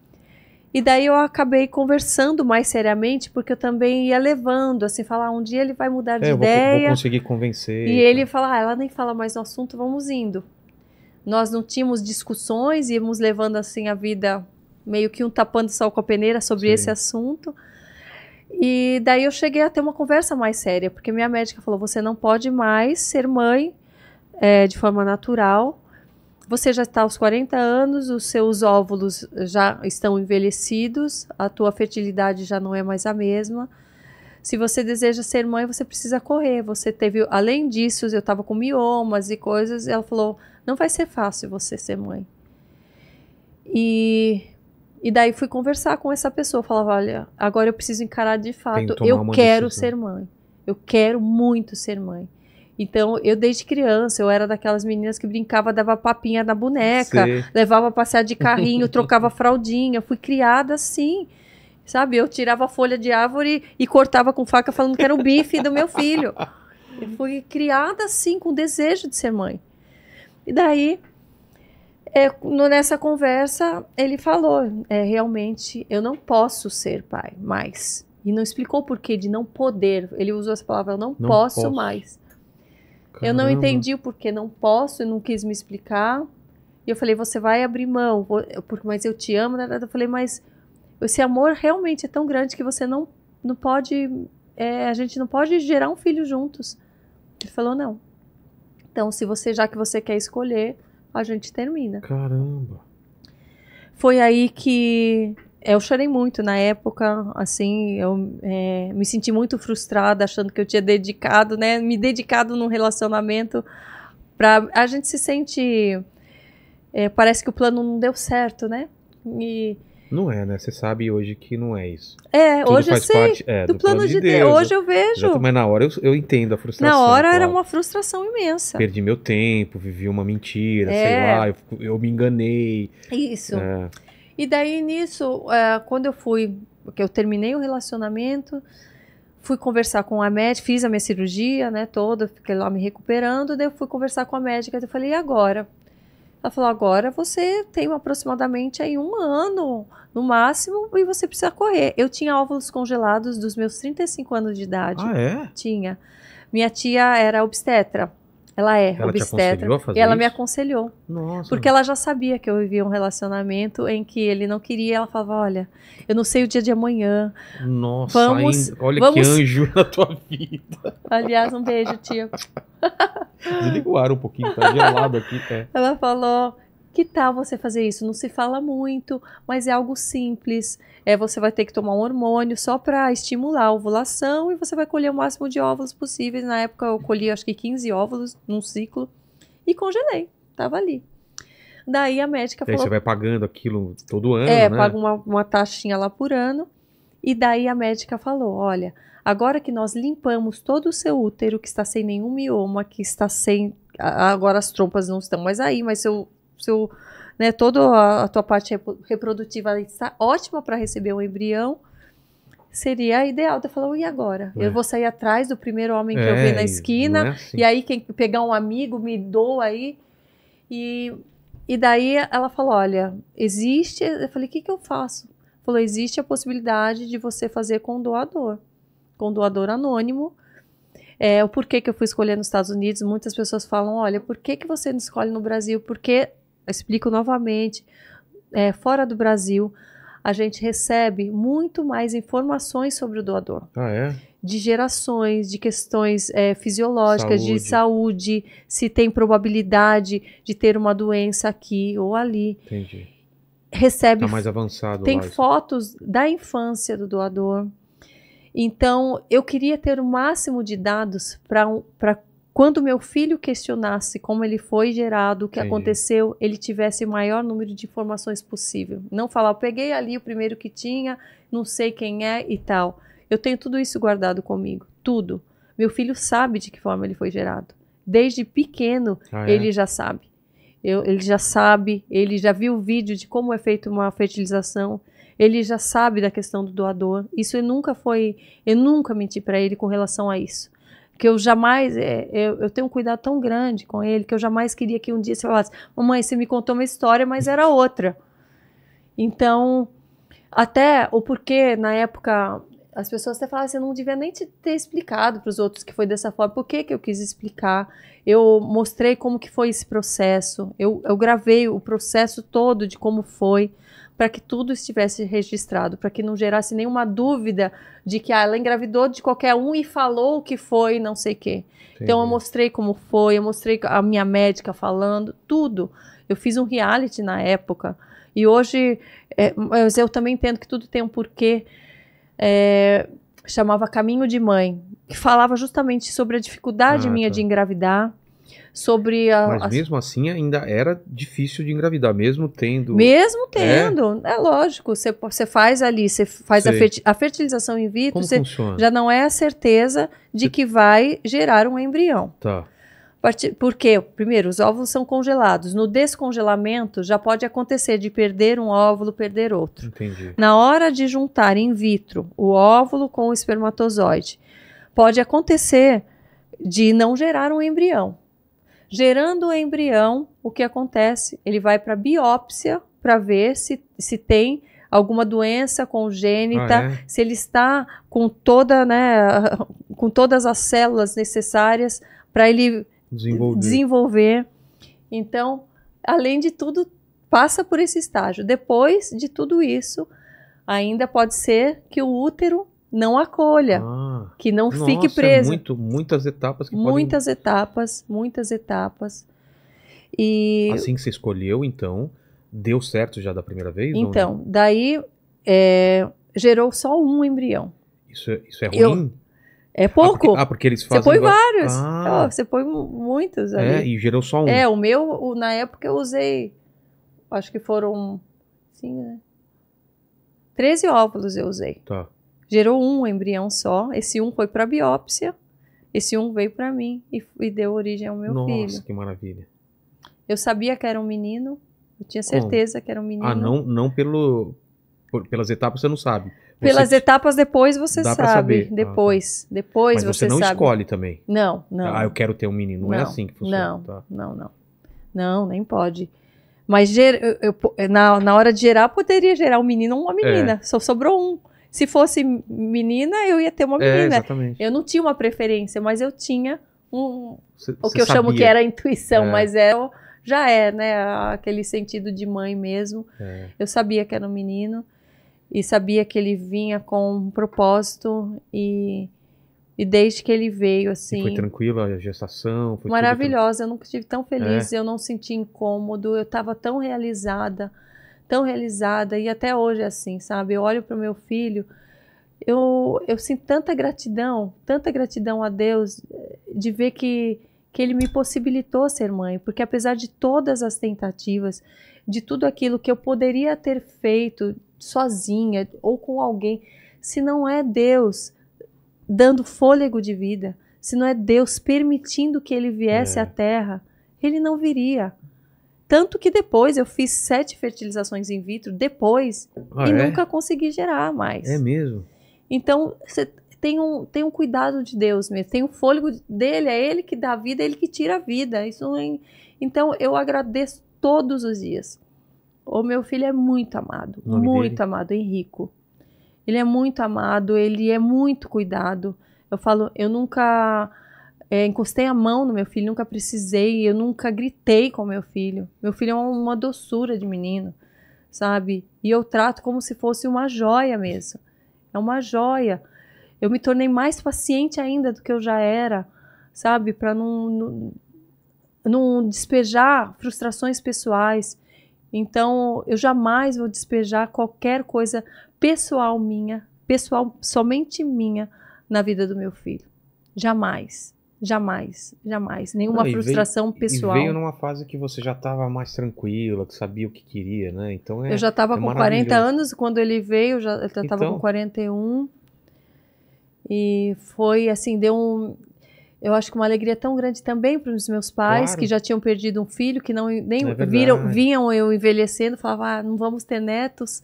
Speaker 3: E daí eu acabei conversando mais seriamente, porque eu também ia levando, assim, falar, um dia ele vai mudar é, de eu ideia. Vou, vou conseguir convencer. E então. ele fala, ah, ela nem fala mais no assunto, vamos indo nós não tínhamos discussões, íamos levando assim a vida meio que um tapando sol com a peneira sobre Sim. esse assunto. E daí eu cheguei a ter uma conversa mais séria, porque minha médica falou: você não pode mais ser mãe é, de forma natural. Você já está aos 40 anos, os seus óvulos já estão envelhecidos, a tua fertilidade já não é mais a mesma. Se você deseja ser mãe, você precisa correr. Você teve, além disso, eu estava com miomas e coisas. E ela falou: não vai ser fácil você ser mãe. E, e daí fui conversar com essa pessoa. Falava: olha, agora eu preciso encarar de fato. Eu quero decisão. ser mãe. Eu quero muito ser mãe. Então, eu desde criança, eu era daquelas meninas que brincava, dava papinha na boneca, Sim. levava a passear de carrinho, (laughs) trocava fraldinha, fui criada assim. Sabe, eu tirava a folha de árvore e cortava com faca falando que era o bife do meu filho. (laughs) Eu fui criada assim, com desejo de ser mãe. E daí, é, no, nessa conversa, ele falou: é, realmente, eu não posso ser pai mais. E não explicou o porquê de não poder. Ele usou essa palavra: eu não, não posso, posso, mais. Caramba. Eu não entendi o porquê não posso, eu não quis me explicar. E eu falei: você vai abrir mão, Porque mas eu te amo. Eu falei: mas esse amor realmente é tão grande que você não, não pode. É, a gente não pode gerar um filho juntos. Ele falou: não. Então, se você já que você quer escolher, a gente termina.
Speaker 1: Caramba.
Speaker 3: Foi aí que eu chorei muito na época, assim, eu é, me senti muito frustrada, achando que eu tinha dedicado, né, me dedicado num relacionamento para a gente se sente é, parece que o plano não deu certo, né? E
Speaker 1: não é, né? Você sabe hoje que não é isso. É, Tudo hoje eu sei parte, é, do, do, plano, plano de, Deus. Deus. Hoje eu vejo. Exato, mas na hora eu, eu entendo a frustração. Na hora claro. era uma
Speaker 3: frustração imensa. Perdi
Speaker 1: meu tempo, vivi uma mentira, é. sei lá, eu, eu, me enganei.
Speaker 3: Isso. É. E daí nisso, é, quando eu fui, que eu terminei o relacionamento, fui conversar com a médica, fiz a minha cirurgia, né, toda, fiquei lá me recuperando, daí eu fui conversar com a médica, eu falei, e agora? Ela falou: agora você tem aproximadamente aí um ano no máximo e você precisa correr. Eu tinha óvulos congelados dos meus 35 anos de idade. Ah, é? Tinha. Minha tia era obstetra. Ela é ela obstetra. e ela isso? me aconselhou. Nossa. Porque ela já sabia que eu vivia um relacionamento em que ele não queria. Ela falava: Olha, eu não sei o dia de amanhã. Nossa, vamos, ainda, olha vamos... que
Speaker 1: anjo (laughs) na tua vida. Aliás,
Speaker 3: um beijo, tio.
Speaker 1: Desliga o ar um pouquinho, tá gelado aqui.
Speaker 3: (laughs) É. Ela falou: que tal você fazer isso? Não se fala muito, mas é algo simples. É, você vai ter que tomar um hormônio só para estimular a ovulação e você vai colher o máximo de óvulos possíveis. Na época eu colhi acho que 15 óvulos num ciclo e congelei, tava ali. Daí a médica daí falou. Você vai
Speaker 1: pagando aquilo todo ano. É, né? paga
Speaker 3: uma, uma taxinha lá por ano. E daí a médica falou: olha, agora que nós limpamos todo o seu útero, que está sem nenhum mioma, que está sem. Agora as trompas não estão mais aí, mas seu seu, né, toda a tua parte reprodutiva está ótima para receber um embrião, seria ideal. Eu falo, e agora? É. Eu vou sair atrás do primeiro homem que é, eu ver na esquina, é assim. e aí quem pegar um amigo me doa aí. E, e daí ela falou, olha, existe... Eu falei, o que, que eu faço? Falou, existe a possibilidade de você fazer com doador, com doador anônimo, é, o porquê que eu fui escolher nos Estados Unidos, muitas pessoas falam, olha, por que, que você não escolhe no Brasil? Porque explico novamente, é, fora do Brasil, a gente recebe muito mais informações sobre o doador. Ah, é? De gerações, de questões é, fisiológicas, saúde. de saúde, se tem probabilidade de ter uma doença aqui ou ali. Entendi. Recebe. Tá mais avançado. Tem lá, fotos isso. da infância do doador. Então, eu queria ter o máximo de dados para quando meu filho questionasse como ele foi gerado, o que Entendi. aconteceu, ele tivesse o maior número de informações possível. Não falar, eu peguei ali o primeiro que tinha, não sei quem é e tal. Eu tenho tudo isso guardado comigo, tudo. Meu filho sabe de que forma ele foi gerado. Desde pequeno, ah, é? ele já sabe. Eu, ele já sabe, ele já viu o vídeo de como é feita uma fertilização ele já sabe da questão do doador. Isso eu nunca foi, eu nunca menti para ele com relação a isso que eu jamais, é, eu, eu, tenho um cuidado tão grande com ele, que eu jamais queria que um dia você falasse, mamãe, você me contou uma história, mas era outra. Então, até o porquê, na época, as pessoas até falavam, você assim, não devia nem te ter explicado para os outros que foi dessa forma, por que, que eu quis explicar? Eu mostrei como que foi esse processo, eu, eu gravei o processo todo de como foi, para que tudo estivesse registrado, para que não gerasse nenhuma dúvida de que ah, ela engravidou de qualquer um e falou o que foi não sei o quê. Entendi. Então eu mostrei como foi, eu mostrei a minha médica falando, tudo. Eu fiz um reality na época. E hoje, é, mas eu também entendo que tudo tem um porquê. É, chamava Caminho de Mãe, que falava justamente sobre a dificuldade ah, minha tá. de engravidar sobre a. Mas mesmo
Speaker 1: assim ainda era difícil de engravidar, mesmo tendo. Mesmo é?
Speaker 3: tendo, é, é lógico. Você, você faz ali, você faz a, a fertilização in vitro, você já não é a certeza de que vai gerar um embrião. Tá. Porque, primeiro, os óvulos são congelados. No descongelamento, já pode acontecer de perder um óvulo, perder outro. Entendi. Na hora de juntar in vitro o óvulo com o espermatozoide, pode acontecer de não gerar um embrião. Gerando o embrião, o que acontece? Ele vai para biópsia para ver se, se tem alguma doença congênita, ah, é? se ele está com toda, né, (laughs) com todas as células necessárias para ele desenvolver. desenvolver. Então, além de tudo, passa por esse estágio. Depois de tudo isso, ainda pode ser que o útero não acolha, ah, que não nossa, fique é preso. É
Speaker 1: muito, muitas etapas que Muitas
Speaker 3: podem... etapas, muitas etapas. E assim
Speaker 1: que você escolheu, então, deu certo já da primeira vez? Então,
Speaker 3: daí é, gerou só um embrião. Isso, é, isso é ruim? Eu, é ah, pouco. Ah porque, ah, porque, eles fazem. Você põe igual... vários. Ah. Oh, você põe muitos é, ali. É, e gerou só um. É, o meu, o, na época eu usei. Acho que foram. Sim, né? 13 óvulos eu usei. Tá gerou um embrião só. Esse um foi para biópsia, esse um veio para mim e, e, deu origem ao meu Nossa, filho. Nossa, que maravilha. Eu sabia que era um menino, eu tinha certeza que era um ah, menino. Ah, não,
Speaker 1: não pelo, por, pelas etapas você não sabe. Você pelas
Speaker 3: etapas depois você dá sabe. Saber. Depois, ah, tá. depois Mas você, você não sabe. escolhe também. Não, não. Ah, eu quero ter
Speaker 1: um menino. Não, é não é assim que funciona. Não, tá. não, não.
Speaker 3: Não, nem pode. Mas ger, eu, eu, na, na hora de gerar, poderia gerar um menino ou uma é. menina. É. Só sobrou um. Se fosse menina, eu ia ter uma é, menina. É, eu não tinha uma preferência, mas eu tinha um, cê, o que eu sabia. chamo que era intuição, é. mas é, já é, né? Aquele sentido de mãe mesmo. É. Eu sabia que era um menino e sabia que ele vinha com um propósito e, e desde que ele veio, assim... E foi assim, tranquila
Speaker 1: a gestação? Foi maravilhosa,
Speaker 3: eu nunca estive tão feliz, é. eu não senti incômodo, eu estava tão realizada tão realizada e até hoje é assim, sabe? Eu olho para o meu filho, eu, eu sinto tanta gratidão, tanta gratidão a Deus eh, de ver que, que ele me possibilitou ser mãe, porque apesar de todas as tentativas, de tudo aquilo que eu poderia ter feito sozinha ou com alguém, se não é Deus dando fôlego de vida, se não é Deus permitindo que ele viesse é. à terra, ele não viria. Tanto que depois eu fiz sete fertilizações in vitro depois ah, e é? nunca consegui gerar mais. É mesmo? Então, você tem um, tem um cuidado de Deus mesmo, tem o um fôlego dele, é ele que dá a vida, é ele que tira a vida. Isso é... Então, eu agradeço todos os dias. O meu filho é muito amado, muito dele? amado, Henrico. Ele é muito amado, ele é muito cuidado. Eu falo, eu nunca é, encostei a mão no meu filho, nunca precisei, eu nunca gritei com meu filho. Meu filho é uma doçura de menino, sabe? E eu trato como se fosse uma joia mesmo. É uma joia. Eu me tornei mais paciente ainda do que eu já era, sabe? Para não, não, não despejar frustrações pessoais. Então, eu jamais vou despejar qualquer coisa pessoal minha, pessoal somente minha, na vida do meu filho. Jamais. Jamais, jamais. Nenhuma ah, frustração veio, pessoal. E veio
Speaker 1: numa fase que você já estava mais tranquila, que sabia o que queria, né? Então é, Eu já estava é com 40
Speaker 3: anos quando ele veio, já, eu já estava então... com 41. E foi assim, deu um. Eu acho que uma alegria tão grande também para os meus pais, claro. que já tinham perdido um filho, que não nem é viram, vinham eu envelhecendo, falavam, ah, não vamos ter netos.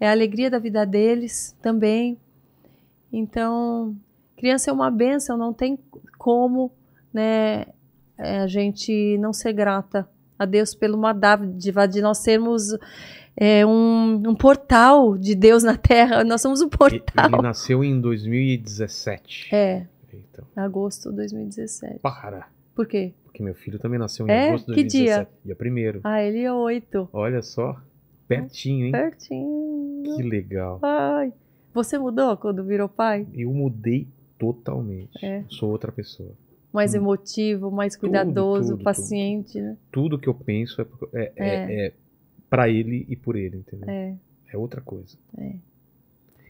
Speaker 3: É a alegria da vida deles também. Então, criança é uma benção, não tem como né, é, a gente não ser grata a Deus pelo uma dádiva de nós sermos é, um, um, portal de Deus na Terra. Nós somos um portal.
Speaker 1: Ele nasceu em 2017.
Speaker 3: É. Então. Agosto de 2017. Para. Por quê?
Speaker 1: Porque meu filho também nasceu em é? agosto de 2017. Que dia? Dia primeiro
Speaker 3: Ah, ele é oito
Speaker 1: Olha só. Pertinho, hein?
Speaker 3: Pertinho. Que legal. Ai. Você mudou quando virou pai?
Speaker 1: Eu mudei totalmente. É. Sou outra pessoa.
Speaker 3: Mais hum. emotivo, mais cuidadoso, tudo, tudo, paciente, tudo. né?
Speaker 1: Tudo que eu penso é, é, é. é, é para ele e por ele, entendeu? É. É outra coisa. É.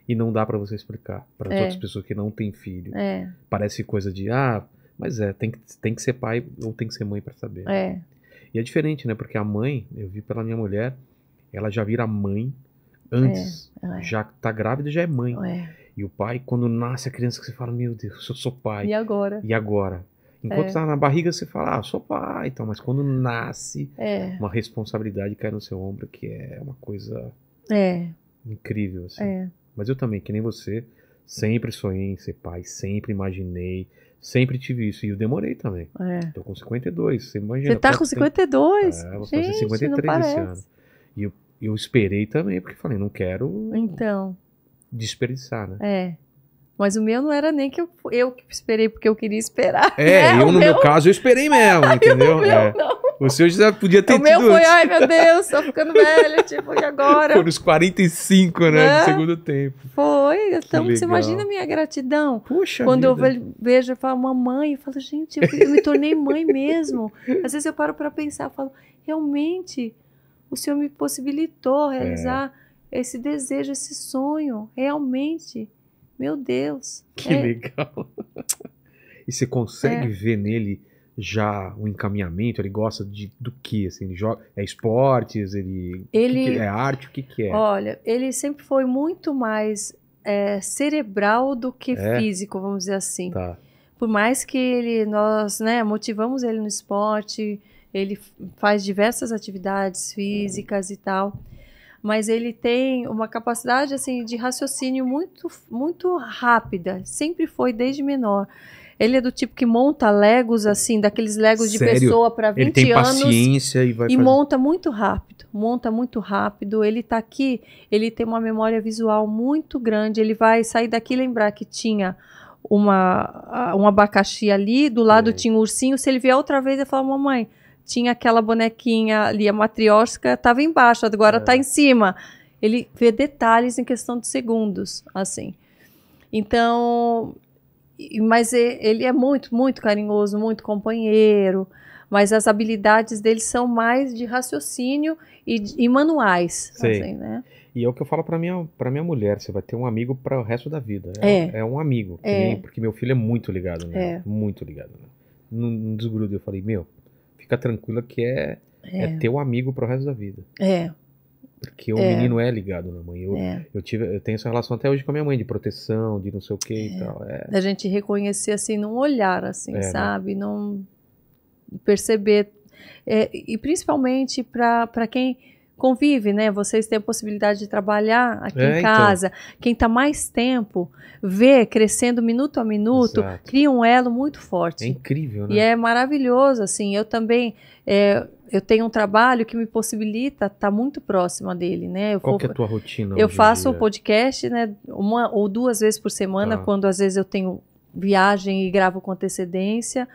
Speaker 1: E não dá para você explicar para é. outras pessoas que não têm filho. É. Parece coisa de, ah, mas é, tem que, tem que ser pai ou tem que ser mãe para saber. É. E é diferente, né? Porque a mãe, eu vi pela minha mulher, ela já vira mãe antes. É, é. Já tá grávida já é mãe. É e o pai, quando nasce a criança, você fala, meu Deus, eu sou pai. E agora? E agora? Enquanto está é. Tá na barriga, você fala, ah, sou pai e então, mas quando nasce, é. uma responsabilidade cai no seu ombro, que é uma coisa é. incrível, assim. É. Mas eu também, que nem você, sempre sonhei em ser pai, sempre imaginei, sempre tive isso. E eu demorei também. É. Tô com 52, você imagina. Você tá com
Speaker 3: 52? Tem... É, vou Gente, fazer 53 esse ano.
Speaker 1: E eu, eu esperei também, porque falei, não quero...
Speaker 3: Então
Speaker 1: desperdiçar, né?
Speaker 3: É. Mas o meu não era nem que eu, eu que esperei porque eu queria esperar. É, né? eu no meu... caso eu esperei mesmo, (laughs) entendeu? O meu, é. não.
Speaker 1: O já podia ter o tido. O meu foi, ai meu Deus, tô
Speaker 3: ficando velha, (laughs) tipo, e agora? Foi
Speaker 1: nos 45, né, é. do né? segundo tempo.
Speaker 3: Foi, então você imagina a minha gratidão. Puxa Quando vida. eu vejo, eu falo, mamãe, eu falo, gente, eu, eu me tornei mãe mesmo. (laughs) Às vezes eu paro para pensar, eu falo, realmente, o Senhor me possibilitou é. realizar... É esse desejo, esse sonho, realmente. Meu Deus. Que é...
Speaker 1: legal. e você consegue é. ver nele já o um encaminhamento? Ele gosta de, do que? Assim, ele joga, é esportes? Ele, ele... Que que é? é arte? O que, que é?
Speaker 3: Olha, ele sempre foi muito mais é, cerebral do que é? físico, vamos dizer assim. Tá. Por mais que ele, nós né, motivamos ele no esporte, ele faz diversas atividades uhum. físicas e tal mas ele tem uma capacidade assim de raciocínio muito muito rápida, sempre foi desde menor. Ele é do tipo que monta legos assim, daqueles legos Sério? de pessoa para 20 ele tem anos paciência e, vai e fazer... monta muito rápido, monta muito rápido. Ele está aqui, ele tem uma memória visual muito grande, ele vai sair daqui e lembrar que tinha uma, um abacaxi ali, do lado é. tinha um ursinho. Se ele vier outra vez, ele fala: Mamãe, tinha aquela bonequinha ali, a matriótica, estava embaixo, agora está é. Tá em cima. Ele vê detalhes em questão de segundos, assim. Então, mas ele é muito, muito carinhoso, muito companheiro, mas as habilidades dele são mais de raciocínio e, e manuais. Assim, né?
Speaker 1: E é o que eu falo para minha para minha mulher, você vai ter um amigo para o resto da vida. É, é. é um amigo, é. porque meu filho é muito ligado, né? É. Muito ligado. Não, desgrudo, eu falei, meu, fica tranquila que é, é. é teu amigo pro resto da vida. É. Porque o é. menino é ligado na mãe. Eu, é. eu, tive, eu tenho essa relação até hoje com a minha mãe, de proteção, de não sei o que é. e tal. É.
Speaker 3: Da gente reconhecer, assim, num olhar, assim, é, né? sabe? Né? Não perceber. É, e principalmente para quem convive, né? Vocês têm a possibilidade de trabalhar aqui é, em então. casa. Então. Quem está mais tempo vê crescendo minuto a minuto, Exato. cria um elo muito forte. É
Speaker 1: incrível, né? E é
Speaker 3: maravilhoso, assim. Eu também é, eu tenho um trabalho que me possibilita estar tá muito próxima dele, né? Eu Qual vou, que é a tua rotina? Eu faço o podcast, né? Uma ou duas vezes por semana, ah. quando às vezes eu tenho viagem e gravo com antecedência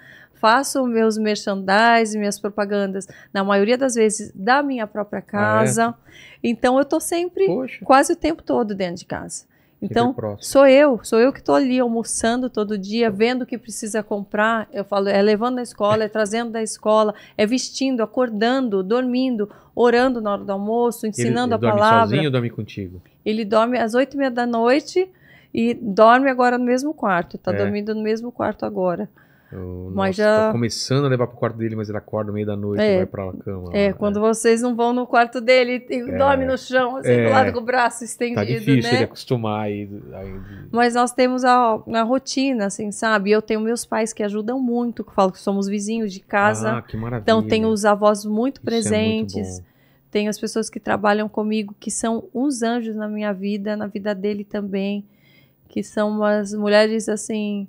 Speaker 3: faço meus merchandising, minhas propagandas, na maioria das vezes, da minha própria é. casa. Ah, é? Então, eu estou sempre, Poxa. quase o tempo todo dentro de casa. Então, sou eu, sou eu que estou ali almoçando todo dia, vendo o que precisa comprar. Eu falo, é levando da escola, é trazendo da escola, é vestindo, acordando, dormindo, orando na hora do almoço, ensinando ele, ele a palavra. Ele dorme sozinho ou
Speaker 1: dorme contigo?
Speaker 3: Ele dorme às oito e meia da noite e dorme agora no mesmo quarto, está é. dormindo no mesmo quarto agora.
Speaker 1: Eu, mas nossa, já... Tá começando a levar pro quarto dele, mas ele acorda no meio da noite é, e vai pra cama. É,
Speaker 3: quando é. vocês não vão no quarto dele e é, dorme no chão, assim, é, do lado com o braço estendido, tá difícil né? ele
Speaker 1: acostumar aí, aí...
Speaker 3: Mas nós temos a, a rotina, assim, sabe? Eu tenho meus pais que ajudam muito, que falam que somos vizinhos de casa. Ah, que maravilha. Então, tenho os avós muito Isso presentes. É muito tenho as pessoas que trabalham comigo, que são uns anjos na minha vida, na vida dele também, que são umas mulheres, assim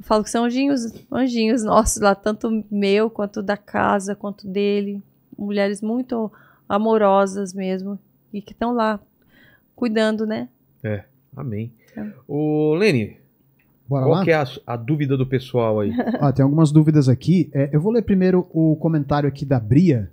Speaker 3: eu falo que são anjinhos, anjinhos nossos lá, tanto meu quanto da casa, quanto dele. Mulheres muito amorosas mesmo e que estão lá cuidando, né?
Speaker 1: É, amém. É. O Lene, Bora qual lá? que é a, a, dúvida do pessoal aí? (laughs) ah,
Speaker 3: tem algumas
Speaker 2: dúvidas aqui. É, eu vou ler primeiro o comentário aqui da Bria,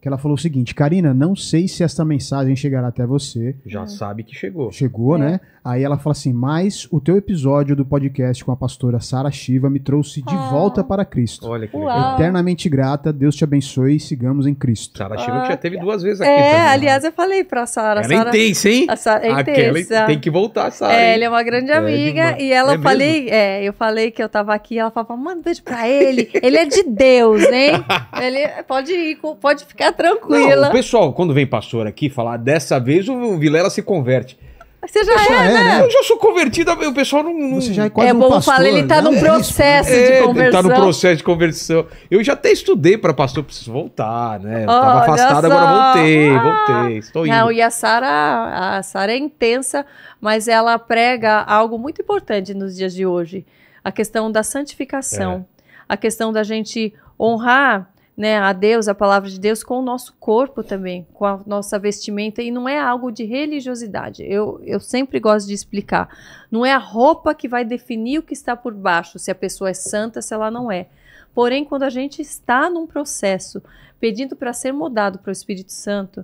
Speaker 2: que ela falou o seguinte: Karina, não sei se esta mensagem chegará até você. Já é. sabe que chegou. Chegou, né? é. né? Aí ela fala assim: Mas o teu episódio do podcast com a pastora Sara Shiva me trouxe de ah. volta para Cristo. Olha que legal. Eternamente grata, Deus te abençoe e sigamos em Cristo. Sara Shiva
Speaker 1: ah. já teve duas vezes aqui. É, também. Né?
Speaker 3: aliás, eu falei para Sara. Ela é intensa, hein? A Sarah é intensa. tem que
Speaker 1: voltar, Sara. É, ela é uma grande é amiga.
Speaker 3: É, e ela é falei, é, eu falei que eu tava aqui, ela falava: Manda um beijo para ele. ele é de Deus, hein? (laughs) ele pode ir, pode ficar Tá tranquila. Não, o
Speaker 1: pessoal, quando vem pastor aqui falar, dessa vez o Vilela se converte.
Speaker 3: Você já, já ah, é, né? né? Eu já sou convertida, o pessoal não. Você já é quase é, um pastor. bom falar, ele
Speaker 2: tá
Speaker 1: né? num é processo é, de conversão. Ele tá no processo de conversão. Eu já até estudei pra pastor, preciso voltar, né? Eu tava agora voltei, ah. voltei. Estou indo. Não, e
Speaker 3: a Sara, a Sara é intensa, mas ela prega algo muito importante nos dias de hoje: a questão da santificação, é. a questão da gente honrar né, a Deus, a palavra de Deus, com o nosso corpo também, com a nossa vestimenta, e não é algo de religiosidade. Eu, eu sempre gosto de explicar. Não é a roupa que vai definir o que está por baixo, se a pessoa é santa, se ela não é. Porém, quando a gente está num processo pedindo para ser mudado para o Espírito Santo,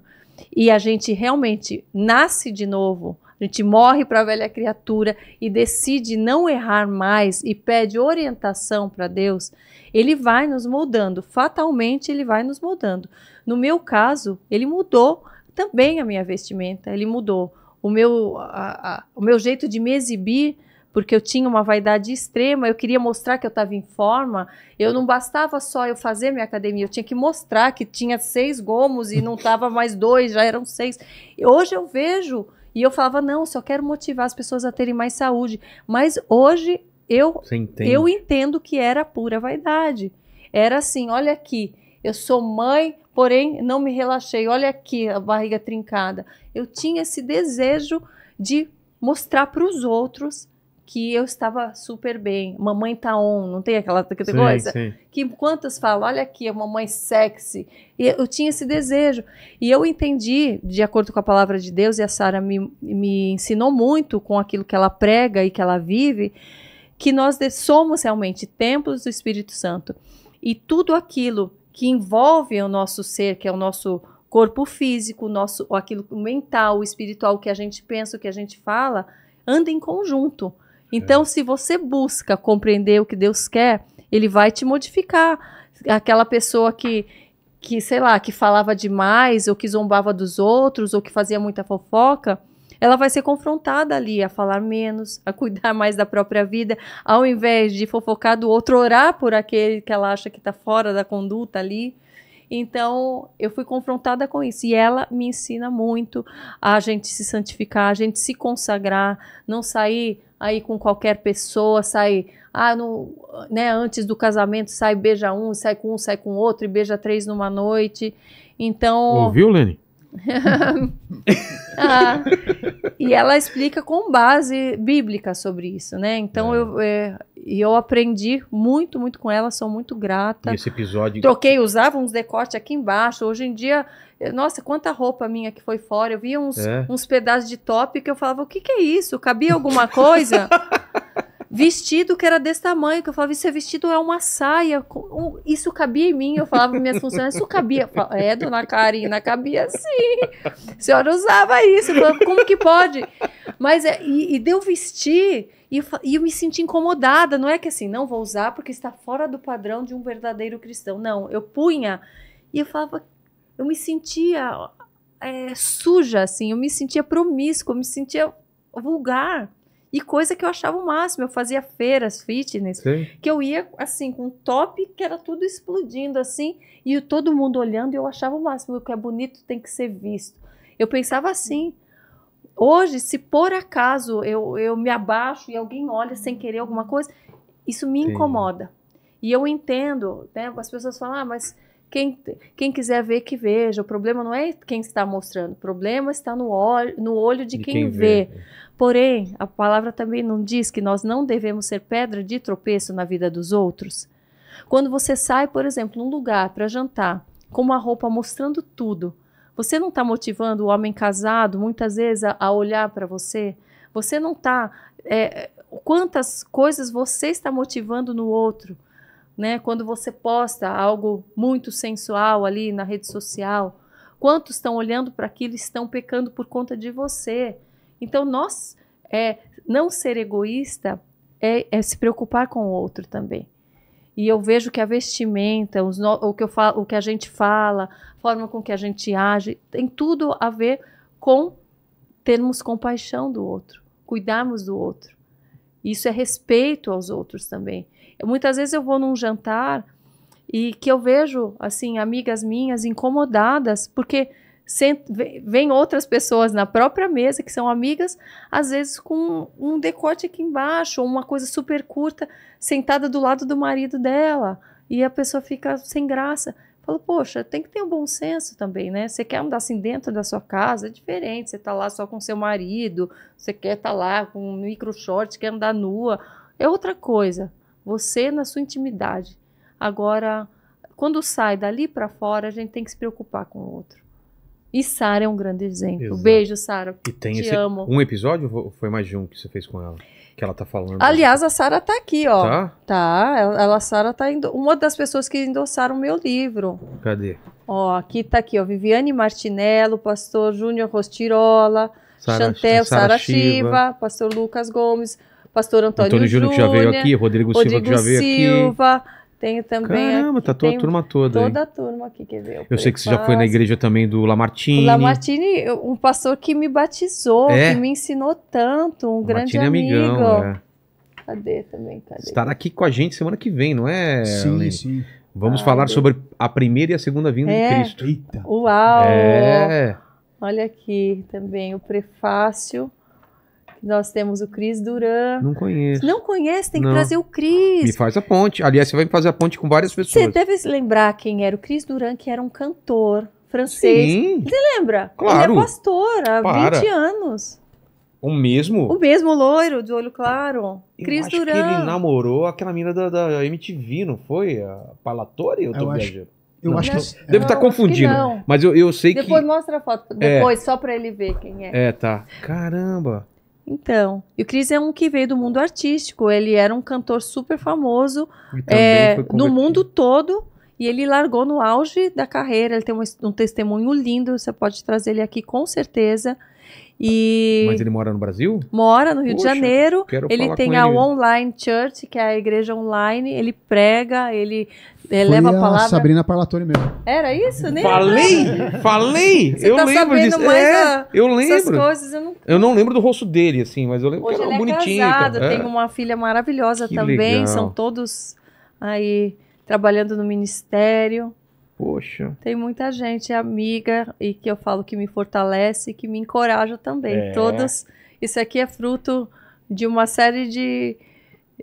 Speaker 3: e a gente realmente nasce de novo, a gente morre para a velha criatura e decide não errar mais e pede orientação para Deus, ele vai nos moldando, fatalmente ele vai nos moldando. No meu caso, ele mudou também a minha vestimenta, ele mudou o meu, a, a, o meu jeito de me exibir, porque eu tinha uma vaidade extrema, eu queria mostrar que eu estava em forma. Eu não bastava só eu fazer minha academia, eu tinha que mostrar que tinha seis gomos e não estava (laughs) mais dois, já eram seis. E hoje eu vejo e eu falava, não, só quero motivar as pessoas a terem mais saúde. Mas hoje eu, eu entendo que era pura vaidade. Era assim, olha aqui, eu sou mãe, porém não me relaxei. Olha aqui a barriga trincada. Eu tinha esse desejo de mostrar para os outros que eu estava super bem. Mamãe tá on, não tem aquela coisa? Sim, sim. Que quantas falam, olha aqui, a mamãe sexy. E eu tinha esse desejo. E eu entendi, de acordo com a palavra de Deus, e a Sara me, me ensinou muito com aquilo que ela prega e que ela vive, que nós somos realmente templos do Espírito Santo e tudo aquilo que envolve o nosso ser, que é o nosso corpo físico, o nosso aquilo mental, o espiritual, o que a gente pensa, o que a gente fala, anda em conjunto. Então, é. se você busca compreender o que Deus quer, ele vai te modificar. Aquela pessoa que que, sei lá, que falava demais, ou que zombava dos outros, ou que fazia muita fofoca, ela vai ser confrontada ali a falar menos, a cuidar (laughs) mais da própria vida, ao invés de fofocar do outro, orar por aquele que ela acha que está fora da conduta ali. Então, eu fui confrontada com isso. E ela me ensina muito a gente se santificar, a gente se consagrar, não sair aí com qualquer pessoa, sair. Ah, no, né, antes do casamento sai beija um, sai com um, sai com outro e beija três numa noite. Então. Ouviu, Lene? (laughs) ah, e ela explica com base bíblica sobre isso, né? Então é. eu, é, eu aprendi muito, muito com ela, sou muito grata. E
Speaker 1: esse episódio. Troquei,
Speaker 3: usava uns decotes aqui embaixo. Hoje em dia, é, nossa, quanta roupa minha que foi fora. Eu via uns, é. uns pedaços de top que eu falava: o que, que é isso? Cabia alguma coisa? (laughs) vestido que era desse tamanho, que eu falava, isso é vestido, é uma saia, isso cabia em mim, eu falava para minhas funcionárias, isso cabia, falava, é, dona Karina, cabia sim, a senhora usava isso, eu falava, como que pode? Mas, é, e, e deu vestir, e eu, e eu, me senti incomodada, não é que assim, não vou usar porque está fora do padrão de um verdadeiro cristão, não, eu punha, e eu falava, eu me sentia é, suja, assim, eu me sentia promíscua, eu me sentia vulgar, e coisa que eu achava o máximo, eu fazia feiras fitness, Sim. que eu ia assim com um top que era tudo explodindo assim, e todo mundo olhando, e eu achava o máximo, o que é bonito tem que ser visto. Eu pensava assim. Hoje, se por acaso eu, eu me abaixo e alguém olha sem querer alguma coisa, isso me Sim. incomoda. E eu entendo, né? As pessoas falam, ah, mas quem, quem quiser ver, que veja. O problema não é quem está mostrando, o problema está no olho, no olho de, de quem, quem vê. vê. É. Porém, a palavra também não diz que nós não devemos ser pedra de tropeço na vida dos outros. Quando você sai, por exemplo, num lugar para jantar, com uma roupa mostrando tudo, você não está motivando o homem casado, muitas vezes, a, a olhar para você? Você não está. É, quantas coisas você está motivando no outro? né? Quando você posta algo muito sensual ali na rede social, quantos estão olhando para aquilo e estão pecando por conta de você? Então, nós é, não ser egoísta é, é se preocupar com o outro também. E eu vejo que a vestimenta, os no, o, que eu falo, o que a gente fala, a forma com que a gente age, tem tudo a ver com termos compaixão do outro, cuidarmos do outro. Isso é respeito aos outros também. Muitas vezes eu vou num jantar e que eu vejo, assim, amigas minhas incomodadas, porque vem outras pessoas na própria mesa que são amigas, às vezes com um decote aqui embaixo, ou uma coisa super curta, sentada do lado do marido dela, e a pessoa fica sem graça. Falo, poxa, tem que ter um bom senso também, né? Você quer andar assim dentro da sua casa, é diferente. Você tá lá só com seu marido, você quer estar tá lá com um micro short, quer andar nua, é outra coisa. Você na sua intimidade. Agora, quando sai dali para fora, a gente tem que se preocupar com o outro. E Sara é um grande exemplo. Exato. Beijo, Sara. E tem te esse, amo. um
Speaker 1: episódio ou foi mais de um que você fez com ela? Que ela tá falando. Aliás,
Speaker 3: a Sara tá aqui, ó. Tá? Tá. Ela, a Sara tá indo, uma das pessoas que endossaram o meu livro. Cadê? Ó, aqui tá aqui, ó. Viviane Martinello, pastor Júnior Rostirola, Chantel, Sara Shiva, pastor Lucas Gomes, pastor Antônio, Antônio Júnior, que já veio aqui, Rodrigo, Rodrigo Silva, que já veio Silva, aqui. Tenho também. Caramba, aqui, tá toda a turma toda. Toda a turma aqui, quer ver? Eu, sei que você já foi na
Speaker 1: igreja também do Lamartine.
Speaker 3: Lamartine, um pastor que me batizou, é? que me ensinou tanto, um grande é amigo. Amigão, é. Cadê também? Cadê? Estará
Speaker 1: aqui com a gente semana que vem, não é? Sim, Lê? sim. Vamos falar sobre a primeira e a segunda vinda é. de Cristo. Eita. Uau! É.
Speaker 3: Olha aqui também o prefácio nós temos o Cris Duran. Não conheço. Não conhece, tem que trazer o Cris. Me faz
Speaker 1: a ponte. Aliás, você vai me fazer a ponte com várias pessoas. Você deve
Speaker 3: lembrar quem era o Cris Duran, que era um cantor francês. Sim. Você lembra? Claro. Ele é pastor há Para. 20 anos.
Speaker 1: O mesmo? O
Speaker 3: mesmo loiro, de olho claro. Eu Cris acho Duran. que ele
Speaker 1: namorou aquela mina da, da MTV, não foi? A Palatore? Eu eu Acho... Eu não, acho que não, é. deve estar tá confundindo. Mas eu, eu sei depois que. Depois
Speaker 3: mostra a foto. É. Depois, é. só para ele ver quem é.
Speaker 1: É, tá. Caramba.
Speaker 3: Então, e o Chris é um que veio do mundo artístico, ele era um cantor super famoso é, no mundo todo e ele largou no auge da carreira, ele tem um, um testemunho lindo, você pode trazer ele aqui com certeza. E Mas ele
Speaker 1: mora no Brasil?
Speaker 3: Mora no Rio Poxa, de Janeiro. Quero ele falar tem com a ele. Online Church, que é a igreja online. Ele prega, ele é, leva a palavra. Sabrina
Speaker 2: Parlatore mesmo.
Speaker 3: Era isso, nem. Falei!
Speaker 1: Falei! Você eu tá lembro disso. É, a, eu lembro. Coisas, eu, não... eu, não... lembro do rosto dele, assim, mas eu lembro Hoje
Speaker 3: que era ele é bonitinho. Casado, é. Tem uma filha maravilhosa que também. Legal. São todos aí trabalhando no ministério. Poxa. Tem muita gente amiga e que eu falo que me fortalece, e que me encoraja também. É. Todas. Isso aqui é fruto de uma série de,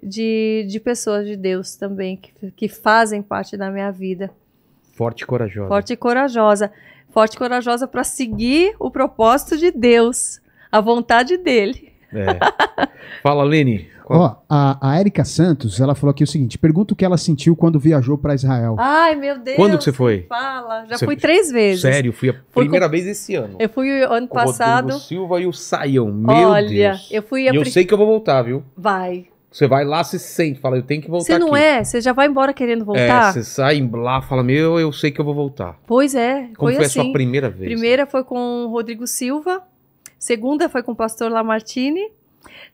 Speaker 3: de, de pessoas de Deus também que, que fazem parte da minha vida.
Speaker 1: Forte e corajosa. Forte
Speaker 3: e corajosa. Forte e corajosa para seguir o propósito de Deus, a vontade dele.
Speaker 1: É. Fala, Lene.
Speaker 2: Ó, a, a Erika Santos, ela falou aqui o seguinte: pergunta o que ela sentiu quando viajou para Israel. Ai, meu Deus. Quando que você foi?
Speaker 3: Fala. Já você fui três vezes. Sério,
Speaker 1: fui a fui primeira com... vez esse
Speaker 3: ano. Eu fui ano com passado. O Silva e o Saião.
Speaker 1: Meu Olha, Deus.
Speaker 3: eu fui. A... E eu sei
Speaker 1: que eu vou voltar, viu? Vai. Você vai lá, se sente, fala, eu tenho que voltar. Você não aqui.
Speaker 3: é? Você já vai embora querendo é, voltar? É, você
Speaker 1: sai lá, fala, meu, eu sei que eu vou voltar.
Speaker 3: Pois é. Como foi, foi assim. a sua assim. primeira vez? Primeira né? foi com o Rodrigo Silva, segunda foi com o pastor Lamartine.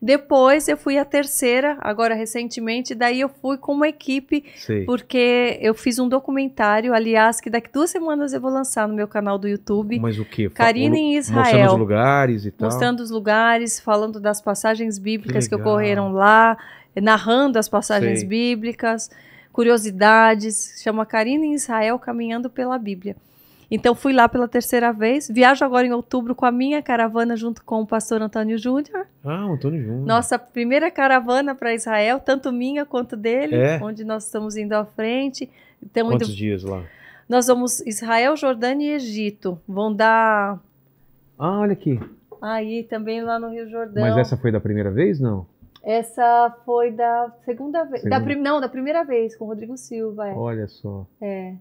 Speaker 3: Depois eu fui a terceira, agora recentemente, daí eu fui com uma equipe, Sim. porque eu fiz um documentário, aliás, que daqui duas semanas eu vou lançar no meu canal do YouTube. Mas o quê? Karina em Israel. Mostrando os
Speaker 1: lugares e tal. Mostrando
Speaker 3: os lugares, falando das passagens bíblicas que, que ocorreram lá, narrando as passagens Sim. bíblicas, curiosidades. Chama Karina em Israel Caminhando pela Bíblia. Então fui lá pela terceira vez, viajo agora em outubro com a minha caravana junto com o pastor Antônio Júnior
Speaker 1: ah, Antônio Júnior. Nossa
Speaker 3: primeira caravana para Israel, tanto minha quanto dele, é. onde nós estamos indo à frente. Estamos Quantos indo... dias lá? Nós vamos Israel, Jordânia e Egito. Vão dar.
Speaker 1: Ah, olha aqui.
Speaker 3: Aí também lá no Rio Jordão. Mas essa
Speaker 1: foi da primeira vez, não?
Speaker 3: Essa foi da segunda vez. Segunda. Da prim... Não, da primeira vez, com o Rodrigo Silva. É. Olha só. É.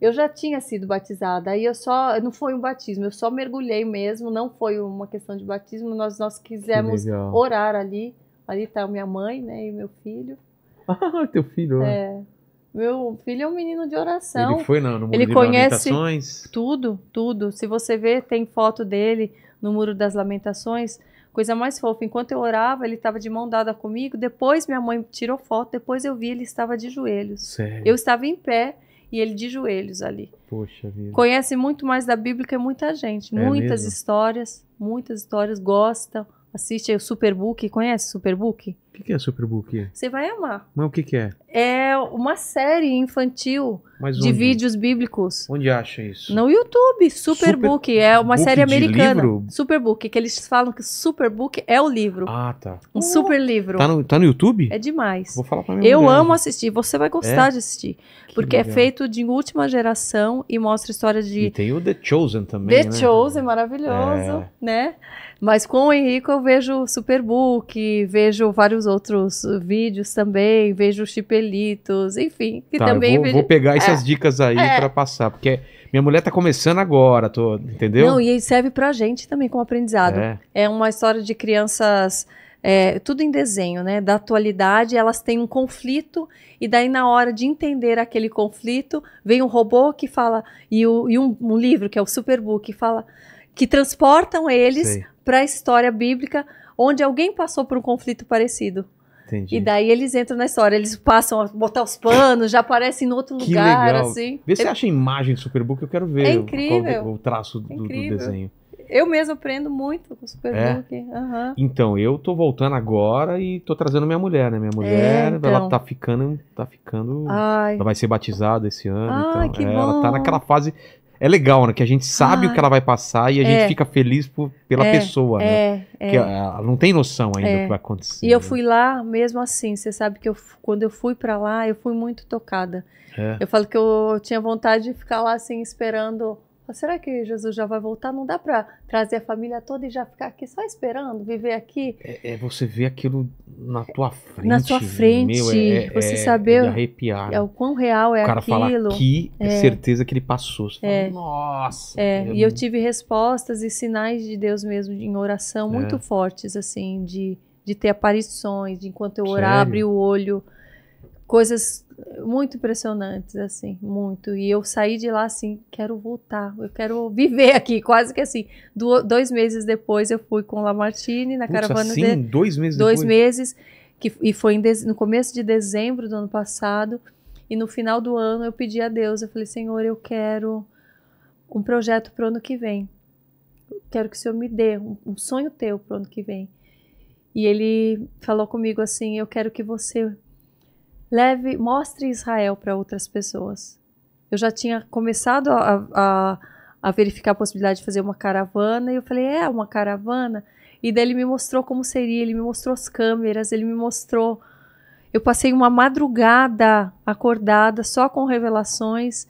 Speaker 3: Eu já tinha sido batizada, aí eu só. Não foi um batismo, eu só mergulhei mesmo, não foi uma questão de batismo. Nós, nós quisemos orar ali. Ali tá minha mãe, né? E meu filho. Ah, teu filho, é. Meu filho é um menino de oração. Ele foi no, no muro Ele conhece lamentações. tudo, tudo. Se você ver, tem foto dele no Muro das Lamentações coisa mais fofa. Enquanto eu orava, ele estava de mão dada comigo. Depois minha mãe tirou foto, depois eu vi ele estava de joelhos. Sério? Eu estava em pé e ele de joelhos ali. Poxa vida. Conhece muito mais da Bíblia que muita gente. É muitas mesmo? histórias, muitas histórias, Gosta, assiste o Superbook. Conhece o Superbook? O que, que é Superbook? Você vai amar. Mas o que, que é? É uma série infantil de vídeos bíblicos. Onde acha isso? No YouTube. Superbook. Super é uma Book série americana. Livro? Superbook, que eles falam que Superbook é o livro. Ah,
Speaker 1: tá. Um super
Speaker 3: livro. Tá no,
Speaker 1: tá no YouTube? É
Speaker 3: demais. Vou falar pra minha Eu mulher. amo assistir. Você vai gostar é? de assistir. porque é feito de última geração e mostra história de. E tem
Speaker 1: o The Chosen também. The né? Chosen, maravilhoso, é.
Speaker 3: né? Mas com o Henrico eu vejo Superbook, vejo vários outros vídeos também, vejo Chipelitos, enfim. Que tá, também vou, vejo... vou, pegar essas é, dicas aí é. para
Speaker 1: passar, porque minha mulher tá começando agora, tô, entendeu? Não,
Speaker 3: e serve pra gente também como aprendizado. É, é uma história de crianças. É, tudo em desenho, né? Da atualidade, elas têm um conflito, e daí, na hora de entender aquele conflito, vem um robô que fala, e, o, e um, um livro, que é o Superbook, que fala que transportam eles para a história bíblica onde alguém passou por um conflito parecido. Entendi. E daí eles entram na história, eles passam a botar os panos, já aparecem em outro que lugar, legal. assim. Vê se eu... acha
Speaker 1: imagem do Superbook, eu quero ver é incrível. O, o traço do, do desenho.
Speaker 3: Eu mesmo aprendo muito com o Superbook. É? Uhum.
Speaker 1: Então, eu tô voltando agora e tô trazendo minha mulher, né? Minha é, mulher, é, então. ela tá ficando. Tá ficando Ai. Ela vai ser batizada esse ano. Ai, então, que é, bom. Ela tá naquela fase é legal, né? Que a gente sabe ah, o que ela vai passar e a é, gente fica feliz por, pela é, pessoa, né? É, que ela é. não tem noção ainda do é. que vai acontecer. E eu né? fui
Speaker 3: lá mesmo assim. Você sabe que eu, quando eu fui para lá, eu fui muito tocada. É. Eu falo que eu tinha vontade de ficar lá assim esperando será que Jesus já vai voltar? Não dá para trazer a família toda e já ficar aqui só esperando, viver aqui? É, é
Speaker 1: você ver aquilo na é, tua frente. Na tua frente, meu, é, é, você é, saber é arrepiar. É o quão real é aquilo. O cara aquilo. fala que é, é certeza que ele passou.
Speaker 3: Você é. Fala, nossa. É, eu... e eu tive respostas e sinais de Deus mesmo em oração muito fortes, assim, de, de ter aparições, de enquanto eu orar abrir o olho, coisas muito impressionantes, assim, muito. E eu saí de lá assim, quero voltar, eu quero viver aqui, quase que assim. Do, dois meses depois eu fui com Lamartine na Puts, caravana assim, dele. Dois meses Dois depois. meses, que, e foi de, no começo de dezembro do ano passado. E no final do ano eu pedi a Deus, eu falei, Senhor, eu quero um projeto pro ano que vem. quero que o Senhor me dê um, um sonho teu pro ano que vem. E ele falou comigo assim: Eu quero que você leve, mostre Israel para outras pessoas. Eu já tinha começado a, a, a, verificar a possibilidade de fazer uma caravana e eu falei, é uma caravana? E daí ele me mostrou como seria, ele me mostrou as câmeras, ele me mostrou. Eu passei uma madrugada acordada só com revelações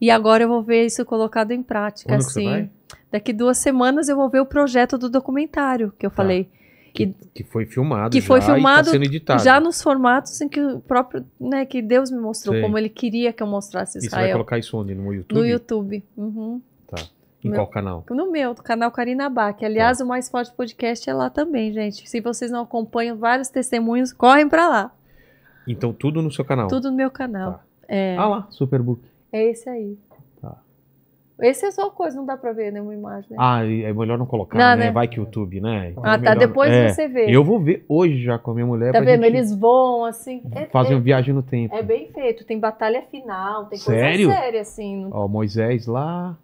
Speaker 3: e agora eu vou ver isso colocado em prática, assim. Daqui duas semanas eu vou ver o projeto do documentário que eu tá. falei. Que,
Speaker 1: que foi filmado que já foi tá filmado tá sendo editado. já
Speaker 3: nos formatos em que o próprio né que Deus me mostrou como ele queria que eu mostrasse Israel. E você vai colocar isso onde no YouTube? No YouTube. Uhum.
Speaker 1: Tá. Em meu, qual canal?
Speaker 3: No meu, no canal Karina Bach. Aliás, tá. o Mais Forte Podcast é lá também, gente. Se vocês não acompanham vários testemunhos, correm para lá.
Speaker 1: Então, tudo no seu canal? Tudo
Speaker 3: no meu canal. Tá. É... Ah lá, Superbook. É esse aí. Esse é só coisa, não dá pra ver nenhuma imagem. Né?
Speaker 1: Ah, é melhor não colocar, não, né? né? Vai que o YouTube, né? Então ah, é tá. Depois é. você vê. Eu vou ver hoje já com a minha mulher. Tá vendo? Eles
Speaker 3: voam, assim. É, fazem é, uma
Speaker 1: viagem no tempo. É
Speaker 3: bem feito. Tem batalha final, tem Sério? coisa séria, assim.
Speaker 1: Ó, Moisés lá.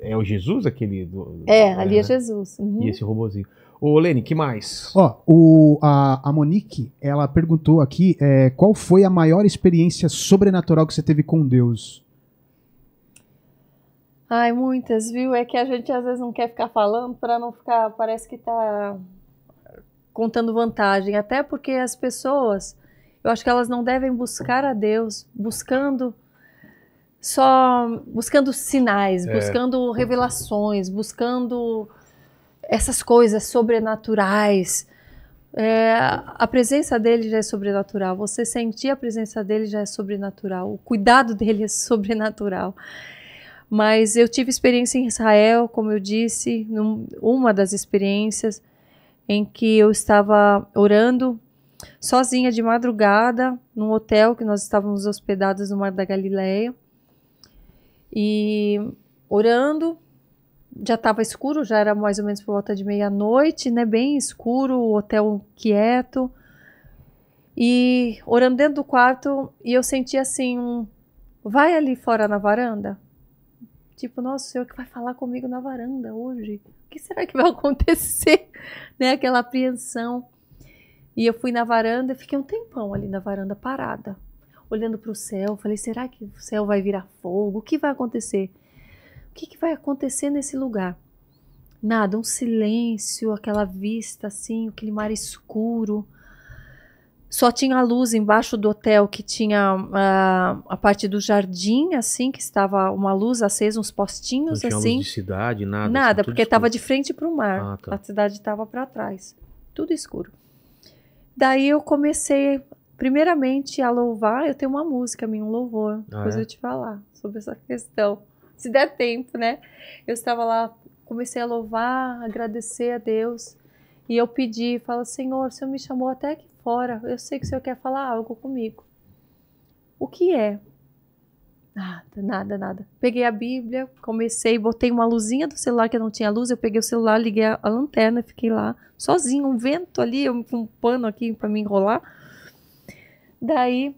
Speaker 1: É o Jesus aquele? Do, é,
Speaker 3: é ali é, né? Jesus. Uhum. E esse
Speaker 1: robozinho. Ô, Lene, que mais?
Speaker 2: Ó, o, a, a Monique, ela perguntou aqui é, qual foi a maior experiência sobrenatural que você teve com Deus?
Speaker 3: Ai, muitas, viu? É que a gente às vezes não quer ficar falando para não ficar, parece que tá contando vantagem, até porque as pessoas, eu acho que elas não devem buscar a Deus buscando só buscando sinais, é. buscando revelações, buscando essas coisas sobrenaturais. É, a presença dele já é sobrenatural. Você sentir a presença dele já é sobrenatural. O cuidado dele é sobrenatural. Mas eu tive experiência em Israel, como eu disse, num, uma das experiências em que eu estava orando sozinha de madrugada num hotel que nós estávamos hospedados no Mar da Galileia. E orando, já estava escuro, já era mais ou menos por volta de meia-noite, né, bem escuro, o hotel quieto. E orando dentro do quarto, e eu senti assim um vai ali fora na varanda. Tipo, nossa, o senhor que vai falar comigo na varanda hoje? O que será que vai (laughs) acontecer? né? Aquela apreensão. E eu fui na varanda, fiquei um tempão ali na varanda parada, olhando para o céu. Falei, será que o céu vai virar fogo? O que vai acontecer? O que, que vai acontecer nesse lugar? Nada, um silêncio, aquela vista assim, aquele mar escuro. Só tinha a luz embaixo do hotel que tinha uh, a parte do jardim, assim, que estava uma luz acesa, uns postinhos não tinha assim. Luz de
Speaker 1: cidade, nada. Assim, nada, assim, porque estava
Speaker 3: de frente para o mar. Ah, tá. A cidade estava para trás. Tudo escuro. Daí eu comecei, primeiramente, a louvar. Eu tenho uma música minha, um louvor. Ah, depois é? eu te falar sobre essa questão. (laughs) Se der tempo, né? Eu estava lá, comecei a louvar, agradecer a Deus. E eu pedi, fala, Senhor, o Senhor me chamou até que fora, eu sei que o Senhor quer falar algo comigo. O que é? Nada, nada, nada. Peguei a Bíblia, comecei, botei uma luzinha do celular que não tinha luz, eu peguei o celular, liguei a, a lanterna, fiquei lá sozinho, um vento ali, eu, um pano aqui para me enrolar. Daí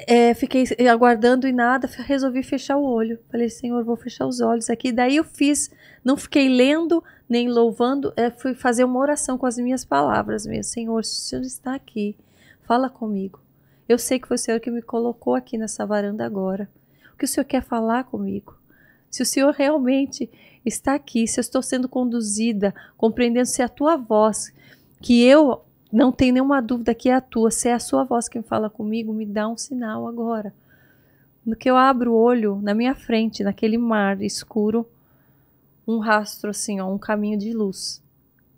Speaker 3: é, fiquei aguardando e nada, resolvi fechar o olho. Falei, Senhor, vou fechar os olhos aqui. Daí eu fiz, não fiquei lendo, nem louvando, é, fui fazer uma oração com as minhas palavras mesmo. Senhor, se o Senhor está aqui, fala comigo. Eu sei que foi é o Senhor que me colocou aqui nessa varanda agora. O que o Senhor quer falar comigo? Se o Senhor realmente está aqui, se eu estou sendo conduzida, compreendendo se é a tua voz, que eu não tenho nenhuma dúvida que é a tua, se é a sua voz quem fala comigo, me dá um sinal agora. No que eu abro o olho na minha frente, naquele mar escuro, um rastro assim, ó, um caminho de luz.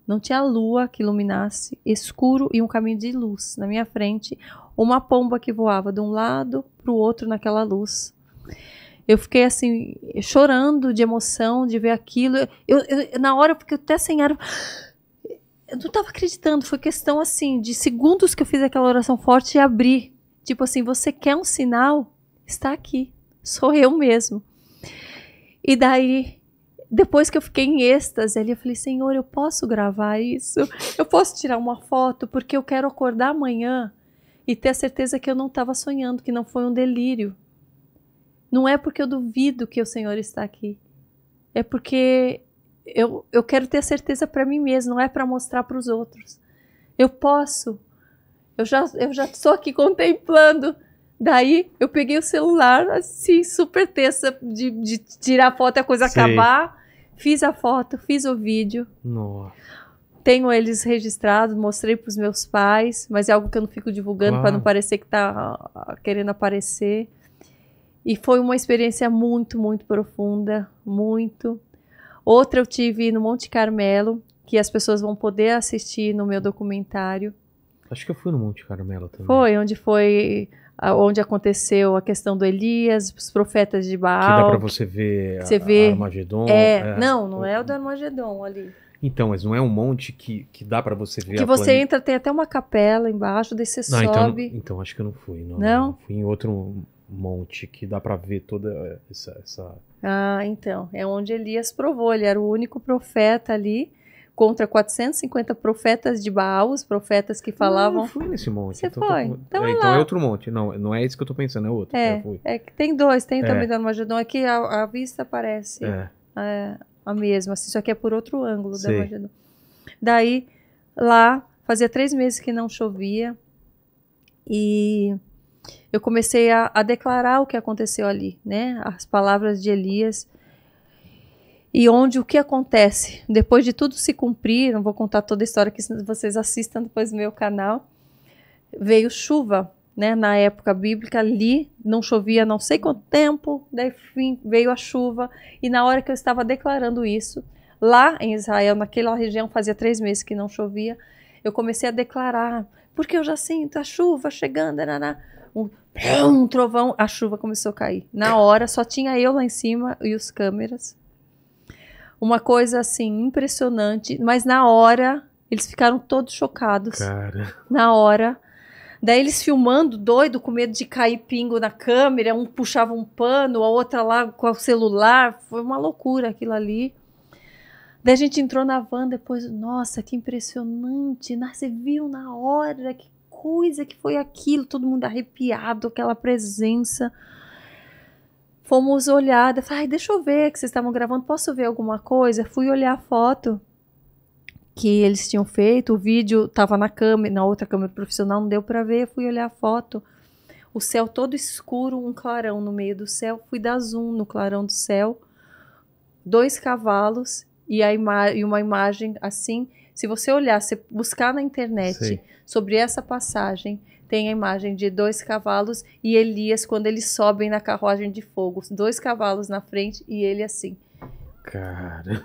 Speaker 3: Não tinha lua que iluminasse, escuro e um caminho de luz. Na minha frente, uma pomba que voava de um lado para o outro naquela luz. Eu fiquei assim, chorando de emoção de ver aquilo. Eu, eu na hora eu fiquei até sem ar. Eu não estava acreditando. Foi questão assim de segundos que eu fiz aquela oração forte e abri. Tipo assim, você quer um sinal? Está aqui. Sou eu mesmo. E daí depois que eu fiquei em êxtase ali, eu falei, Senhor, eu posso gravar isso? Eu posso tirar uma foto? Porque eu quero acordar amanhã e ter a certeza que eu não estava sonhando, que não foi um delírio. Não é porque eu duvido que o Senhor está aqui. É porque eu, eu quero ter certeza para mim mesmo, não é para mostrar para os outros. Eu posso. Eu já, eu já estou aqui contemplando. Daí eu peguei o celular, assim, super tensa de, de tirar foto e a coisa Sim. acabar. Fiz a foto, fiz o vídeo. Nossa. Tenho eles registrados, mostrei para os meus pais, mas é algo que eu não fico divulgando para não parecer que tá ah, querendo aparecer. E foi uma experiência muito, muito profunda, muito. Outra eu tive no Monte Carmelo, que as pessoas vão poder assistir no meu documentário.
Speaker 1: Acho que eu fui no Monte Carmelo também.
Speaker 3: Foi, onde foi onde aconteceu a questão do Elias, os profetas de Baal. Que dá para você ver você a, vê, Armagedon. É, é, não, não é o do Armagedon ali.
Speaker 1: Então, mas não é um monte que, que dá para você ver. Que você plane...
Speaker 3: entra, tem até uma capela embaixo, daí você não, então, sobe. Então, então
Speaker 1: acho que eu não fui. Não, não? fui em outro monte que dá para ver toda essa, essa.
Speaker 3: Ah, então é onde Elias provou. Ele era o único profeta ali contra 450 profetas de Baal, os profetas que falavam. eu fui
Speaker 1: nesse monte. Você então, foi? Tô... Então, é, então é outro monte. Não, não é isso que eu tô pensando, é outro. É,
Speaker 3: é, é que tem dois, tem é. também da Armagedon. Aqui é a, a, vista parece é. a, é, a mesma, assim, só que é por outro ângulo Sei. da Armagedon. Daí, lá, fazia três meses que não chovia e eu comecei a, a declarar o que aconteceu ali, né? As palavras de Elias e onde o que acontece depois de tudo se cumprir, não vou contar toda a história que vocês assistam depois no meu canal. Veio chuva, né? Na época bíblica ali não chovia não sei quanto tempo, daí fim, veio a chuva e na hora que eu estava declarando isso, lá em Israel, naquela região fazia três meses que não chovia, eu comecei a declarar porque eu já sinto a chuva chegando, naraná. Né, né, né. Um, um trovão, a chuva começou a cair. Na hora só tinha eu lá em cima e os câmeras uma coisa assim impressionante, mas na hora eles ficaram todos chocados. Cara. Na hora. Daí eles filmando, doido, com medo de cair pingo na câmera, um puxava um pano, a outra lá com o celular. Foi uma loucura aquilo ali. Daí a gente entrou na van depois, nossa, que impressionante, você viu na hora, que coisa que foi aquilo, todo mundo arrepiado, aquela presença fomos olhar, falei, deixa eu ver que vocês estavam gravando, posso ver alguma coisa? Fui olhar a foto que eles tinham feito, o vídeo estava na câmera, na outra câmera profissional, não deu para ver, fui olhar a foto, o céu todo escuro, um clarão no meio do céu, fui dar zoom no clarão do céu, dois cavalos e, a ima e uma imagem assim, se você olhar, se buscar na internet Sim. sobre essa passagem, tem a imagem de dois cavalos e Elias quando eles sobem na carruagem de fogo. Dois cavalos na frente e ele assim.
Speaker 1: Caramba!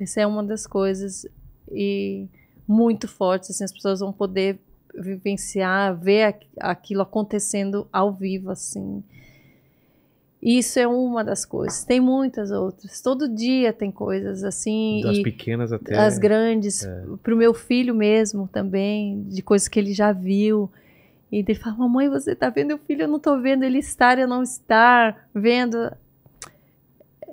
Speaker 3: Essa é uma das coisas e muito fortes, assim, as pessoas vão poder vivenciar, ver aquilo acontecendo ao vivo, assim. Isso é uma das coisas. Tem muitas outras. Todo dia tem coisas assim. Das pequenas até. As grandes. É. Para o meu filho mesmo também, de coisas que ele já viu. E ele fala: Mamãe, você está vendo o filho? Eu não estou vendo ele estar, eu não estar vendo.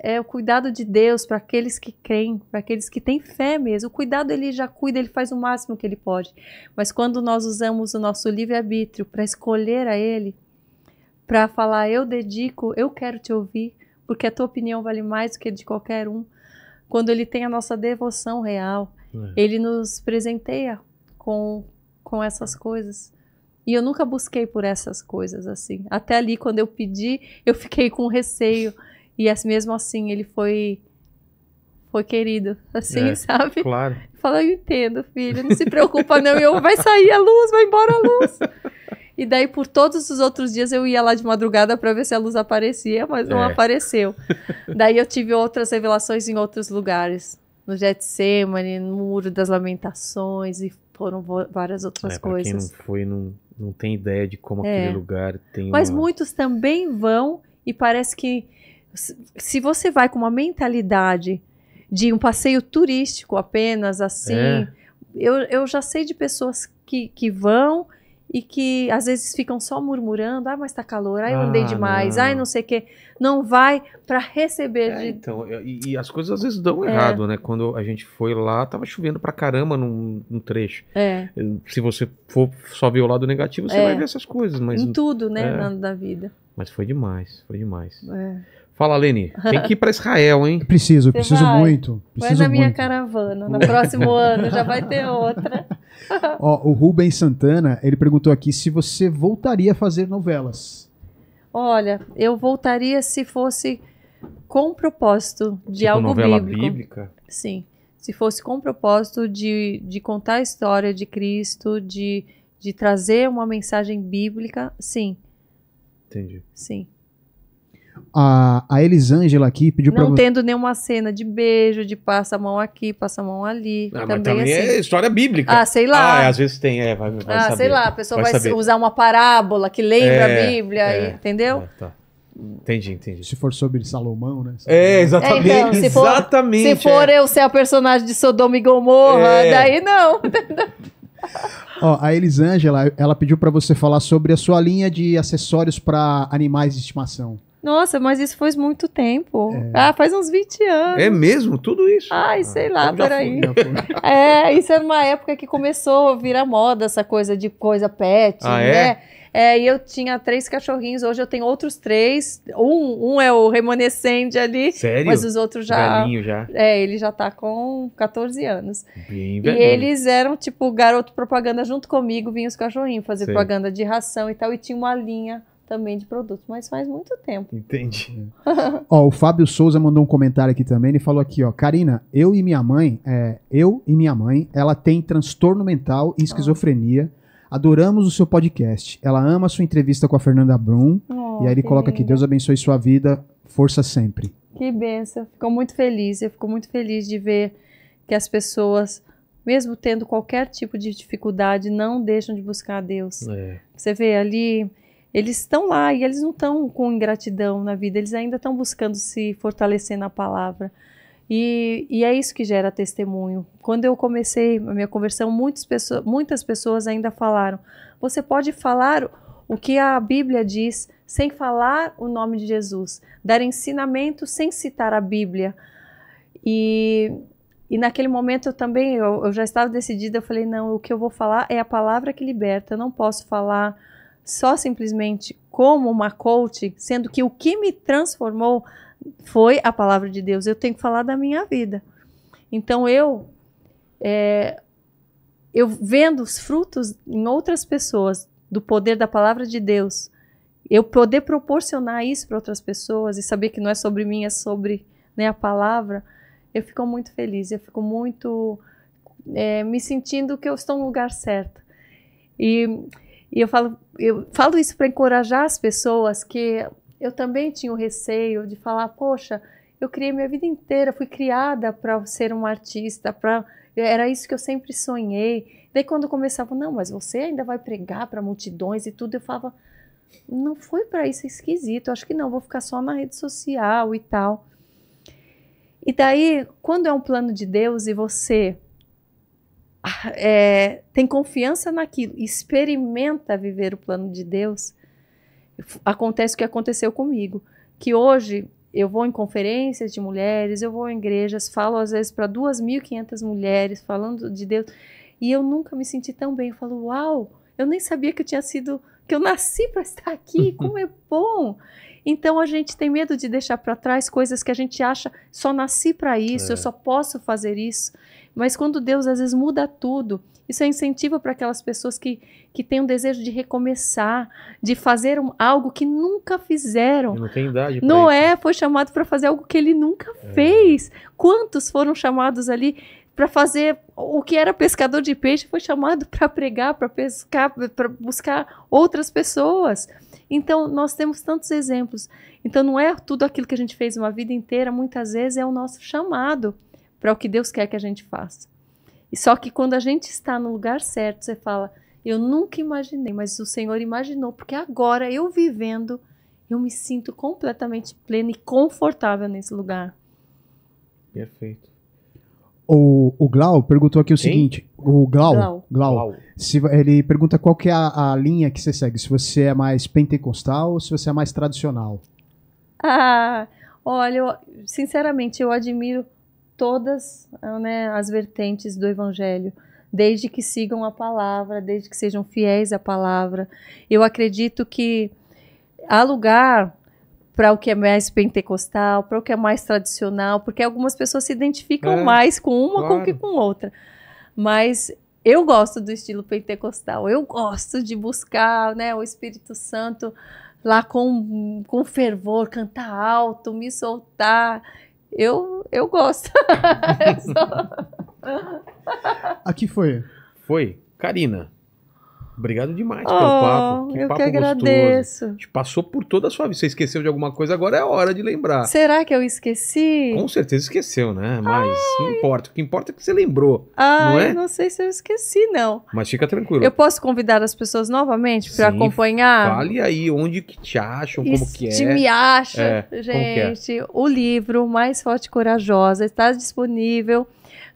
Speaker 3: É o cuidado de Deus para aqueles que creem, para aqueles que têm fé mesmo. O cuidado ele já cuida, ele faz o máximo que ele pode. Mas quando nós usamos o nosso livre-arbítrio para escolher a ele, para falar eu dedico, eu quero te ouvir, porque a tua opinião vale mais do que a de qualquer um. Quando ele tem a nossa devoção real, é. ele nos presenteia com com essas coisas. E eu nunca busquei por essas coisas assim. Até ali quando eu pedi, eu fiquei com receio e mesmo assim ele foi foi querido, assim, é, sabe? Claro. Fala, eu entendo, filho, não se preocupa não, eu, vai sair a luz, vai embora a luz. (laughs) E daí, por todos os outros dias, eu ia lá de madrugada para ver se a luz aparecia, mas não é. apareceu. (laughs) daí, eu tive outras revelações em outros lugares. No Getsemane, no Muro das Lamentações, e foram várias outras é, coisas. Quem
Speaker 1: não foi, não, não tem ideia de como é. aquele lugar tem. Mas uma...
Speaker 3: muitos também vão, e parece que se você vai com uma mentalidade de um passeio turístico apenas assim. É. Eu, eu já sei de pessoas que, que vão e que às vezes ficam só murmurando, ah, mas tá calor, ah, eu andei ah, demais, ah, não sei o quê. Não vai para receber. É, de...
Speaker 1: Então, e, e, as coisas às vezes dão é. errado, né? Quando a gente foi lá, tava chovendo pra caramba num, num trecho. É. Se você for só ver o lado negativo, você é. vai ver essas coisas. Mas, em tudo, né, é. na,
Speaker 3: na vida.
Speaker 1: Mas foi demais, foi demais. É. Fala, Leni. Tem que ir para Israel, hein? Preciso, preciso vai. muito. Preciso vai na minha
Speaker 3: caravana. No próximo (laughs) ano já vai ter outra.
Speaker 2: (laughs) Ó, o Rubens Santana, ele perguntou aqui se você voltaria a fazer novelas.
Speaker 3: Olha, eu voltaria se fosse com propósito de tipo algo novela bíblico. bíblica? Sim. Se fosse com propósito de, de contar a história de Cristo, de, de trazer uma mensagem bíblica, sim. Entendi. Sim
Speaker 2: a, a Elisângela aqui pediu Não pra...
Speaker 3: tendo nenhuma cena de beijo, de passa a mão aqui, passa a mão ali. Ah, também, mas também
Speaker 1: é assim. é história bíblica. Ah, sei lá. Ah, é, às vezes tem, é, vai, vai Ah, saber, sei lá, a pessoa vai, vai
Speaker 3: usar uma parábola que lembra é, a Bíblia, é, e, entendeu?
Speaker 1: É, tá. Entendi, entendi. Se
Speaker 2: for sobre Salomão, né? É, exatamente. É, então, se for, exatamente, se for é.
Speaker 3: eu ser a personagem de Sodoma e Gomorra, é. daí não.
Speaker 2: (laughs) Ó, a Elisângela, ela pediu para você falar sobre a sua linha de acessórios para animais de estimação.
Speaker 3: Nossa, mas isso faz muito tempo. É. Ah, faz uns 20 anos. É mesmo? Tudo isso? Ai, ah, sei lá, ah, peraí. (laughs) é, isso era é uma época que começou a virar moda essa coisa de coisa pet, ah, né? É? É, e eu tinha três cachorrinhos, hoje eu tenho outros três. Um, um é o remanescente ali, Sério? mas os outros já. Galinho já. É, ele já tá com 14 anos. Bem velhinho. E eles eram, tipo, garoto propaganda junto comigo, vinham os cachorrinhos fazer Sei. propaganda de ração e tal, e tinha uma linha também de produtos, mas faz muito tempo.
Speaker 1: Entendi. (laughs)
Speaker 2: ó, o Fábio Souza mandou um comentário aqui também, ele falou aqui, ó, Karina, eu e minha mãe, é, eu e minha mãe, ela tem transtorno mental e esquizofrenia. Ah. Adoramos o seu podcast. Ela ama a sua entrevista com a Fernanda Brum. Oh, e aí ele coloca aqui: Deus abençoe sua vida, força sempre.
Speaker 3: Que benção. Ficou muito feliz. Eu fico muito feliz de ver que as pessoas mesmo tendo qualquer tipo de dificuldade, não deixam de buscar a Deus. É. Você vê ali, eles estão lá e eles não estão com ingratidão na vida, eles ainda estão buscando se fortalecer na palavra. E, e, é isso que gera testemunho. Quando eu comecei a minha conversão, muitas pessoas, muitas pessoas ainda falaram: você pode falar o que a Bíblia diz sem falar o nome de Jesus, dar ensinamento sem citar a Bíblia. E, e naquele momento eu também, eu, eu já estava decidida, eu falei: não, o que eu vou falar é a palavra que liberta, eu não posso falar só simplesmente como uma coach, sendo que o que me transformou foi a palavra de Deus. Eu tenho que falar da minha vida. Então eu é, eu vendo os frutos em outras pessoas do poder da palavra de Deus, eu poder proporcionar isso para outras pessoas e saber que não é sobre mim, é sobre né, a palavra, eu fico muito feliz, eu fico muito é, me sentindo que eu estou no lugar certo. E e eu falo, eu falo isso para encorajar as pessoas que eu também tinha o receio de falar, poxa, eu criei minha vida inteira, fui criada para ser um artista, para era isso que eu sempre sonhei. Daí quando começava, não, mas você ainda vai pregar para multidões e tudo, eu falava, não foi para isso é esquisito, acho que não, vou ficar só na rede social e tal. E daí, quando é um plano de Deus e você é, tem confiança naquilo, experimenta viver o plano de Deus, acontece o que aconteceu comigo, que hoje eu vou em conferências de mulheres, eu vou em igrejas, falo às vezes para 2.500 mulheres falando de Deus, e eu nunca me senti tão bem. Eu falo, uau, eu nem sabia que eu tinha sido, que eu nasci para estar aqui, (laughs) como é bom. Então a gente tem medo de deixar para trás coisas que a gente acha, só nasci para isso, é. eu só posso fazer isso. Mas quando Deus às vezes muda tudo, isso é incentivo para aquelas pessoas que, que têm um desejo de recomeçar, de fazer um, algo que nunca fizeram. Eu não
Speaker 1: tem idade. Noé
Speaker 3: isso. foi chamado para fazer algo que ele nunca é. fez. Quantos foram chamados ali para fazer o que era pescador de peixe, foi chamado para pregar, para pescar, para buscar outras pessoas. Então, nós temos tantos exemplos. Então, não é tudo aquilo que a gente fez uma vida inteira, muitas vezes é o nosso chamado para o que Deus quer que a gente faça. E só que quando a gente está no lugar certo, você fala: Eu nunca imaginei, mas o Senhor imaginou, porque agora eu vivendo, eu me sinto completamente plena e confortável nesse lugar.
Speaker 1: Perfeito. O, o
Speaker 2: Glau perguntou aqui o Quem? seguinte: o Glau, Glau. Glau, Glau. Se, ele pergunta qual que é a, a, linha que você segue, se você é mais pentecostal ou se você é mais tradicional.
Speaker 3: Ah, olha, eu, sinceramente, eu admiro todas ah, né, as vertentes do Evangelho, desde que sigam a palavra, desde que sejam fiéis à palavra. Eu acredito que há lugar para o que é mais pentecostal, para o que é mais tradicional, porque algumas pessoas se identificam é, mais com uma claro. com que com outra. Mas eu gosto do estilo pentecostal. Eu gosto de buscar, né, o Espírito Santo lá com, com fervor, cantar alto, me soltar eu, eu gosto. (laughs) eu sou...
Speaker 1: Aqui (laughs) foi. Foi. Karina. Obrigado demais oh, pelo papo. Que eu papo que agradeço. Gostoso. A gente passou por toda a sua vida. Você esqueceu de alguma coisa, agora é hora de lembrar. Será
Speaker 3: que eu esqueci? Com certeza
Speaker 1: esqueceu, né? Mas Ai. não importa. O que importa é que você lembrou. Ah, não é? eu não
Speaker 3: sei se eu esqueci, não.
Speaker 1: Mas fica tranquilo. Eu
Speaker 3: posso convidar as pessoas novamente para acompanhar? Fale aí
Speaker 1: onde que te acham, como que é. Te me acha, é, é? gente.
Speaker 3: É? O livro Mais Forte e Corajosa está disponível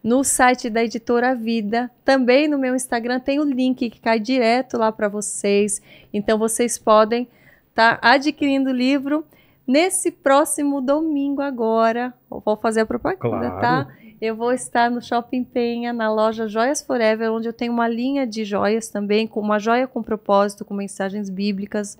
Speaker 3: no site da Editora Vida. Também no meu Instagram tem o link que cai direto lá para vocês. Então vocês podem estar tá adquirindo o livro nesse próximo domingo agora. Vou fazer a propaganda, tá? claro. tá? Eu vou estar no Shopping Penha, na loja Joias Forever, onde eu tenho uma linha de joias também, com uma joia com propósito, com mensagens bíblicas.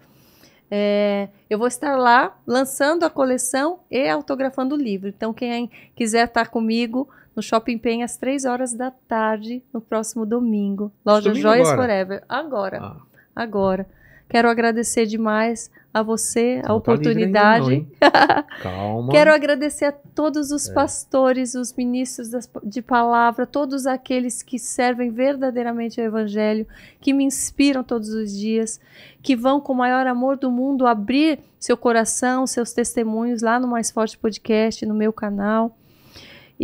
Speaker 3: É, eu vou estar lá lançando a coleção e autografando o livro. Então, quem quiser estar tá comigo, no Shopping Pen às 3 horas da tarde, no próximo domingo. Loja domingo Joias agora. Forever. Agora. Ah. Agora. Quero agradecer demais a você, a Não tá oportunidade. Tá não, (laughs) Calma. Quero agradecer a todos os é. pastores, os ministros de palavra, todos aqueles que servem verdadeiramente ao Evangelho, que me inspiram todos os dias, que vão com o maior amor do mundo abrir seu coração, seus testemunhos lá no Mais Forte Podcast, no meu canal.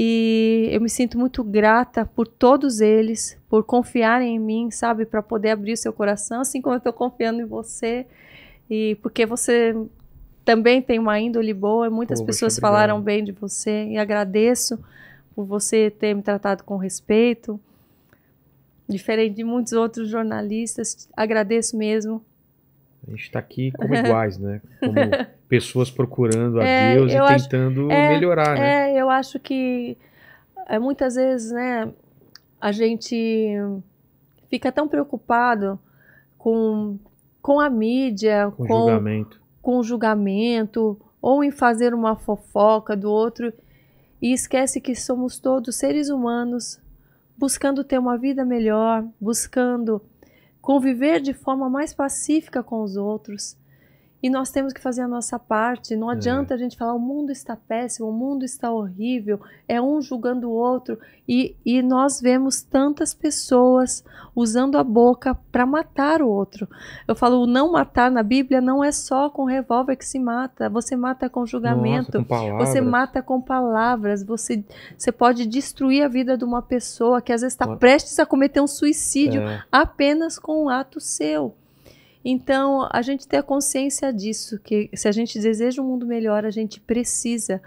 Speaker 3: E eu me sinto muito grata por todos eles, por confiarem em mim, sabe, para poder abrir o seu coração, assim como eu estou confiando em você. E porque você também tem uma índole boa, muitas Pô, pessoas falaram bem de você e agradeço por você ter me tratado com respeito. Diferente de muitos outros jornalistas, agradeço mesmo
Speaker 1: a gente está aqui como (laughs) iguais, né? Como (laughs) pessoas procurando a é, Deus e acho, tentando é, melhorar, né?
Speaker 3: É, eu acho que é, muitas vezes, né, a gente fica tão preocupado com, com a mídia, com, com julgamento. com julgamento, ou em fazer uma fofoca do outro, e esquece que somos todos seres humanos buscando ter uma vida melhor, buscando conviver de forma mais pacífica com os outros, e nós temos que fazer a nossa parte. Não é. adianta é. a gente falar o mundo está péssimo, o mundo está horrível, é um julgando o outro. E, e nós vemos tantas pessoas usando a boca para matar o outro. Eu falo, o não matar na Bíblia não é só com revólver que se mata. Você mata com julgamento, Nossa, com você mata com palavras, você, você pode destruir a vida de uma pessoa que às vezes está prestes a cometer um suicídio é. apenas com um ato seu. Então, a gente ter a consciência disso, que se a gente deseja um mundo melhor, a gente precisa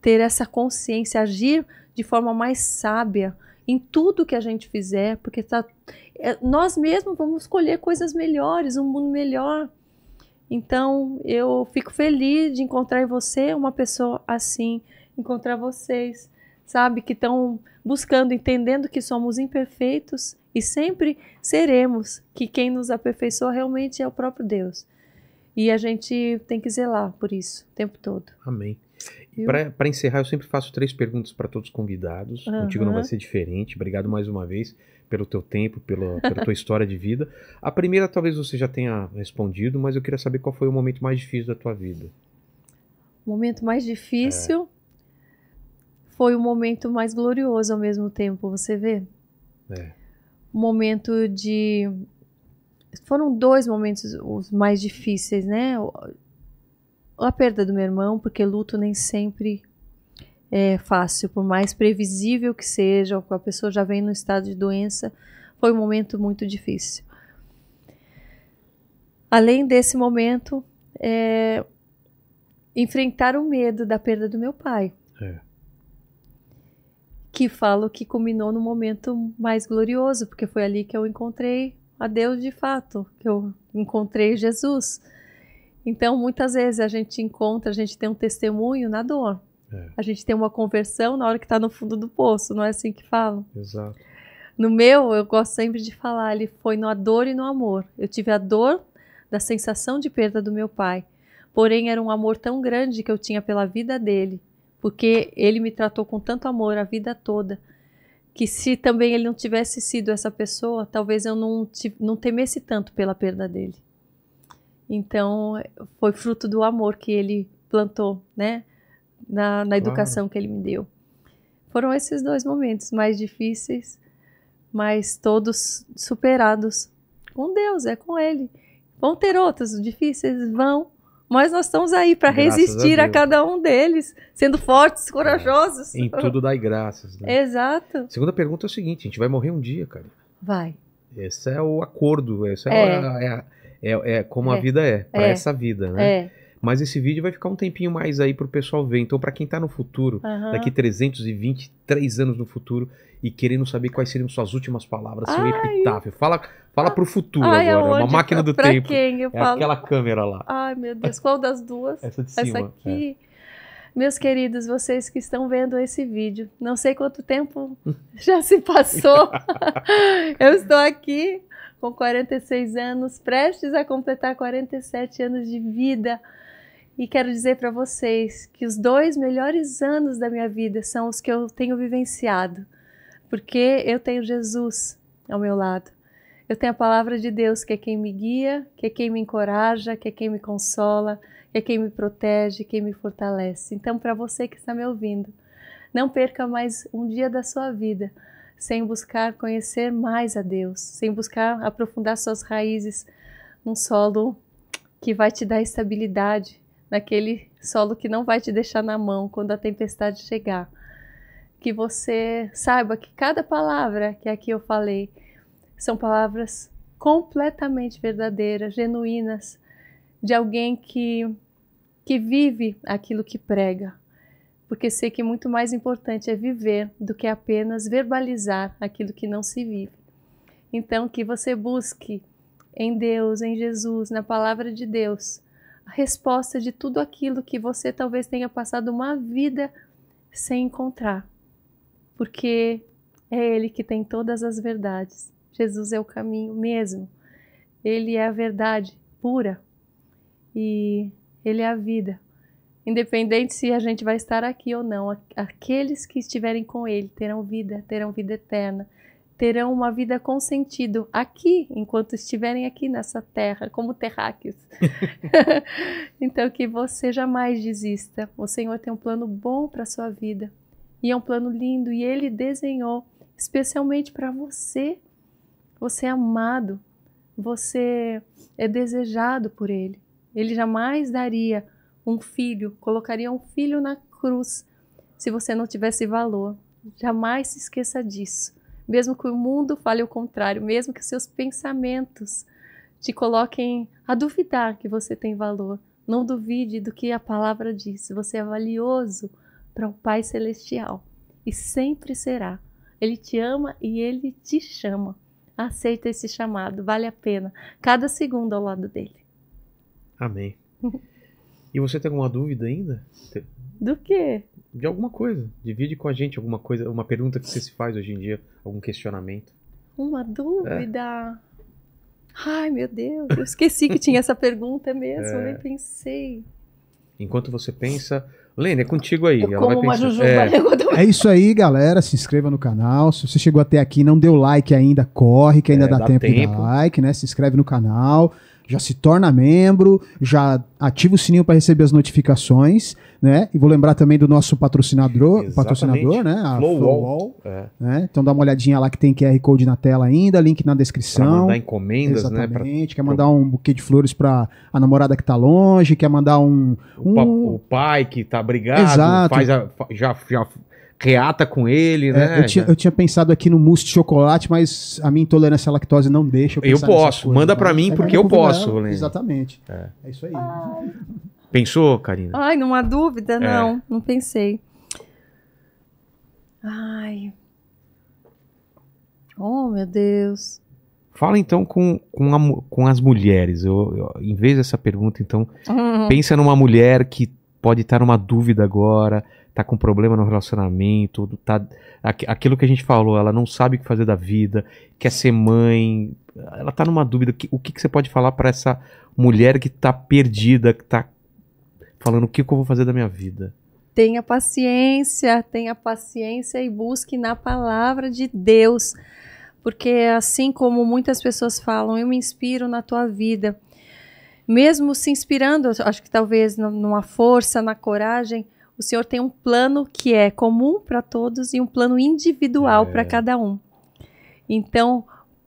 Speaker 3: ter essa consciência, agir de forma mais sábia em tudo que a gente fizer, porque tá, é, nós mesmos vamos escolher coisas melhores, um mundo melhor. Então, eu fico feliz de encontrar você, uma pessoa assim, encontrar vocês sabe, que estão buscando, entendendo que somos imperfeitos e sempre seremos, que quem nos aperfeiçoa realmente é o próprio Deus. E a gente tem que zelar por isso o tempo todo. Amém. E para
Speaker 1: encerrar, eu sempre faço três perguntas para todos os convidados. Uhum. Contigo não vai ser diferente. Obrigado mais uma vez pelo teu tempo, pela, pela tua (laughs) história de vida. A primeira talvez você já tenha respondido, mas eu queria saber qual foi o momento mais difícil da tua vida.
Speaker 3: O momento mais difícil foi o momento mais glorioso ao mesmo tempo, você vê? É. Momento de. Foram dois momentos os mais difíceis, né? A perda do meu irmão, porque luto nem sempre é fácil, por mais previsível que seja, ou a pessoa já vem no estado de doença, foi um momento muito difícil. Além desse momento, é, enfrentar o medo da perda do meu pai. É que falo que culminou no momento mais glorioso, porque foi ali que eu encontrei a Deus de fato, que eu encontrei Jesus. Então, muitas vezes a gente encontra, a gente tem um testemunho na dor. É. A gente tem uma conversão na hora que está no fundo do poço, não é assim que falam? Exato. No meu, eu gosto sempre de falar, ele foi na dor e no amor. Eu tive a dor da sensação de perda do meu pai. Porém, era um amor tão grande que eu tinha pela vida dele, porque ele me tratou com tanto amor a vida toda, que se também ele não tivesse sido essa pessoa, talvez eu não, não temesse tanto pela perda dele. Então, foi fruto do amor que ele plantou, né? Na, na educação claro. que ele me deu. Foram esses dois momentos mais difíceis, mas todos superados com Deus, é com Ele. Vão ter outros difíceis? Vão, mas nós estamos aí para resistir a, a, cada um deles, sendo fortes, corajosos. É, em tudo
Speaker 1: dai graças.
Speaker 3: Né? Exato. Segunda
Speaker 1: pergunta é o seguinte: a gente vai morrer um dia, cara. Vai. Esse é o acordo, esse é, é. A, é, é, é como a é. vida é, para é. essa vida, né? É. Mas esse vídeo vai ficar um tempinho mais aí para o pessoal ver. Então, para quem está no futuro, daqui 323 anos no futuro, e querendo saber quais seriam suas últimas palavras, seu epitáfio, fala Fala ah. pro futuro Ai, agora. É uma máquina do pra tempo. Quem? Eu é falo... aquela câmera lá.
Speaker 3: Ai, meu Deus, qual das duas? Essa de cima. Essa aqui. É. Meus queridos, vocês que estão vendo esse vídeo, não sei quanto tempo (laughs) já se passou. (laughs) eu estou aqui com 46 anos, prestes a completar 47 anos de vida. E quero dizer para vocês que os dois melhores anos da minha vida são os que eu tenho vivenciado, porque eu tenho Jesus ao meu lado. Eu tenho a palavra de Deus, que é quem me guia, que é quem me encoraja, que é quem me consola, que é quem me protege, quem me fortalece. Então, para você que está me ouvindo, não perca mais um dia da sua vida sem buscar conhecer mais a Deus, sem buscar aprofundar suas raízes num solo que vai te dar estabilidade, naquele solo que não vai te deixar na mão quando a tempestade chegar. Que você saiba que cada palavra que aqui eu falei são palavras completamente verdadeiras, genuínas, de alguém que, que vive aquilo que prega. Porque sei que muito mais importante é viver do que apenas verbalizar aquilo que não se vive. Então, que você busque em Deus, em Jesus, na palavra de Deus, a resposta de tudo aquilo que você talvez tenha passado uma vida sem encontrar. Porque é Ele que tem todas as verdades Jesus é o caminho mesmo. Ele é a verdade pura e ele é a vida. Independente se a gente vai estar aqui ou não, aqueles que estiverem com ele terão vida, terão vida eterna, terão uma vida com sentido aqui, enquanto estiverem aqui nessa terra, como terráqueos. (laughs) (laughs) então que você jamais desista. O Senhor tem um plano bom para sua vida. E é um plano lindo e ele desenhou especialmente para você você é amado, você é desejado por Ele. Ele jamais daria um filho, colocaria um filho na cruz se você não tivesse valor. Jamais se esqueça disso. Mesmo que o mundo fale o contrário, mesmo que seus pensamentos te coloquem a duvidar que você tem valor, não duvide do que a palavra diz. Você é valioso para o Pai Celestial e sempre será. Ele te ama e ele te chama. Aceita esse chamado, vale a pena. Cada segundo ao lado dele. Amém. (laughs)
Speaker 1: e você tem alguma dúvida ainda?
Speaker 3: Do quê?
Speaker 1: De alguma coisa. Divide com a gente alguma coisa, uma pergunta que você se faz hoje em dia, algum questionamento.
Speaker 3: Uma dúvida? É. Ai, meu Deus, eu esqueci que tinha essa pergunta mesmo, (laughs) é. nem pensei.
Speaker 1: Enquanto você pensa, Lene, é contigo aí. Eu ela como vai pensar. É. Né?
Speaker 2: é. isso aí, galera. Se inscreva no canal. Se você chegou até aqui e não deu like ainda, corre, que ainda é, dá, dá, tempo, tempo de dar like, né? Se inscreve no canal, já se torna membro, já ativa o sininho para receber as notificações né? E vou lembrar também do nosso patrocinador, Exatamente. patrocinador, né? A Flowwall. É. Né? Então dá uma olhadinha lá que tem QR Code na tela ainda, link na descrição. Pra mandar encomendas, Exatamente. né? Pra... Quer mandar um buquê de flores para a namorada que tá longe, quer mandar um... um... O,
Speaker 1: pai que tá brigado, Exato. faz a, já... já reata com ele, é, né? Eu tinha, eu
Speaker 2: tinha, pensado aqui no mousse de chocolate, mas a minha intolerância à lactose não deixa eu pensar Eu posso, manda
Speaker 1: para né? mim é porque eu posso,
Speaker 2: Exatamente. É. é isso aí.
Speaker 3: Ah.
Speaker 1: Pensou, Karina?
Speaker 3: Ai, numa dúvida, é. não. É. Não pensei. Ai. Oh, meu Deus.
Speaker 1: Fala então com, com, a, com as mulheres. Eu, eu, em vez dessa pergunta, então, uhum. pensa numa mulher que pode estar numa dúvida agora, tá com problema no relacionamento, tá aquilo que a gente falou, ela não sabe o que fazer da vida, quer ser mãe, ela tá numa dúvida. o que, o que, que você pode falar para essa mulher que tá perdida, que tá falando o que, que eu vou fazer da minha vida.
Speaker 3: Tenha paciência, tenha paciência e busque na palavra de Deus. Porque assim como muitas pessoas falam, eu me inspiro na tua vida. Mesmo se inspirando, acho que talvez numa força, na coragem, o Senhor tem um plano que é comum para todos e um plano individual é. para cada um. Então,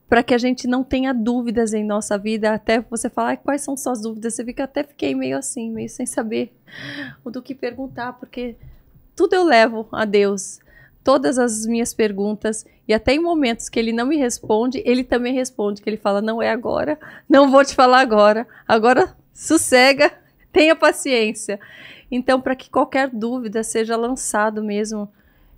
Speaker 3: para que a gente não tenha dúvidas em nossa vida, até você falar quais são suas dúvidas, você fica até fiquei meio assim, meio sem saber (laughs) do que perguntar, porque tudo eu levo a Deus, todas as minhas perguntas e até em momentos que ele não me responde, ele também responde, que ele fala não é agora, não vou te falar agora, agora sossega, (laughs) tenha paciência. Então, para que qualquer dúvida seja lançado mesmo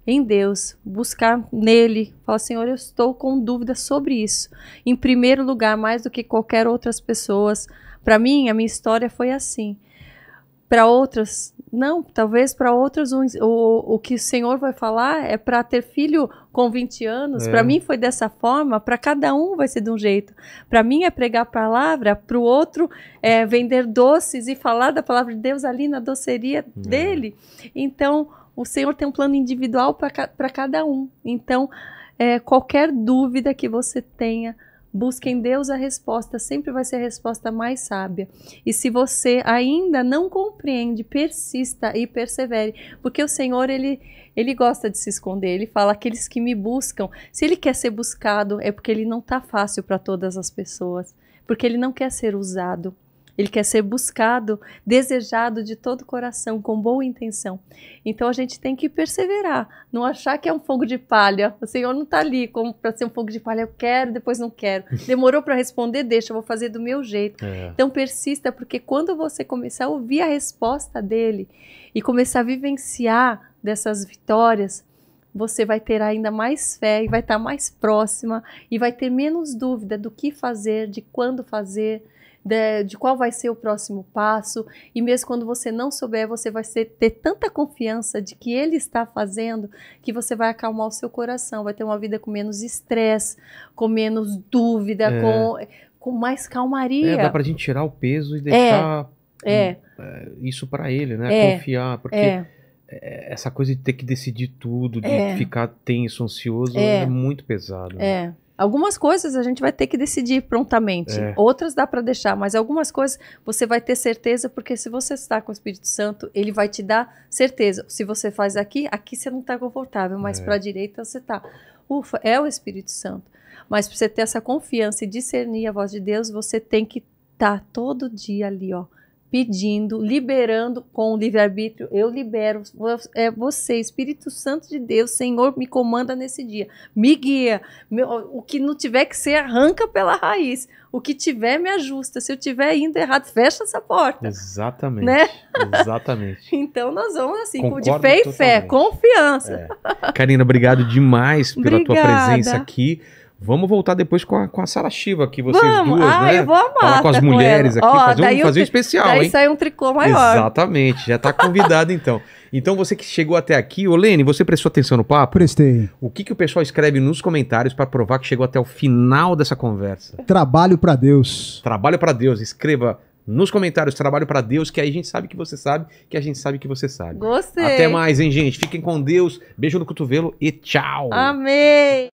Speaker 3: em Deus, buscar nele, falar, Senhor, eu estou com dúvida sobre isso. Em primeiro lugar, mais do que qualquer outras pessoas. Para mim, a minha história foi assim. Para outras, não, talvez para outras o, o, o, que o Senhor vai falar é para ter filho com 20 anos. É. Para mim foi dessa forma, para cada um vai ser de um jeito. Para mim é pregar a palavra, para o outro é vender doces e falar da palavra de Deus ali na doceria é. dele. Então, o Senhor tem um plano individual para cada um. Então, é, qualquer dúvida que você tenha, busque em Deus a resposta, sempre vai ser a resposta mais sábia. E se você ainda não compreende, persista e persevere, porque o Senhor, ele, ele gosta de se esconder, ele fala: aqueles que me buscam, se ele quer ser buscado, é porque ele não está fácil para todas as pessoas, porque ele não quer ser usado. Ele quer ser buscado, desejado de todo o coração, com boa intenção. Então a gente tem que perseverar, não achar que é um fogo de palha. O Senhor não está ali como para ser um fogo de palha. Eu quero, depois não quero. (laughs) Demorou para responder, deixa, eu vou fazer do meu jeito. É. Então persista, porque quando você começar a ouvir a resposta dele e começar a vivenciar dessas vitórias, você vai ter ainda mais fé e vai estar tá mais próxima e vai ter menos dúvida do que fazer, de quando fazer de, de qual vai ser o próximo passo. E mesmo quando você não souber, você vai ser, ter tanta confiança de que ele está fazendo que você vai acalmar o seu coração, vai ter uma vida com menos estresse, com menos dúvida, é. com, com mais calmaria. É, dá para a gente
Speaker 1: tirar o peso e é, deixar é. Um, é, isso para ele, né? É. Confiar, porque essa coisa de ter que decidir tudo, de ficar tenso, ansioso, é, muito pesado.
Speaker 3: Né? É. Algumas coisas a gente vai ter que decidir prontamente, é. outras dá para deixar, mas algumas coisas você vai ter certeza, porque se você está com o Espírito Santo, ele vai te dar certeza. Se você faz aqui, aqui você não está confortável, mas é. para a direita você está. Ufa, é o Espírito Santo. Mas para você ter essa confiança e discernir a voz de Deus, você tem que estar tá todo dia ali, ó pedindo, liberando com o livre-arbítrio, eu libero, é você, Espírito Santo de Deus, Senhor, me comanda nesse dia, me guia, meu, o que não tiver que ser, arranca pela raiz, o que tiver, me ajusta, se eu tiver indo errado, fecha essa porta.
Speaker 1: Exatamente, né? exatamente.
Speaker 3: (laughs) então nós vamos assim, Concordo de fé e fé, confiança.
Speaker 1: É. Karina, obrigado demais pela Obrigada. tua presença aqui. Vamos voltar depois com a, com a Sara Shiva aqui, vocês vamos. duas, ah, né? Eu vou amar. Falar com as mulheres aqui, Ó, fazer, um, fazer um especial, daí hein? Daí sai
Speaker 3: um tricô maior.
Speaker 1: Exatamente, já está convidado então. Então você que chegou até aqui, Olene, você prestou atenção no papo? Prestei. O que, que o pessoal escreve nos comentários para provar que chegou até o final dessa conversa? Trabalho para Deus. Trabalho para Deus. Escreva nos comentários trabalho para Deus, que aí a gente sabe que você sabe, que a gente sabe que você sabe.
Speaker 3: Gostei. Até mais,
Speaker 1: hein, gente? Fiquem com Deus. Beijo no cotovelo e tchau.
Speaker 3: Amém.